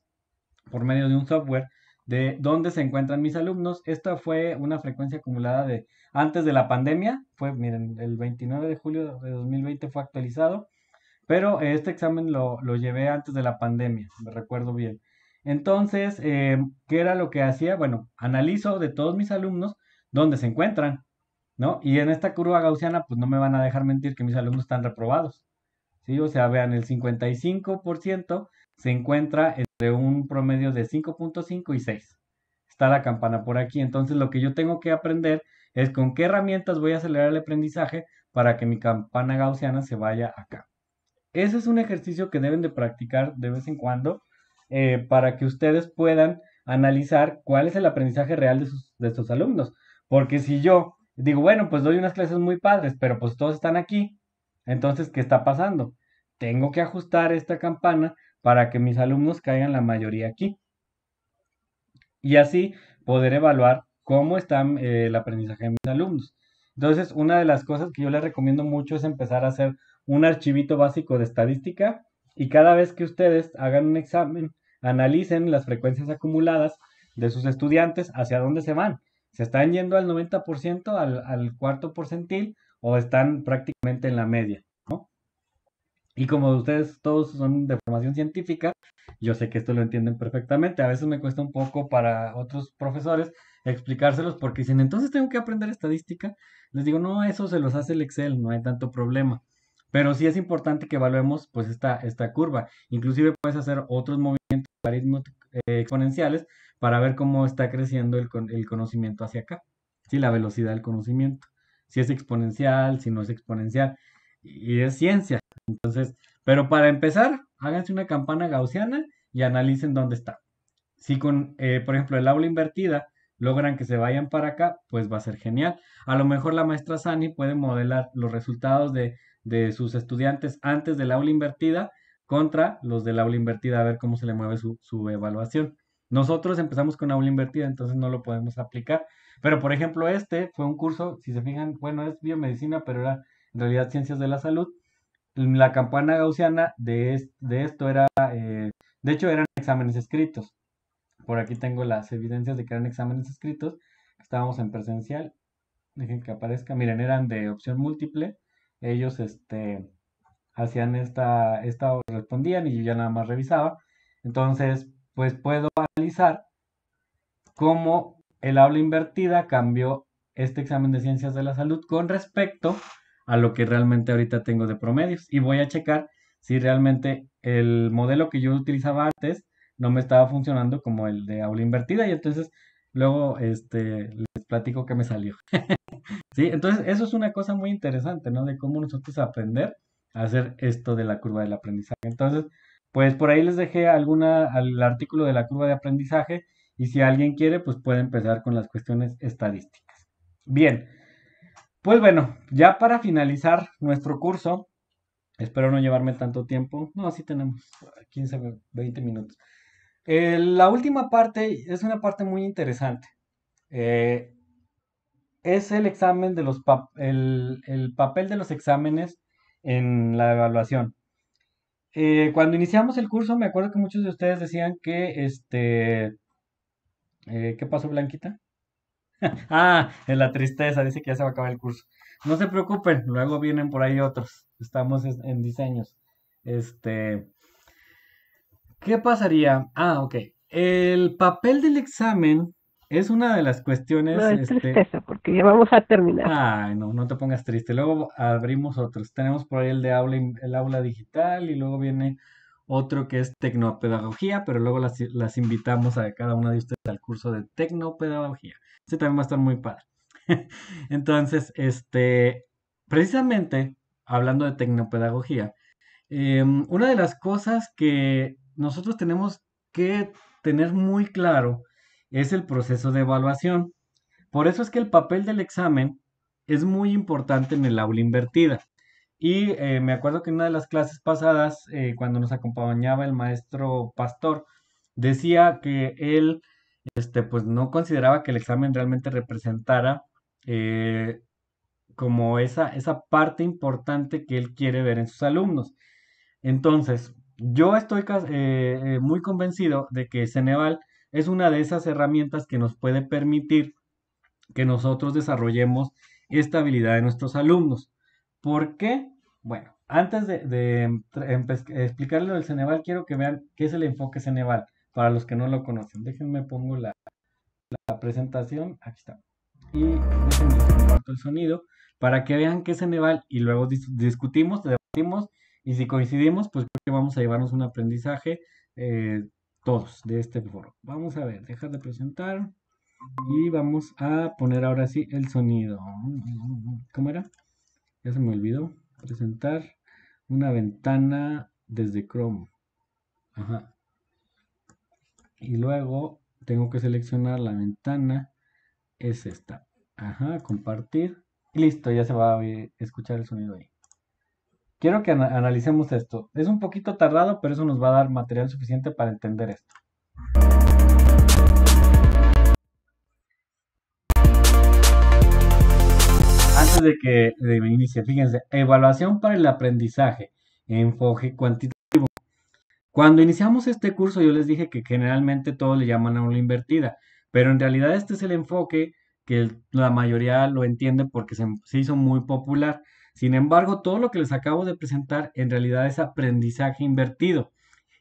por medio de un software de dónde se encuentran mis alumnos. Esta fue una frecuencia acumulada de antes de la pandemia, fue, miren, el 29 de julio de 2020 fue actualizado, pero este examen lo, lo llevé antes de la pandemia, me recuerdo bien. Entonces, eh, ¿qué era lo que hacía? Bueno, analizo de todos mis alumnos dónde se encuentran, ¿no? Y en esta curva gaussiana, pues no me van a dejar mentir que mis alumnos están reprobados, ¿sí? O sea, vean, el 55% se encuentra entre un promedio de 5.5 y 6. Está la campana por aquí. Entonces, lo que yo tengo que aprender es con qué herramientas voy a acelerar el aprendizaje para que mi campana gaussiana se vaya acá. Ese es un ejercicio que deben de practicar de vez en cuando eh, para que ustedes puedan analizar cuál es el aprendizaje real de sus, alumnos. Porque si yo digo, bueno, pues doy unas clases muy padres, pero pues todos están aquí, entonces, ¿qué está pasando? Tengo que ajustar esta campana para que mis alumnos caigan la mayoría aquí. Y así poder evaluar cómo está eh, el aprendizaje de mis alumnos. Entonces, una de las cosas que yo les recomiendo mucho es empezar a hacer un archivito básico de estadística y cada vez que ustedes hagan un examen, analicen las frecuencias acumuladas de sus estudiantes hacia dónde se van. ¿Se están yendo al 90%, al, al cuarto porcentil o están prácticamente en la media? ¿no? Y como ustedes todos son de formación científica, yo sé que esto lo entienden perfectamente. A veces me cuesta un poco para otros profesores explicárselos porque dicen, entonces tengo que aprender estadística. Les digo, no, eso se los hace el Excel, no hay tanto problema. Pero sí es importante que evaluemos pues esta, esta curva. Inclusive puedes hacer otros movimientos eh, exponenciales para ver cómo está creciendo el, el conocimiento hacia acá. ¿sí? La velocidad del conocimiento. Si es exponencial, si no es exponencial. Y es ciencia. Entonces, pero para empezar, háganse una campana gaussiana y analicen dónde está. Si con, eh, por ejemplo, el aula invertida logran que se vayan para acá, pues va a ser genial. A lo mejor la maestra Sani puede modelar los resultados de de sus estudiantes antes del aula invertida contra los del aula invertida, a ver cómo se le mueve su, evaluación. Nosotros empezamos con aula invertida, entonces no lo podemos aplicar. Pero, por ejemplo, este fue un curso, si se fijan, bueno, es biomedicina, pero era en realidad ciencias de la salud. La campana gaussiana de, esto era, eh, de hecho, eran exámenes escritos. Por aquí tengo las evidencias de que eran exámenes escritos. Estábamos en presencial. Dejen que aparezca. Miren, eran de opción múltiple ellos este, hacían esta, esta, respondían y yo ya nada más revisaba. Entonces, pues puedo analizar cómo el aula invertida cambió este examen de ciencias de la salud con respecto a lo que realmente ahorita tengo de promedios. Y voy a checar si realmente el modelo que yo utilizaba antes no me estaba funcionando como el de aula invertida. Y entonces Luego, este, les platico qué me salió. *laughs* sí, entonces eso es una cosa muy interesante, ¿no? De cómo nosotros aprender a hacer esto de la curva del aprendizaje. Entonces, pues por ahí les dejé alguna, el artículo de la curva de aprendizaje y si alguien quiere, pues puede empezar con las cuestiones estadísticas. Bien, pues bueno, ya para finalizar nuestro curso, espero no llevarme tanto tiempo, no, sí tenemos 15, 20 minutos. Eh, la última parte es una parte muy interesante. Eh, es el examen de los el, papel de los exámenes en la evaluación. Eh, cuando iniciamos el curso, me acuerdo que muchos de ustedes decían que este. ¿Qué pasó, Blanquita? *laughs* ah, en la tristeza, dice que ya se va a acabar el curso. No se preocupen, luego vienen por ahí otros. Estamos en diseños. Este. ¿Qué pasaría? Ah, ok. El papel del examen es una de las cuestiones. No, este, tristeza, porque ya vamos a terminar. Ay, no, no te pongas triste. Luego abrimos otros. Tenemos por ahí el de aula, el aula digital y luego viene otro que es tecnopedagogía, pero luego las, invitamos a cada una de ustedes al curso de tecnopedagogía. Este también va a estar muy padre. *laughs* Entonces, este, precisamente hablando de tecnopedagogía, em, una de las cosas que nosotros tenemos que tener muy claro es el proceso de evaluación. Por eso es que el papel del examen es muy importante en el aula invertida. Y eh, me acuerdo que en una de las clases pasadas, eh, cuando nos acompañaba el maestro Pastor, decía que él este, pues no consideraba que el examen realmente representara eh, como esa, esa parte importante que él quiere ver en sus alumnos. Entonces, yo estoy eh, eh, muy convencido de que Ceneval es una de esas herramientas que nos puede permitir que nosotros desarrollemos esta habilidad de nuestros alumnos. ¿Por qué? Bueno, antes de, de, explicarle lo del Ceneval, quiero que vean qué es el enfoque Ceneval, para los que no lo conocen. Déjenme pongo la, presentación. Aquí está. Y déjenme el sonido para que vean qué es Ceneval y luego discutimos, debatimos y si coincidimos, pues creo que vamos a llevarnos un aprendizaje eh, todos de este foro. Vamos a ver, dejar de presentar. Y vamos a poner ahora sí el sonido. ¿Cómo era? Ya se me olvidó. Presentar una ventana desde Chrome. Ajá. Y luego tengo que seleccionar la ventana. Es esta. Ajá, compartir. Y listo, ya se va a escuchar el sonido ahí. Quiero que analicemos esto. Es un poquito tardado, pero eso nos va a dar material suficiente para entender esto. Antes de que me inicie, fíjense, evaluación para el aprendizaje, enfoque cuantitativo. Cuando iniciamos este curso yo les dije que generalmente todos le llaman a una invertida, pero en realidad este es el enfoque que la mayoría lo entiende porque se hizo muy popular. Sin embargo, todo lo que les acabo de presentar en realidad es aprendizaje invertido.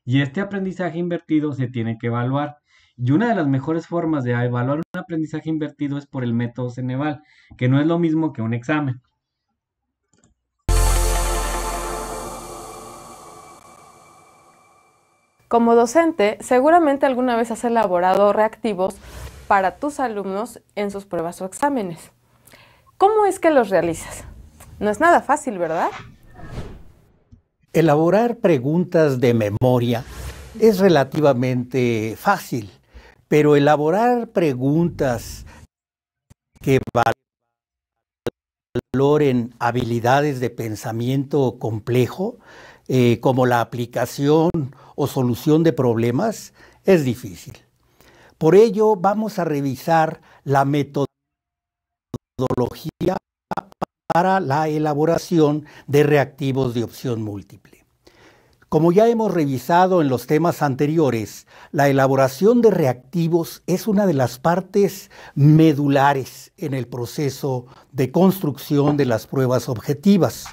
Y este aprendizaje invertido se tiene que evaluar. Y una de las mejores formas de evaluar un aprendizaje invertido es por el método Ceneval, que no es lo mismo que un examen. Como docente, seguramente alguna vez has elaborado reactivos para tus alumnos en sus pruebas o exámenes. ¿Cómo es que los realizas? No es nada fácil, ¿verdad? Elaborar preguntas de memoria es relativamente fácil, pero elaborar preguntas que valoren habilidades de pensamiento complejo, eh, como la aplicación o solución de problemas, es difícil. Por ello, vamos a revisar la metodología para la elaboración de reactivos de opción múltiple. Como ya hemos revisado en los temas anteriores, la elaboración de reactivos es una de las partes medulares en el proceso de construcción de las pruebas objetivas.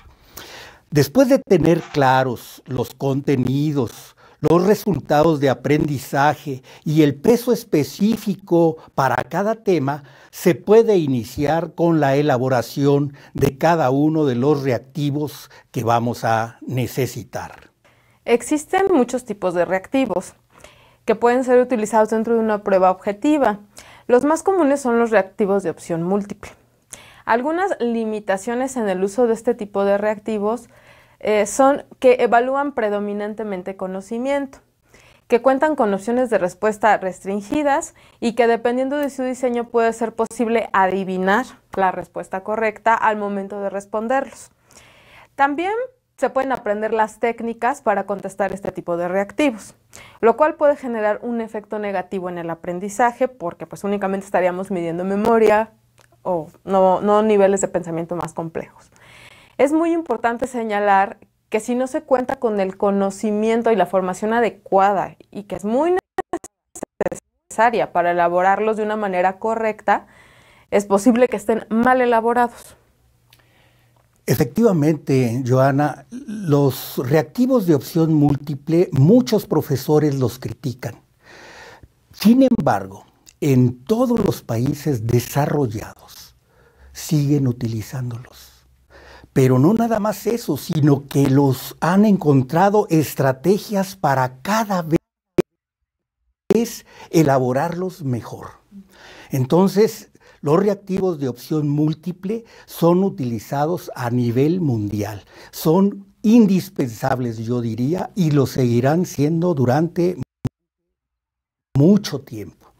Después de tener claros los contenidos, los resultados de aprendizaje y el peso específico para cada tema, se puede iniciar con la elaboración de cada uno de los reactivos que vamos a necesitar. Existen muchos tipos de reactivos que pueden ser utilizados dentro de una prueba objetiva. Los más comunes son los reactivos de opción múltiple. Algunas limitaciones en el uso de este tipo de reactivos eh, son que evalúan predominantemente conocimiento, que cuentan con opciones de respuesta restringidas y que dependiendo de su diseño puede ser posible adivinar la respuesta correcta al momento de responderlos. También se pueden aprender las técnicas para contestar este tipo de reactivos, lo cual puede generar un efecto negativo en el aprendizaje porque pues únicamente estaríamos midiendo memoria o no niveles de pensamiento más complejos. Es muy importante señalar que si no se cuenta con el conocimiento y la formación adecuada y que es muy necesaria para elaborarlos de una manera correcta, es posible que estén mal elaborados. Efectivamente, Joana, los reactivos de opción múltiple muchos profesores los critican. Sin embargo, en todos los países desarrollados siguen utilizándolos. Pero no nada más eso, sino que los han encontrado estrategias para cada vez elaborarlos mejor. Entonces, los reactivos de opción múltiple son utilizados a nivel mundial. Son indispensables, yo diría, y lo seguirán siendo durante mucho tiempo.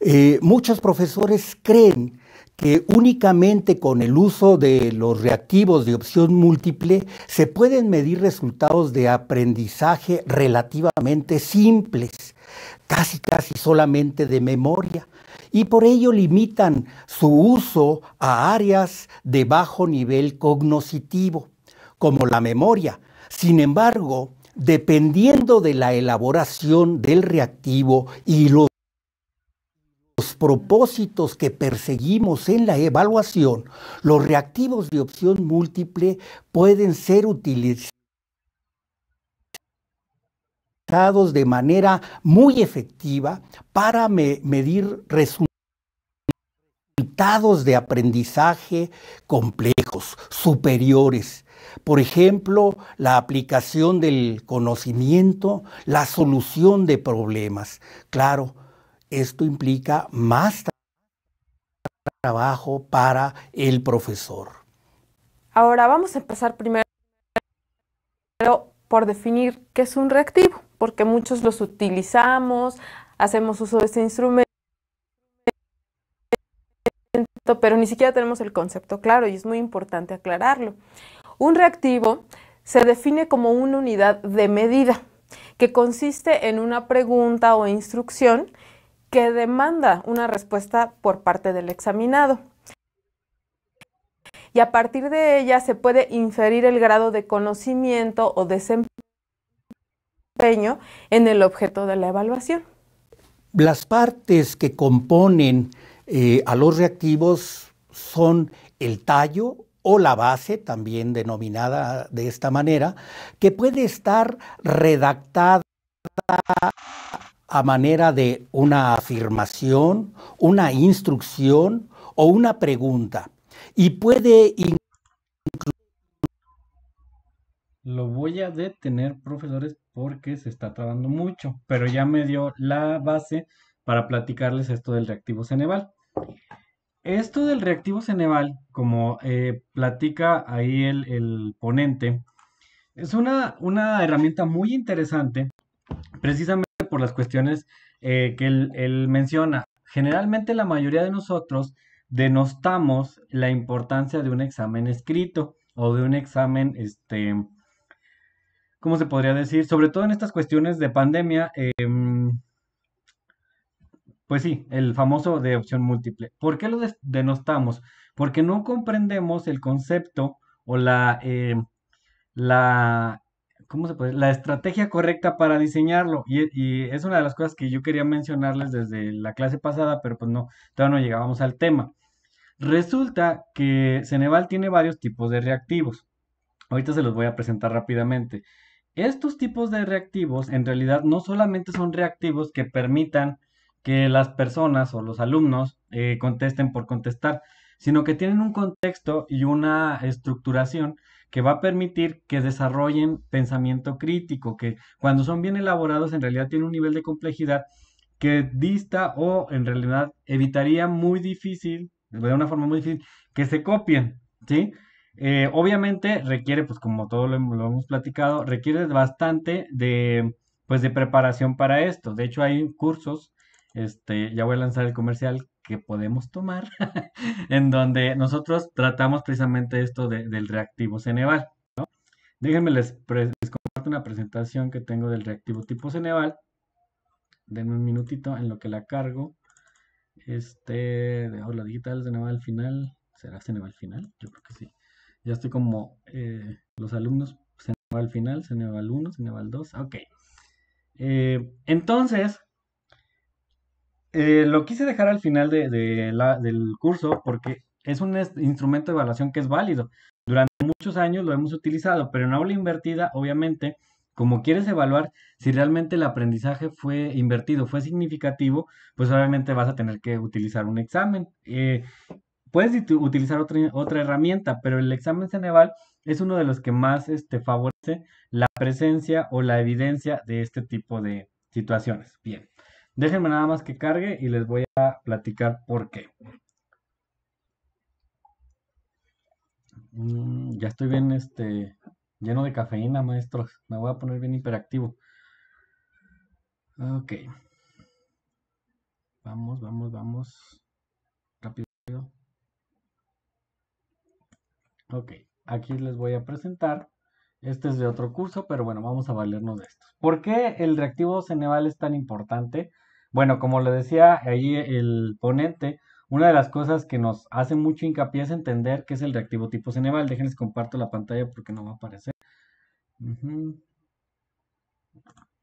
Eh, muchos profesores creen que únicamente con el uso de los reactivos de opción múltiple se pueden medir resultados de aprendizaje relativamente simples, casi casi solamente de memoria, y por ello limitan su uso a áreas de bajo nivel cognoscitivo, como la memoria. Sin embargo, dependiendo de la elaboración del reactivo y los los propósitos que perseguimos en la evaluación, los reactivos de opción múltiple pueden ser utilizados de manera muy efectiva para medir resultados de aprendizaje complejos, superiores. Por ejemplo, la aplicación del conocimiento, la solución de problemas. Claro, esto implica más trabajo para el profesor. Ahora vamos a empezar primero por definir qué es un reactivo, porque muchos los utilizamos, hacemos uso de este instrumento, pero ni siquiera tenemos el concepto claro y es muy importante aclararlo. Un reactivo se define como una unidad de medida que consiste en una pregunta o instrucción que demanda una respuesta por parte del examinado. Y a partir de ella se puede inferir el grado de conocimiento o desempeño en el objeto de la evaluación. Las partes que componen eh, a los reactivos son el tallo o la base, también denominada de esta manera, que puede estar redactada a manera de una afirmación, una instrucción o una pregunta. Y puede Lo voy a detener, profesores, porque se está tardando mucho, pero ya me dio la base para platicarles esto del reactivo Ceneval. Esto del reactivo Ceneval, como eh, platica ahí el, el ponente, es una, una herramienta muy interesante precisamente por las cuestiones eh, que él, menciona. Generalmente la mayoría de nosotros denostamos la importancia de un examen escrito o de un examen, este, ¿cómo se podría decir? Sobre todo en estas cuestiones de pandemia, em, pues sí, el famoso de opción múltiple. ¿Por qué lo denostamos? Porque no comprendemos el concepto o la, em, la ¿cómo se puede? La estrategia correcta para diseñarlo. Y, es una de las cosas que yo quería mencionarles desde la clase pasada, pero pues no, todavía no llegábamos al tema. Resulta que Ceneval tiene varios tipos de reactivos. Ahorita se los voy a presentar rápidamente. Estos tipos de reactivos en realidad no solamente son reactivos que permitan que las personas o los alumnos eh, contesten por contestar, sino que tienen un contexto y una estructuración que va a permitir que desarrollen pensamiento crítico, que cuando son bien elaborados en realidad tienen un nivel de complejidad que dista o en realidad evitaría muy difícil, de una forma muy difícil, que se copien, ¿sí? Eh, obviamente requiere, pues como todo lo, lo, hemos platicado, requiere bastante de, pues, de preparación para esto. De hecho, hay cursos, este, ya voy a lanzar el comercial, que podemos tomar, *laughs* en donde nosotros tratamos precisamente esto del reactivo Ceneval. ¿no? Déjenme les, les, comparto una presentación que tengo del reactivo tipo Ceneval. Denme un minutito en lo que la cargo. Este, dejo la digital Ceneval final. ¿Será Ceneval final? Yo creo que sí. Ya estoy como eh, los alumnos. Ceneval final, Ceneval 1, Ceneval 2. Ok. Eh, entonces, eh, lo quise dejar al final del curso porque es un instrumento de evaluación que es válido. Durante muchos años lo hemos utilizado, pero en aula invertida, obviamente, como quieres evaluar si realmente el aprendizaje fue invertido, fue significativo, pues obviamente vas a tener que utilizar un examen. Eh, puedes utilizar otra, herramienta, pero el examen Ceneval es uno de los que más este, favorece la presencia o la evidencia de este tipo de situaciones. Bien. Déjenme nada más que cargue y les voy a platicar por qué. Mm, ya estoy bien este, lleno de cafeína, maestros. Me voy a poner bien hiperactivo. Ok. Vamos, vamos, vamos. Rápido. Ok, aquí les voy a presentar. Este es de otro curso, pero bueno, vamos a valernos de estos. ¿Por qué el reactivo Ceneval es tan importante? Bueno, como le decía ahí el ponente, una de las cosas que nos hace mucho hincapié es entender qué es el reactivo tipo Ceneval. Déjenles comparto la pantalla porque no va a aparecer.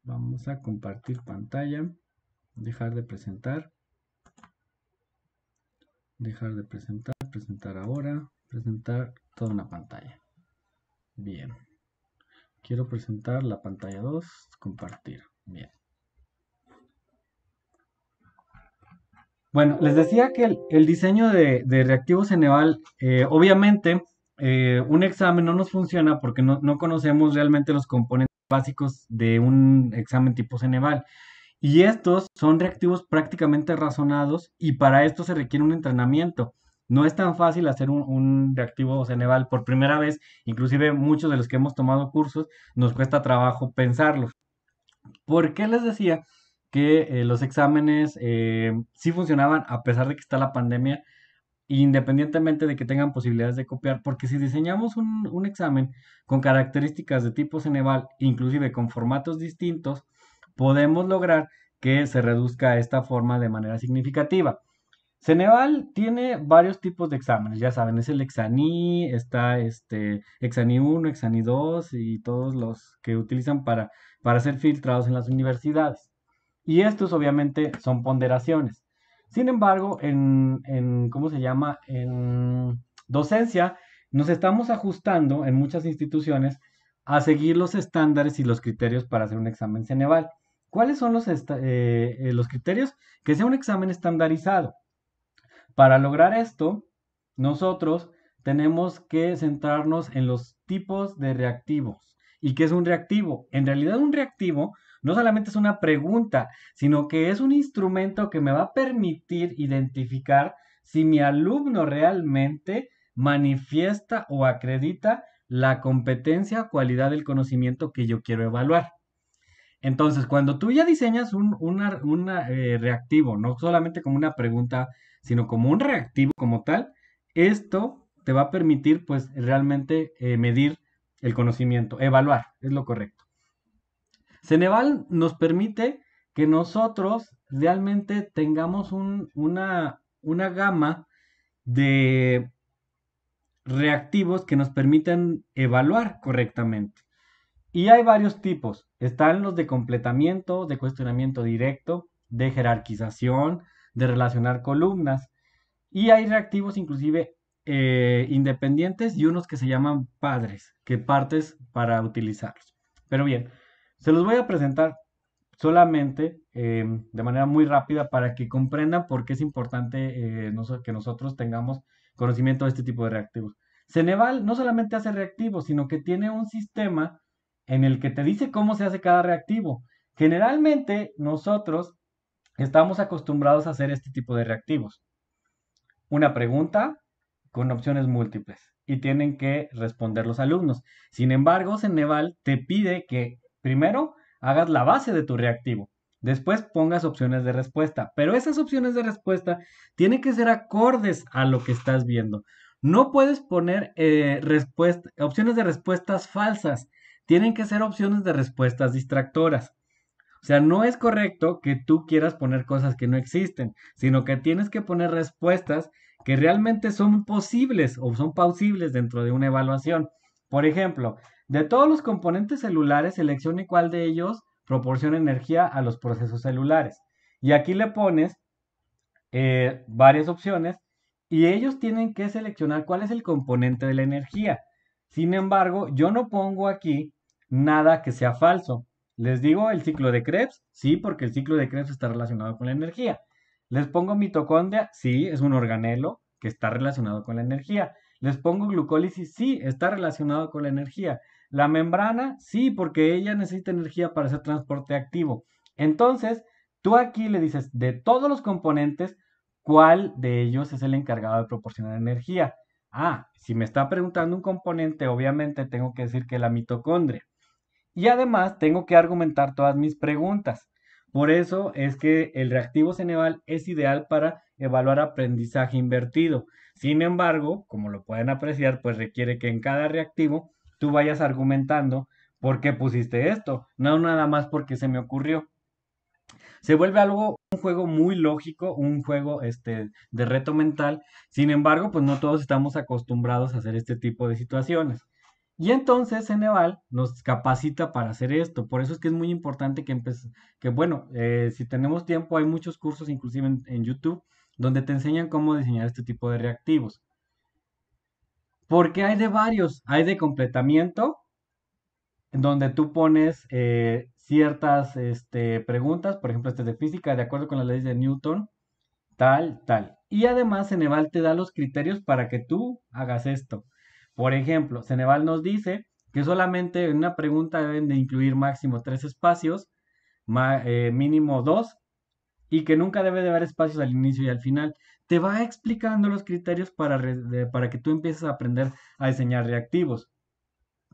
Vamos a compartir pantalla. Dejar de presentar. Dejar de presentar. Presentar ahora. Presentar toda una pantalla. Bien. Quiero presentar la pantalla 2. Compartir. Bien. Bueno, les decía que el, diseño de, reactivos ceneval, eh, obviamente, eh, un examen no nos funciona porque no, conocemos realmente los componentes básicos de un examen tipo Ceneval. Y estos son reactivos prácticamente razonados y para esto se requiere un entrenamiento. No es tan fácil hacer un, un reactivo Ceneval por primera vez, inclusive muchos de los que hemos tomado cursos nos cuesta trabajo pensarlos. ¿Por qué les decía que eh, los exámenes eh, sí funcionaban a pesar de que está la pandemia, independientemente de que tengan posibilidades de copiar, porque si diseñamos un, examen con características de tipo Ceneval, inclusive con formatos distintos, podemos lograr que se reduzca esta forma de manera significativa. Ceneval tiene varios tipos de exámenes, ya saben, es el Exani, está este exani 1, Exani 2 y todos los que utilizan para, para ser filtrados en las universidades. Y estos obviamente son ponderaciones. Sin embargo, en, ¿cómo se llama? En docencia nos estamos ajustando en muchas instituciones a seguir los estándares y los criterios para hacer un examen Ceneval. ¿Cuáles son los, eh, eh, los criterios? Que sea un examen estandarizado. Para lograr esto, nosotros tenemos que centrarnos en los tipos de reactivos. ¿Y qué es un reactivo? En realidad un reactivo no solamente es una pregunta, sino que es un instrumento que me va a permitir identificar si mi alumno realmente manifiesta o acredita la competencia o cualidad del conocimiento que yo quiero evaluar. Entonces, cuando tú ya diseñas un, eh, reactivo, no solamente como una pregunta, sino como un reactivo como tal, esto te va a permitir pues realmente eh, medir el conocimiento, evaluar, es lo correcto. Ceneval nos permite que nosotros realmente tengamos una, gama de reactivos que nos permiten evaluar correctamente. Y hay varios tipos. Están los de completamiento, de cuestionamiento directo, de jerarquización, de relacionar columnas. Y hay reactivos inclusive eh, independientes y unos que se llaman padres, que partes para utilizarlos. Pero bien, se los voy a presentar solamente eh, de manera muy rápida para que comprendan por qué es importante eh, que nosotros tengamos conocimiento de este tipo de reactivos. Ceneval no solamente hace reactivos, sino que tiene un sistema en el que te dice cómo se hace cada reactivo. Generalmente nosotros estamos acostumbrados a hacer este tipo de reactivos. Una pregunta con opciones múltiples y tienen que responder los alumnos. Sin embargo, Ceneval te pide que Primero, hagas la base de tu reactivo. Después pongas opciones de respuesta, pero esas opciones de respuesta tienen que ser acordes a lo que estás viendo. No puedes poner eh, opciones de respuestas falsas, tienen que ser opciones de respuestas distractoras. O sea, no es correcto que tú quieras poner cosas que no existen, sino que tienes que poner respuestas que realmente son posibles o son pausibles dentro de una evaluación. Por ejemplo, de todos los componentes celulares, seleccione cuál de ellos proporciona energía a los procesos celulares. Y aquí le pones eh, varias opciones y ellos tienen que seleccionar cuál es el componente de la energía. Sin embargo, yo no pongo aquí nada que sea falso. Les digo el ciclo de Krebs, sí, porque el ciclo de Krebs está relacionado con la energía. Les pongo mitocondria, sí, es un organelo que está relacionado con la energía. Les pongo glucólisis, sí, está relacionado con la energía. La membrana, sí, porque ella necesita energía para hacer transporte activo. Entonces, tú aquí le dices, de todos los componentes, ¿cuál de ellos es el encargado de proporcionar energía? Ah, si me está preguntando un componente, obviamente tengo que decir que la mitocondria. Y además tengo que argumentar todas mis preguntas. Por eso es que el reactivo Ceneval es ideal para evaluar aprendizaje invertido. Sin embargo, como lo pueden apreciar, pues requiere que en cada reactivo tú vayas argumentando por qué pusiste esto, no nada más porque se me ocurrió. Se vuelve algo, un juego muy lógico, un juego este, de reto mental, sin embargo, pues no todos estamos acostumbrados a hacer este tipo de situaciones. Y entonces Ceneval nos capacita para hacer esto. Por eso es que es muy importante que empecemos, que bueno, eh, si tenemos tiempo, hay muchos cursos, inclusive en, YouTube, donde te enseñan cómo diseñar este tipo de reactivos. Porque hay de varios, hay de completamiento, donde tú pones eh, ciertas este, preguntas, por ejemplo, este de física, de acuerdo con las leyes de Newton, tal, tal. Y además Ceneval te da los criterios para que tú hagas esto. Por ejemplo, Ceneval nos dice que solamente en una pregunta deben de incluir máximo tres espacios, eh, mínimo dos, y que nunca debe de haber espacios al inicio y al final te va explicando los criterios para, para que tú empieces a aprender a diseñar reactivos.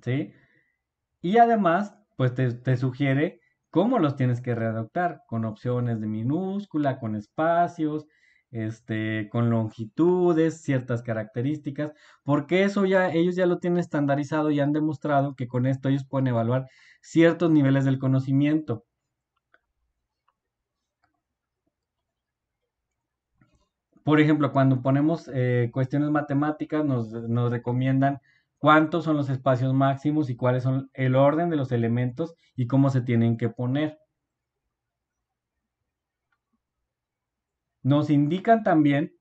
¿Sí? Y además, pues te, sugiere cómo los tienes que redactar, con opciones de minúscula, con espacios, este, con longitudes, ciertas características, porque eso ya ellos ya lo tienen estandarizado y han demostrado que con esto ellos pueden evaluar ciertos niveles del conocimiento. Por ejemplo, cuando ponemos eh, cuestiones matemáticas, nos, nos recomiendan cuántos son los espacios máximos y cuáles son el orden de los elementos y cómo se tienen que poner. Nos indican también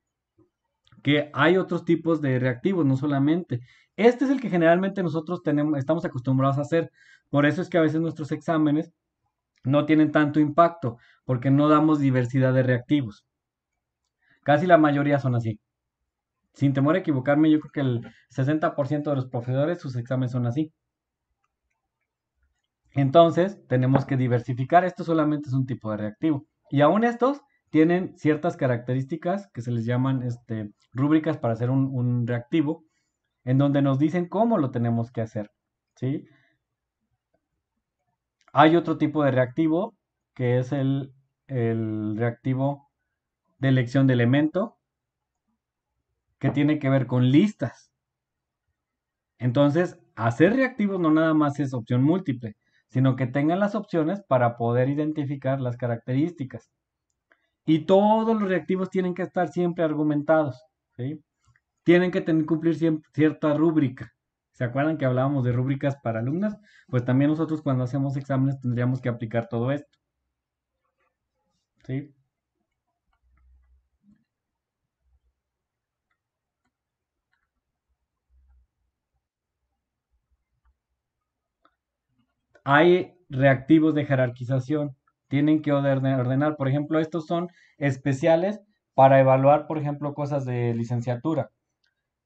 que hay otros tipos de reactivos, no solamente. Este es el que generalmente nosotros tenemos, estamos acostumbrados a hacer. Por eso es que a veces nuestros exámenes no tienen tanto impacto, porque no damos diversidad de reactivos. Casi la mayoría son así. Sin temor a equivocarme, yo creo que el 60% de los profesores sus exámenes son así. Entonces, tenemos que diversificar. Esto solamente es un tipo de reactivo. Y aún estos tienen ciertas características que se les llaman este, rúbricas para hacer un, reactivo, en donde nos dicen cómo lo tenemos que hacer. ¿sí? Hay otro tipo de reactivo que es el, el reactivo de elección de elemento que tiene que ver con listas. Entonces, hacer reactivos no nada más es opción múltiple, sino que tengan las opciones para poder identificar las características. Y todos los reactivos tienen que estar siempre argumentados. Tienen que cumplir cierta rúbrica. ¿Se acuerdan que hablábamos de rúbricas para alumnas? Pues también nosotros cuando hacemos exámenes tendríamos que aplicar todo esto. ¿Sí? hay reactivos de jerarquización, tienen que ordenar, por ejemplo, estos son especiales para evaluar, por ejemplo, cosas de licenciatura.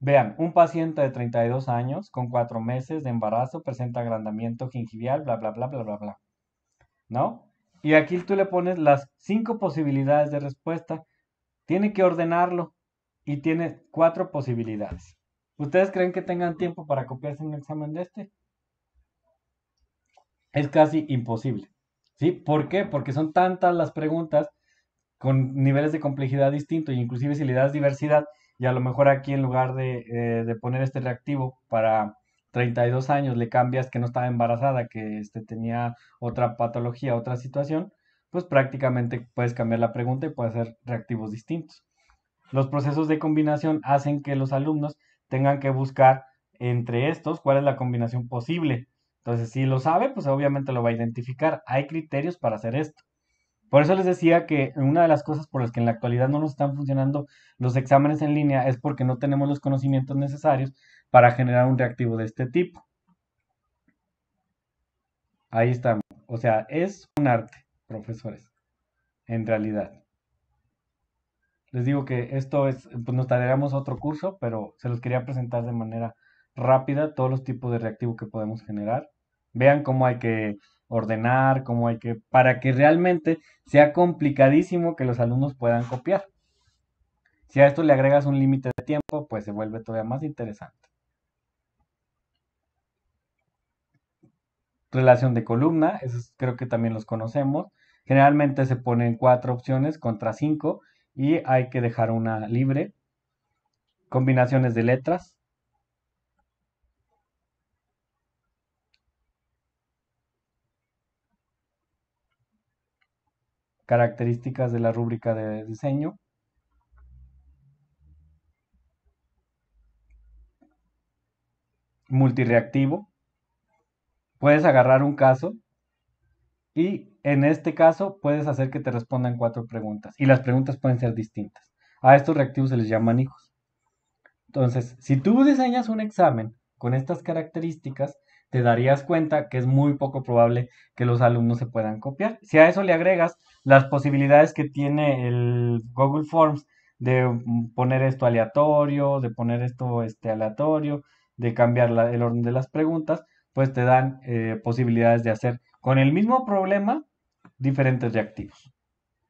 Vean, un paciente de 32 años con 4 meses de embarazo presenta agrandamiento gingival, bla, bla, bla, bla, bla, bla. ¿No? Y aquí tú le pones las 5 posibilidades de respuesta. Tiene que ordenarlo y tiene 4 posibilidades. ¿Ustedes creen que tengan tiempo para copiarse un examen de este? es casi imposible. ¿Sí? ¿Por qué? Porque son tantas las preguntas con niveles de complejidad distintos, e inclusive si le das diversidad, y a lo mejor aquí en lugar de, eh, poner este reactivo para 32 años, le cambias que no estaba embarazada, que este, tenía otra patología, otra situación, pues prácticamente puedes cambiar la pregunta y puedes hacer reactivos distintos. Los procesos de combinación hacen que los alumnos tengan que buscar entre estos cuál es la combinación posible entonces, si lo sabe, pues obviamente lo va a identificar. Hay criterios para hacer esto. Por eso les decía que una de las cosas por las que en la actualidad no nos están funcionando los exámenes en línea es porque no tenemos los conocimientos necesarios para generar un reactivo de este tipo. Ahí estamos. O sea, es un arte, profesores, en realidad. Les digo que esto es, pues nos tardaremos otro curso, pero se los quería presentar de manera rápida todos los tipos de reactivo que podemos generar vean cómo hay que ordenar, cómo hay que, para que realmente sea complicadísimo que los alumnos puedan copiar. Si a esto le agregas un límite de tiempo, pues se vuelve todavía más interesante. Relación de columna, eso creo que también los conocemos. Generalmente se ponen cuatro opciones contra cinco y hay que dejar una libre. Combinaciones de letras, características de la rúbrica de diseño. Multireactivo. Puedes agarrar un caso y en este caso puedes hacer que te respondan cuatro preguntas y las preguntas pueden ser distintas. A estos reactivos se les llaman hijos. Entonces, si tú diseñas un examen con estas características, te darías cuenta que es muy poco probable que los alumnos se puedan copiar. Si a eso le agregas las posibilidades que tiene el Google Forms de mm, poner esto aleatorio, de poner esto este, aleatorio, de cambiar el orden de las preguntas, pues te dan eh, posibilidades de hacer con el mismo problema diferentes reactivos.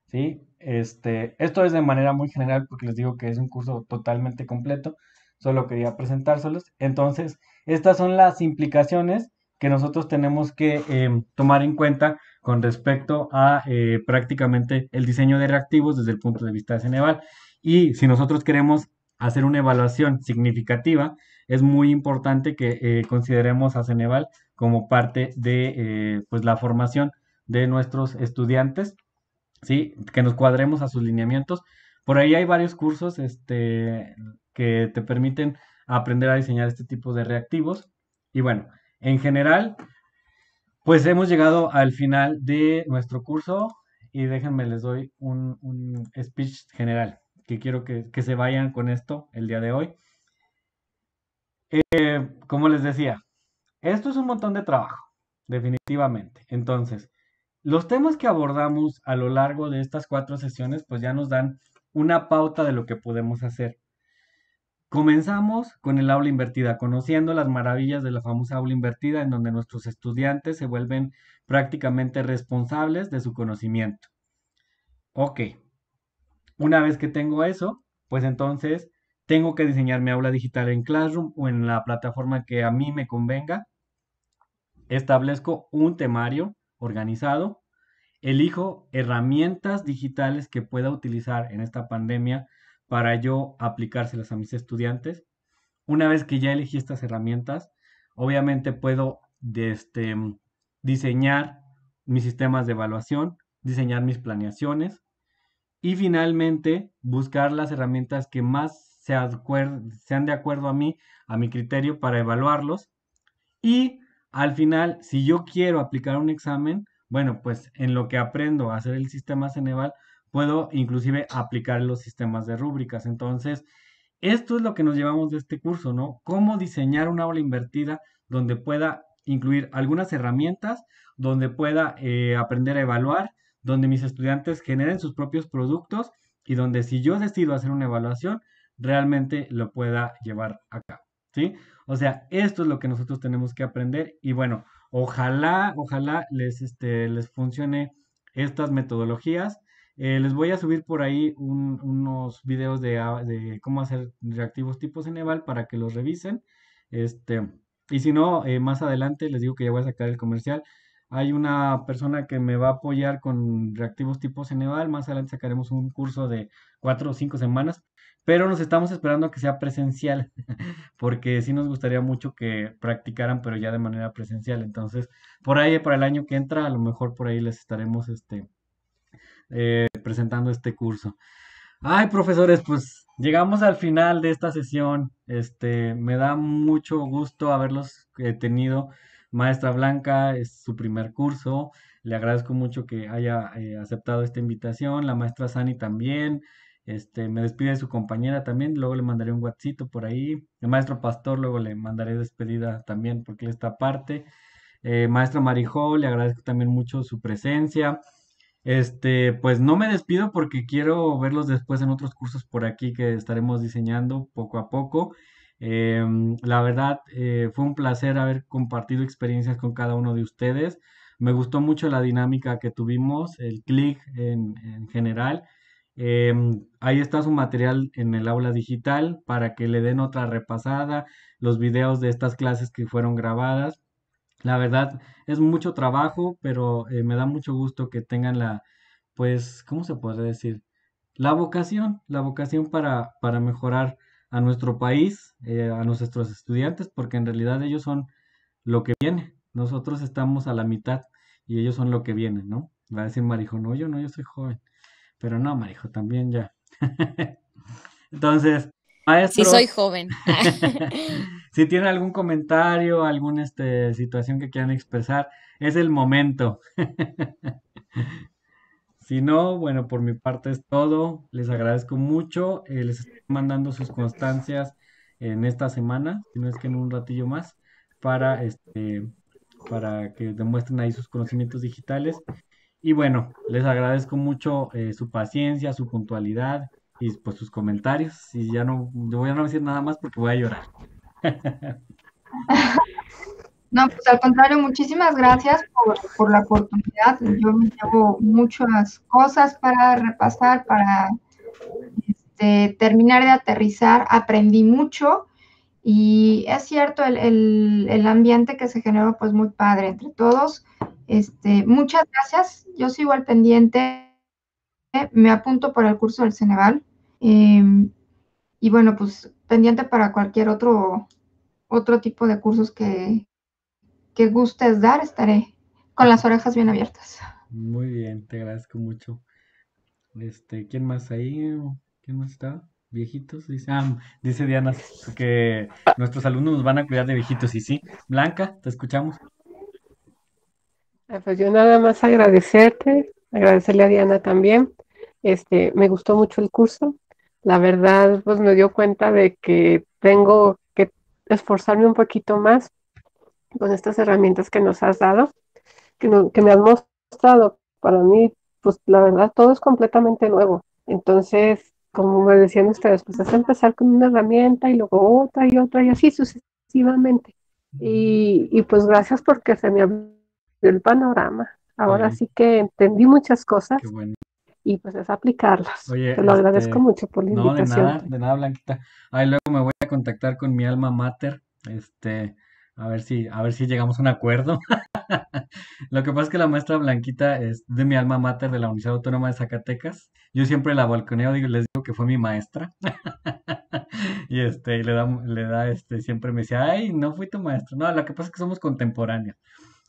¿sí? Este, esto es de manera muy general porque les digo que es un curso totalmente completo solo quería presentárselos. Entonces, estas son las implicaciones que nosotros tenemos que em, tomar en cuenta con respecto a eh, prácticamente el diseño de reactivos desde el punto de vista de Ceneval. Y si nosotros queremos hacer una evaluación significativa, es muy importante que eh, consideremos a Ceneval como parte de eh, pues la formación de nuestros estudiantes, ¿sí? que nos cuadremos a sus lineamientos. Por ahí hay varios cursos, este, que te permiten aprender a diseñar este tipo de reactivos. Y bueno, en general, pues hemos llegado al final de nuestro curso y déjenme les doy un, speech general que quiero que, se vayan con esto el día de hoy. Eh, como les decía, esto es un montón de trabajo, definitivamente. Entonces, los temas que abordamos a lo largo de estas cuatro sesiones, pues ya nos dan una pauta de lo que podemos hacer. Comenzamos con el aula invertida, conociendo las maravillas de la famosa aula invertida en donde nuestros estudiantes se vuelven prácticamente responsables de su conocimiento. Ok, una vez que tengo eso, pues entonces tengo que diseñar mi aula digital en Classroom o en la plataforma que a mí me convenga. Establezco un temario organizado, elijo herramientas digitales que pueda utilizar en esta pandemia para yo aplicárselas a mis estudiantes. Una vez que ya elegí estas herramientas, obviamente puedo este, diseñar mis sistemas de evaluación, diseñar mis planeaciones y finalmente buscar las herramientas que más se sean de acuerdo a mí, a mi criterio para evaluarlos. Y al final, si yo quiero aplicar un examen, bueno, pues en lo que aprendo a hacer el sistema Ceneval, puedo inclusive aplicar los sistemas de rúbricas. Entonces, esto es lo que nos llevamos de este curso, ¿no? Cómo diseñar una aula invertida donde pueda incluir algunas herramientas, donde pueda eh, aprender a evaluar, donde mis estudiantes generen sus propios productos y donde si yo decido hacer una evaluación, realmente lo pueda llevar acá, ¿sí? O sea, esto es lo que nosotros tenemos que aprender y bueno, ojalá, ojalá les, este, les funcione estas metodologías eh, les voy a subir por ahí unos videos ah, de, cómo hacer reactivos tipo Ceneval para que los revisen. Este, y si no, eh, más adelante les digo que ya voy a sacar el comercial. Hay una persona que me va a apoyar con reactivos tipo Ceneval. Más adelante sacaremos un curso de cuatro o cinco semanas. Pero nos estamos esperando a que sea presencial, *laughs* porque sí nos gustaría mucho que practicaran, pero ya de manera presencial. Entonces, por ahí, para el año que entra, a lo mejor por ahí les estaremos este, eh, presentando este curso. Ay, profesores, pues llegamos al final de esta sesión. Este, me da mucho gusto haberlos eh, tenido. Maestra Blanca, es su primer curso. Le agradezco mucho que haya eh, aceptado esta invitación. La maestra Sani también. Este, me despide de su compañera también. Luego le mandaré un WhatsApp por ahí. El maestro Pastor, luego le mandaré despedida también porque esta está aparte. Eh, maestra Marijó, le agradezco también mucho su presencia. Este, pues no me despido porque quiero verlos después en otros cursos por aquí que estaremos diseñando poco a poco. Em, la verdad, eh, fue un placer haber compartido experiencias con cada uno de ustedes. Me gustó mucho la dinámica que tuvimos, el clic en, general. Em, ahí está su material en el aula digital para que le den otra repasada, los videos de estas clases que fueron grabadas la verdad, es mucho trabajo, pero eh, me da mucho gusto que tengan la, pues, ¿cómo se podría decir? La vocación, la vocación para, para mejorar a nuestro país, eh, a nuestros estudiantes, porque en realidad ellos son lo que viene. Nosotros estamos a la mitad y ellos son lo que viene, ¿no? Va a decir Marijo, no, yo no, yo soy joven. Pero no, Marijo, también ya. *laughs* Entonces, maestro. Sí, soy joven. *laughs* Si tienen algún comentario, alguna este, situación que quieran expresar, es el momento. *laughs* si no, bueno, por mi parte es todo. Les agradezco mucho. Eh, les estoy mandando sus constancias en esta semana, si no es que en un ratillo más, para, este, para que demuestren ahí sus conocimientos digitales. Y bueno, les agradezco mucho eh, su paciencia, su puntualidad y pues sus comentarios. Y ya no, yo voy a decir nada más porque voy a llorar. *laughs* no, pues al contrario, muchísimas gracias por, la oportunidad. Yo me llevo muchas cosas para repasar, para este, terminar de aterrizar. Aprendí mucho. Y es cierto, el, ambiente que se generó, pues muy padre entre todos. Este, muchas gracias. Yo sigo al pendiente. Me apunto por el curso del Ceneval. Em, y bueno, pues pendiente para cualquier otro, otro tipo de cursos que, gustes dar, estaré con las orejas bien abiertas. Muy bien, te agradezco mucho. Este, ¿quién más ahí? ¿Quién más está? Viejitos, dice, ah, dice Diana que nuestros alumnos nos van a cuidar de viejitos y sí. Blanca, te escuchamos. Ah, pues yo nada más agradecerte, agradecerle a Diana también. Este, me gustó mucho el curso, la verdad, pues me dio cuenta de que tengo que esforzarme un poquito más con estas herramientas que nos has dado, que, me has mostrado. Para mí, pues la verdad, todo es completamente nuevo. Entonces, como me decían ustedes, pues es empezar con una herramienta y luego otra y otra y así sucesivamente. Y, y pues gracias porque se me abrió el panorama. Ahora sí que entendí muchas cosas y pues es aplicarlas. Te lo agradezco este, mucho por la invitación. No, de nada, de nada, Blanquita. Ahí luego me voy a contactar con mi alma mater, este, a ver si, a ver si llegamos a un acuerdo. *laughs* lo que pasa es que la maestra Blanquita es de mi alma mater de la Universidad Autónoma de Zacatecas. Yo siempre la balconeo, y les digo que fue mi maestra. *laughs* y este, y le da, le da, este, siempre me dice, ay, no fui tu maestra. No, lo que pasa es que somos contemporáneos.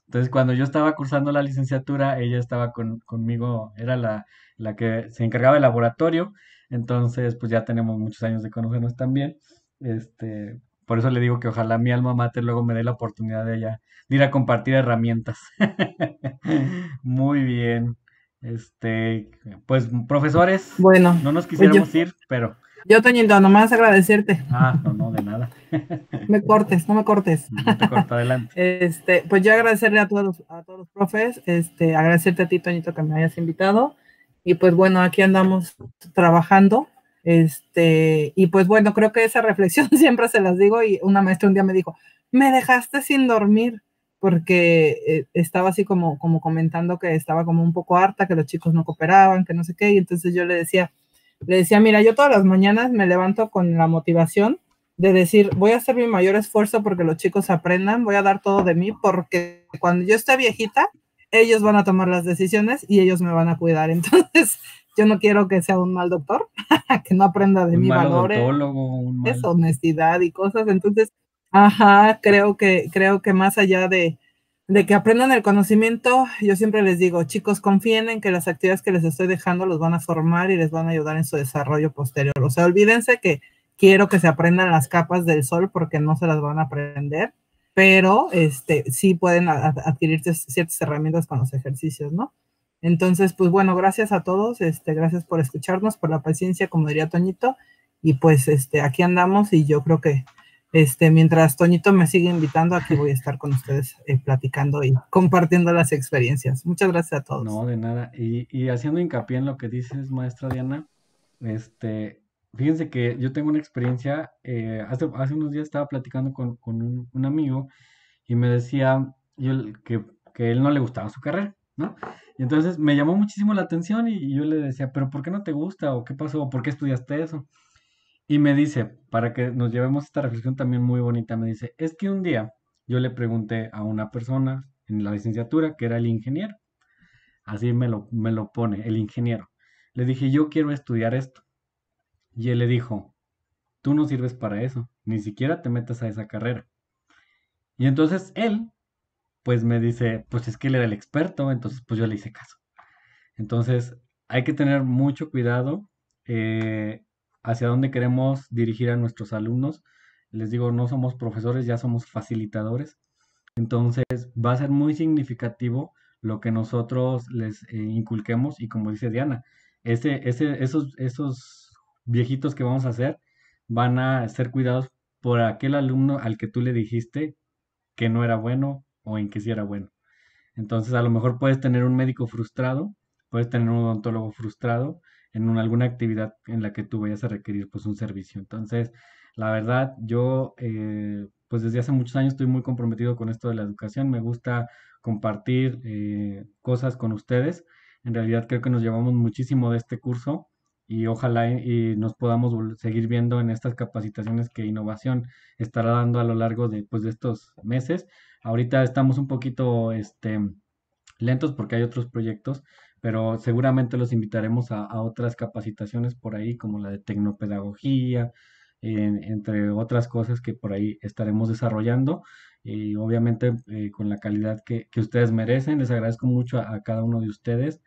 Entonces, cuando yo estaba cursando la licenciatura, ella estaba conmigo, era la, que se encargaba del laboratorio, entonces pues ya tenemos muchos años de conocernos también. Este, por eso le digo que ojalá mi alma mater luego me dé la oportunidad de ella ir a compartir herramientas. *laughs* Muy bien. Este, pues profesores, bueno, no nos quisiéramos ir, pero yo, Toñito, nomás agradecerte. Ah, no, no, de nada. me cortes, no me cortes. No te corto, adelante. Este, pues yo agradecerle a todos, los, a todos profes, este, agradecerte a ti, Toñito, que me hayas invitado. Y pues bueno, aquí andamos trabajando. Este, y pues bueno, creo que esa reflexión *laughs* siempre se las digo. Y una maestra un día me dijo, me dejaste sin dormir porque eh, estaba así como, como comentando que estaba como un poco harta, que los chicos no cooperaban, que no sé qué, y entonces yo le decía, le decía, mira, yo todas las mañanas me levanto con la motivación de decir, voy a hacer mi mayor esfuerzo porque los chicos aprendan, voy a dar todo de mí, porque cuando yo esté viejita, ellos van a tomar las decisiones y ellos me van a cuidar. *laughs* Entonces, yo no quiero que sea un mal doctor, *laughs* que no aprenda de mi valores, es honestidad y cosas. Entonces, ajá, creo que, creo que más allá de, de que aprendan el conocimiento, yo siempre les digo, chicos, confíen en que las actividades que les estoy dejando los van a formar y les van a ayudar en su desarrollo posterior. O sea, olvídense que quiero que se aprendan las capas del sol porque no se las van a aprender, pero este, sí pueden adquirir ciertas herramientas con los ejercicios, ¿no? Entonces, pues bueno, gracias a todos, este, gracias por escucharnos, por la paciencia, como diría Toñito, y pues este, aquí andamos y yo creo que este, mientras Toñito me sigue invitando, aquí voy a estar con ustedes eh, platicando y compartiendo las experiencias. Muchas gracias a todos. No, de nada. Y, y, haciendo hincapié en lo que dices, maestra Diana, este, fíjense que yo tengo una experiencia, eh, hace, hace, unos días estaba platicando con, un, amigo y me decía que, que él no le gustaba su carrera, ¿no? Y entonces me llamó muchísimo la atención y, y yo le decía, pero ¿por qué no te gusta? ¿O qué pasó? ¿O por qué estudiaste eso? Y me dice, para que nos llevemos esta reflexión también muy bonita, me dice, es que un día yo le pregunté a una persona en la licenciatura que era el ingeniero. Así me lo, me lo pone, el ingeniero. Le dije, yo quiero estudiar esto. Y él le dijo, tú no sirves para eso, ni siquiera te metas a esa carrera. Y entonces él, pues me dice, pues es que él era el experto, entonces pues yo le hice caso. Entonces hay que tener mucho cuidado eh, hacia dónde queremos dirigir a nuestros alumnos. Les digo, no somos profesores, ya somos facilitadores. Entonces, va a ser muy significativo lo que nosotros les eh, inculquemos y como dice Diana, esos, esos viejitos que vamos a hacer van a ser cuidados por aquel alumno al que tú le dijiste que no era bueno o en que sí era bueno. Entonces, a lo mejor puedes tener un médico frustrado, puedes tener un odontólogo frustrado, en alguna actividad en la que tú vayas a requerir pues un servicio. Entonces, la verdad, yo eh, pues desde hace muchos años estoy muy comprometido con esto de la educación, me gusta compartir eh, cosas con ustedes. En realidad creo que nos llevamos muchísimo de este curso y ojalá y nos podamos seguir viendo en estas capacitaciones que Innovación estará dando a lo largo de, pues, de estos meses. Ahorita estamos un poquito este, lentos porque hay otros proyectos, pero seguramente los invitaremos a, otras capacitaciones por ahí, como la de tecnopedagogía, entre otras cosas que por ahí estaremos desarrollando y obviamente eh, con la calidad que, ustedes merecen. Les agradezco mucho a, cada uno de ustedes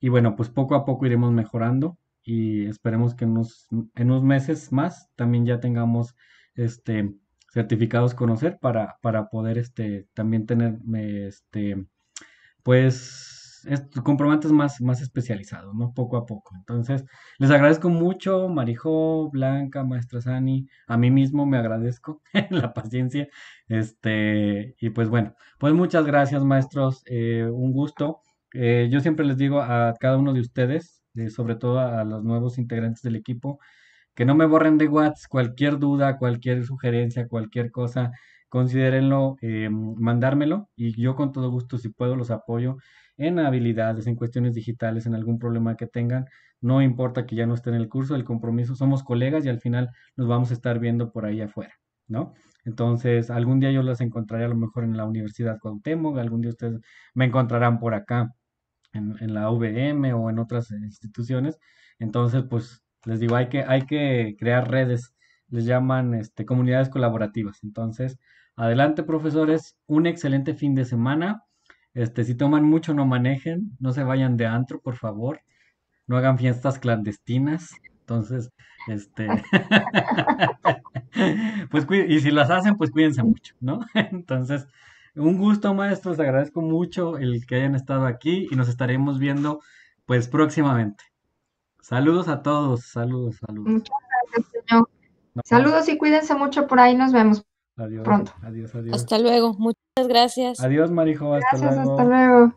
y bueno, pues poco a poco iremos mejorando y esperemos que en unos, en unos meses más también ya tengamos este certificados conocer para, para poder este también tener este pues es, más, más especializados, ¿no? Poco a poco. Entonces, les agradezco mucho, Marijo, Blanca, Maestra Sani, a mí mismo me agradezco *laughs* la paciencia. Este, y pues bueno, pues muchas gracias, maestros, eh, un gusto. Eh, yo siempre les digo a cada uno de ustedes, eh, sobre todo a los nuevos integrantes del equipo, que no me borren de WhatsApp cualquier duda, cualquier sugerencia, cualquier cosa considérenlo, eh, mandármelo y yo con todo gusto, si puedo, los apoyo en habilidades, en cuestiones digitales, en algún problema que tengan. No importa que ya no esté en el curso, el compromiso, somos colegas y al final nos vamos a estar viendo por ahí afuera, ¿no? Entonces, algún día yo las encontraré a lo mejor en la Universidad Cuauhtémoc, algún día ustedes me encontrarán por acá en, la VM o en otras instituciones. Entonces, pues les digo, hay que, hay que crear redes, les llaman este, comunidades colaborativas. Entonces, Adelante, profesores, un excelente fin de semana. Este, si toman mucho, no manejen, no se vayan de antro, por favor. No hagan fiestas clandestinas. Entonces, este, *laughs* pues y si las hacen, pues cuídense mucho, ¿no? *laughs* Entonces, un gusto, maestros, agradezco mucho el que hayan estado aquí y nos estaremos viendo, pues, próximamente. Saludos a todos, saludos, saludos. Muchas gracias, señor. saludos y cuídense mucho por ahí, nos vemos. Adiós. Adiós, adiós. Hasta luego. Muchas gracias. Adiós, Marijo. gracias, Hasta luego.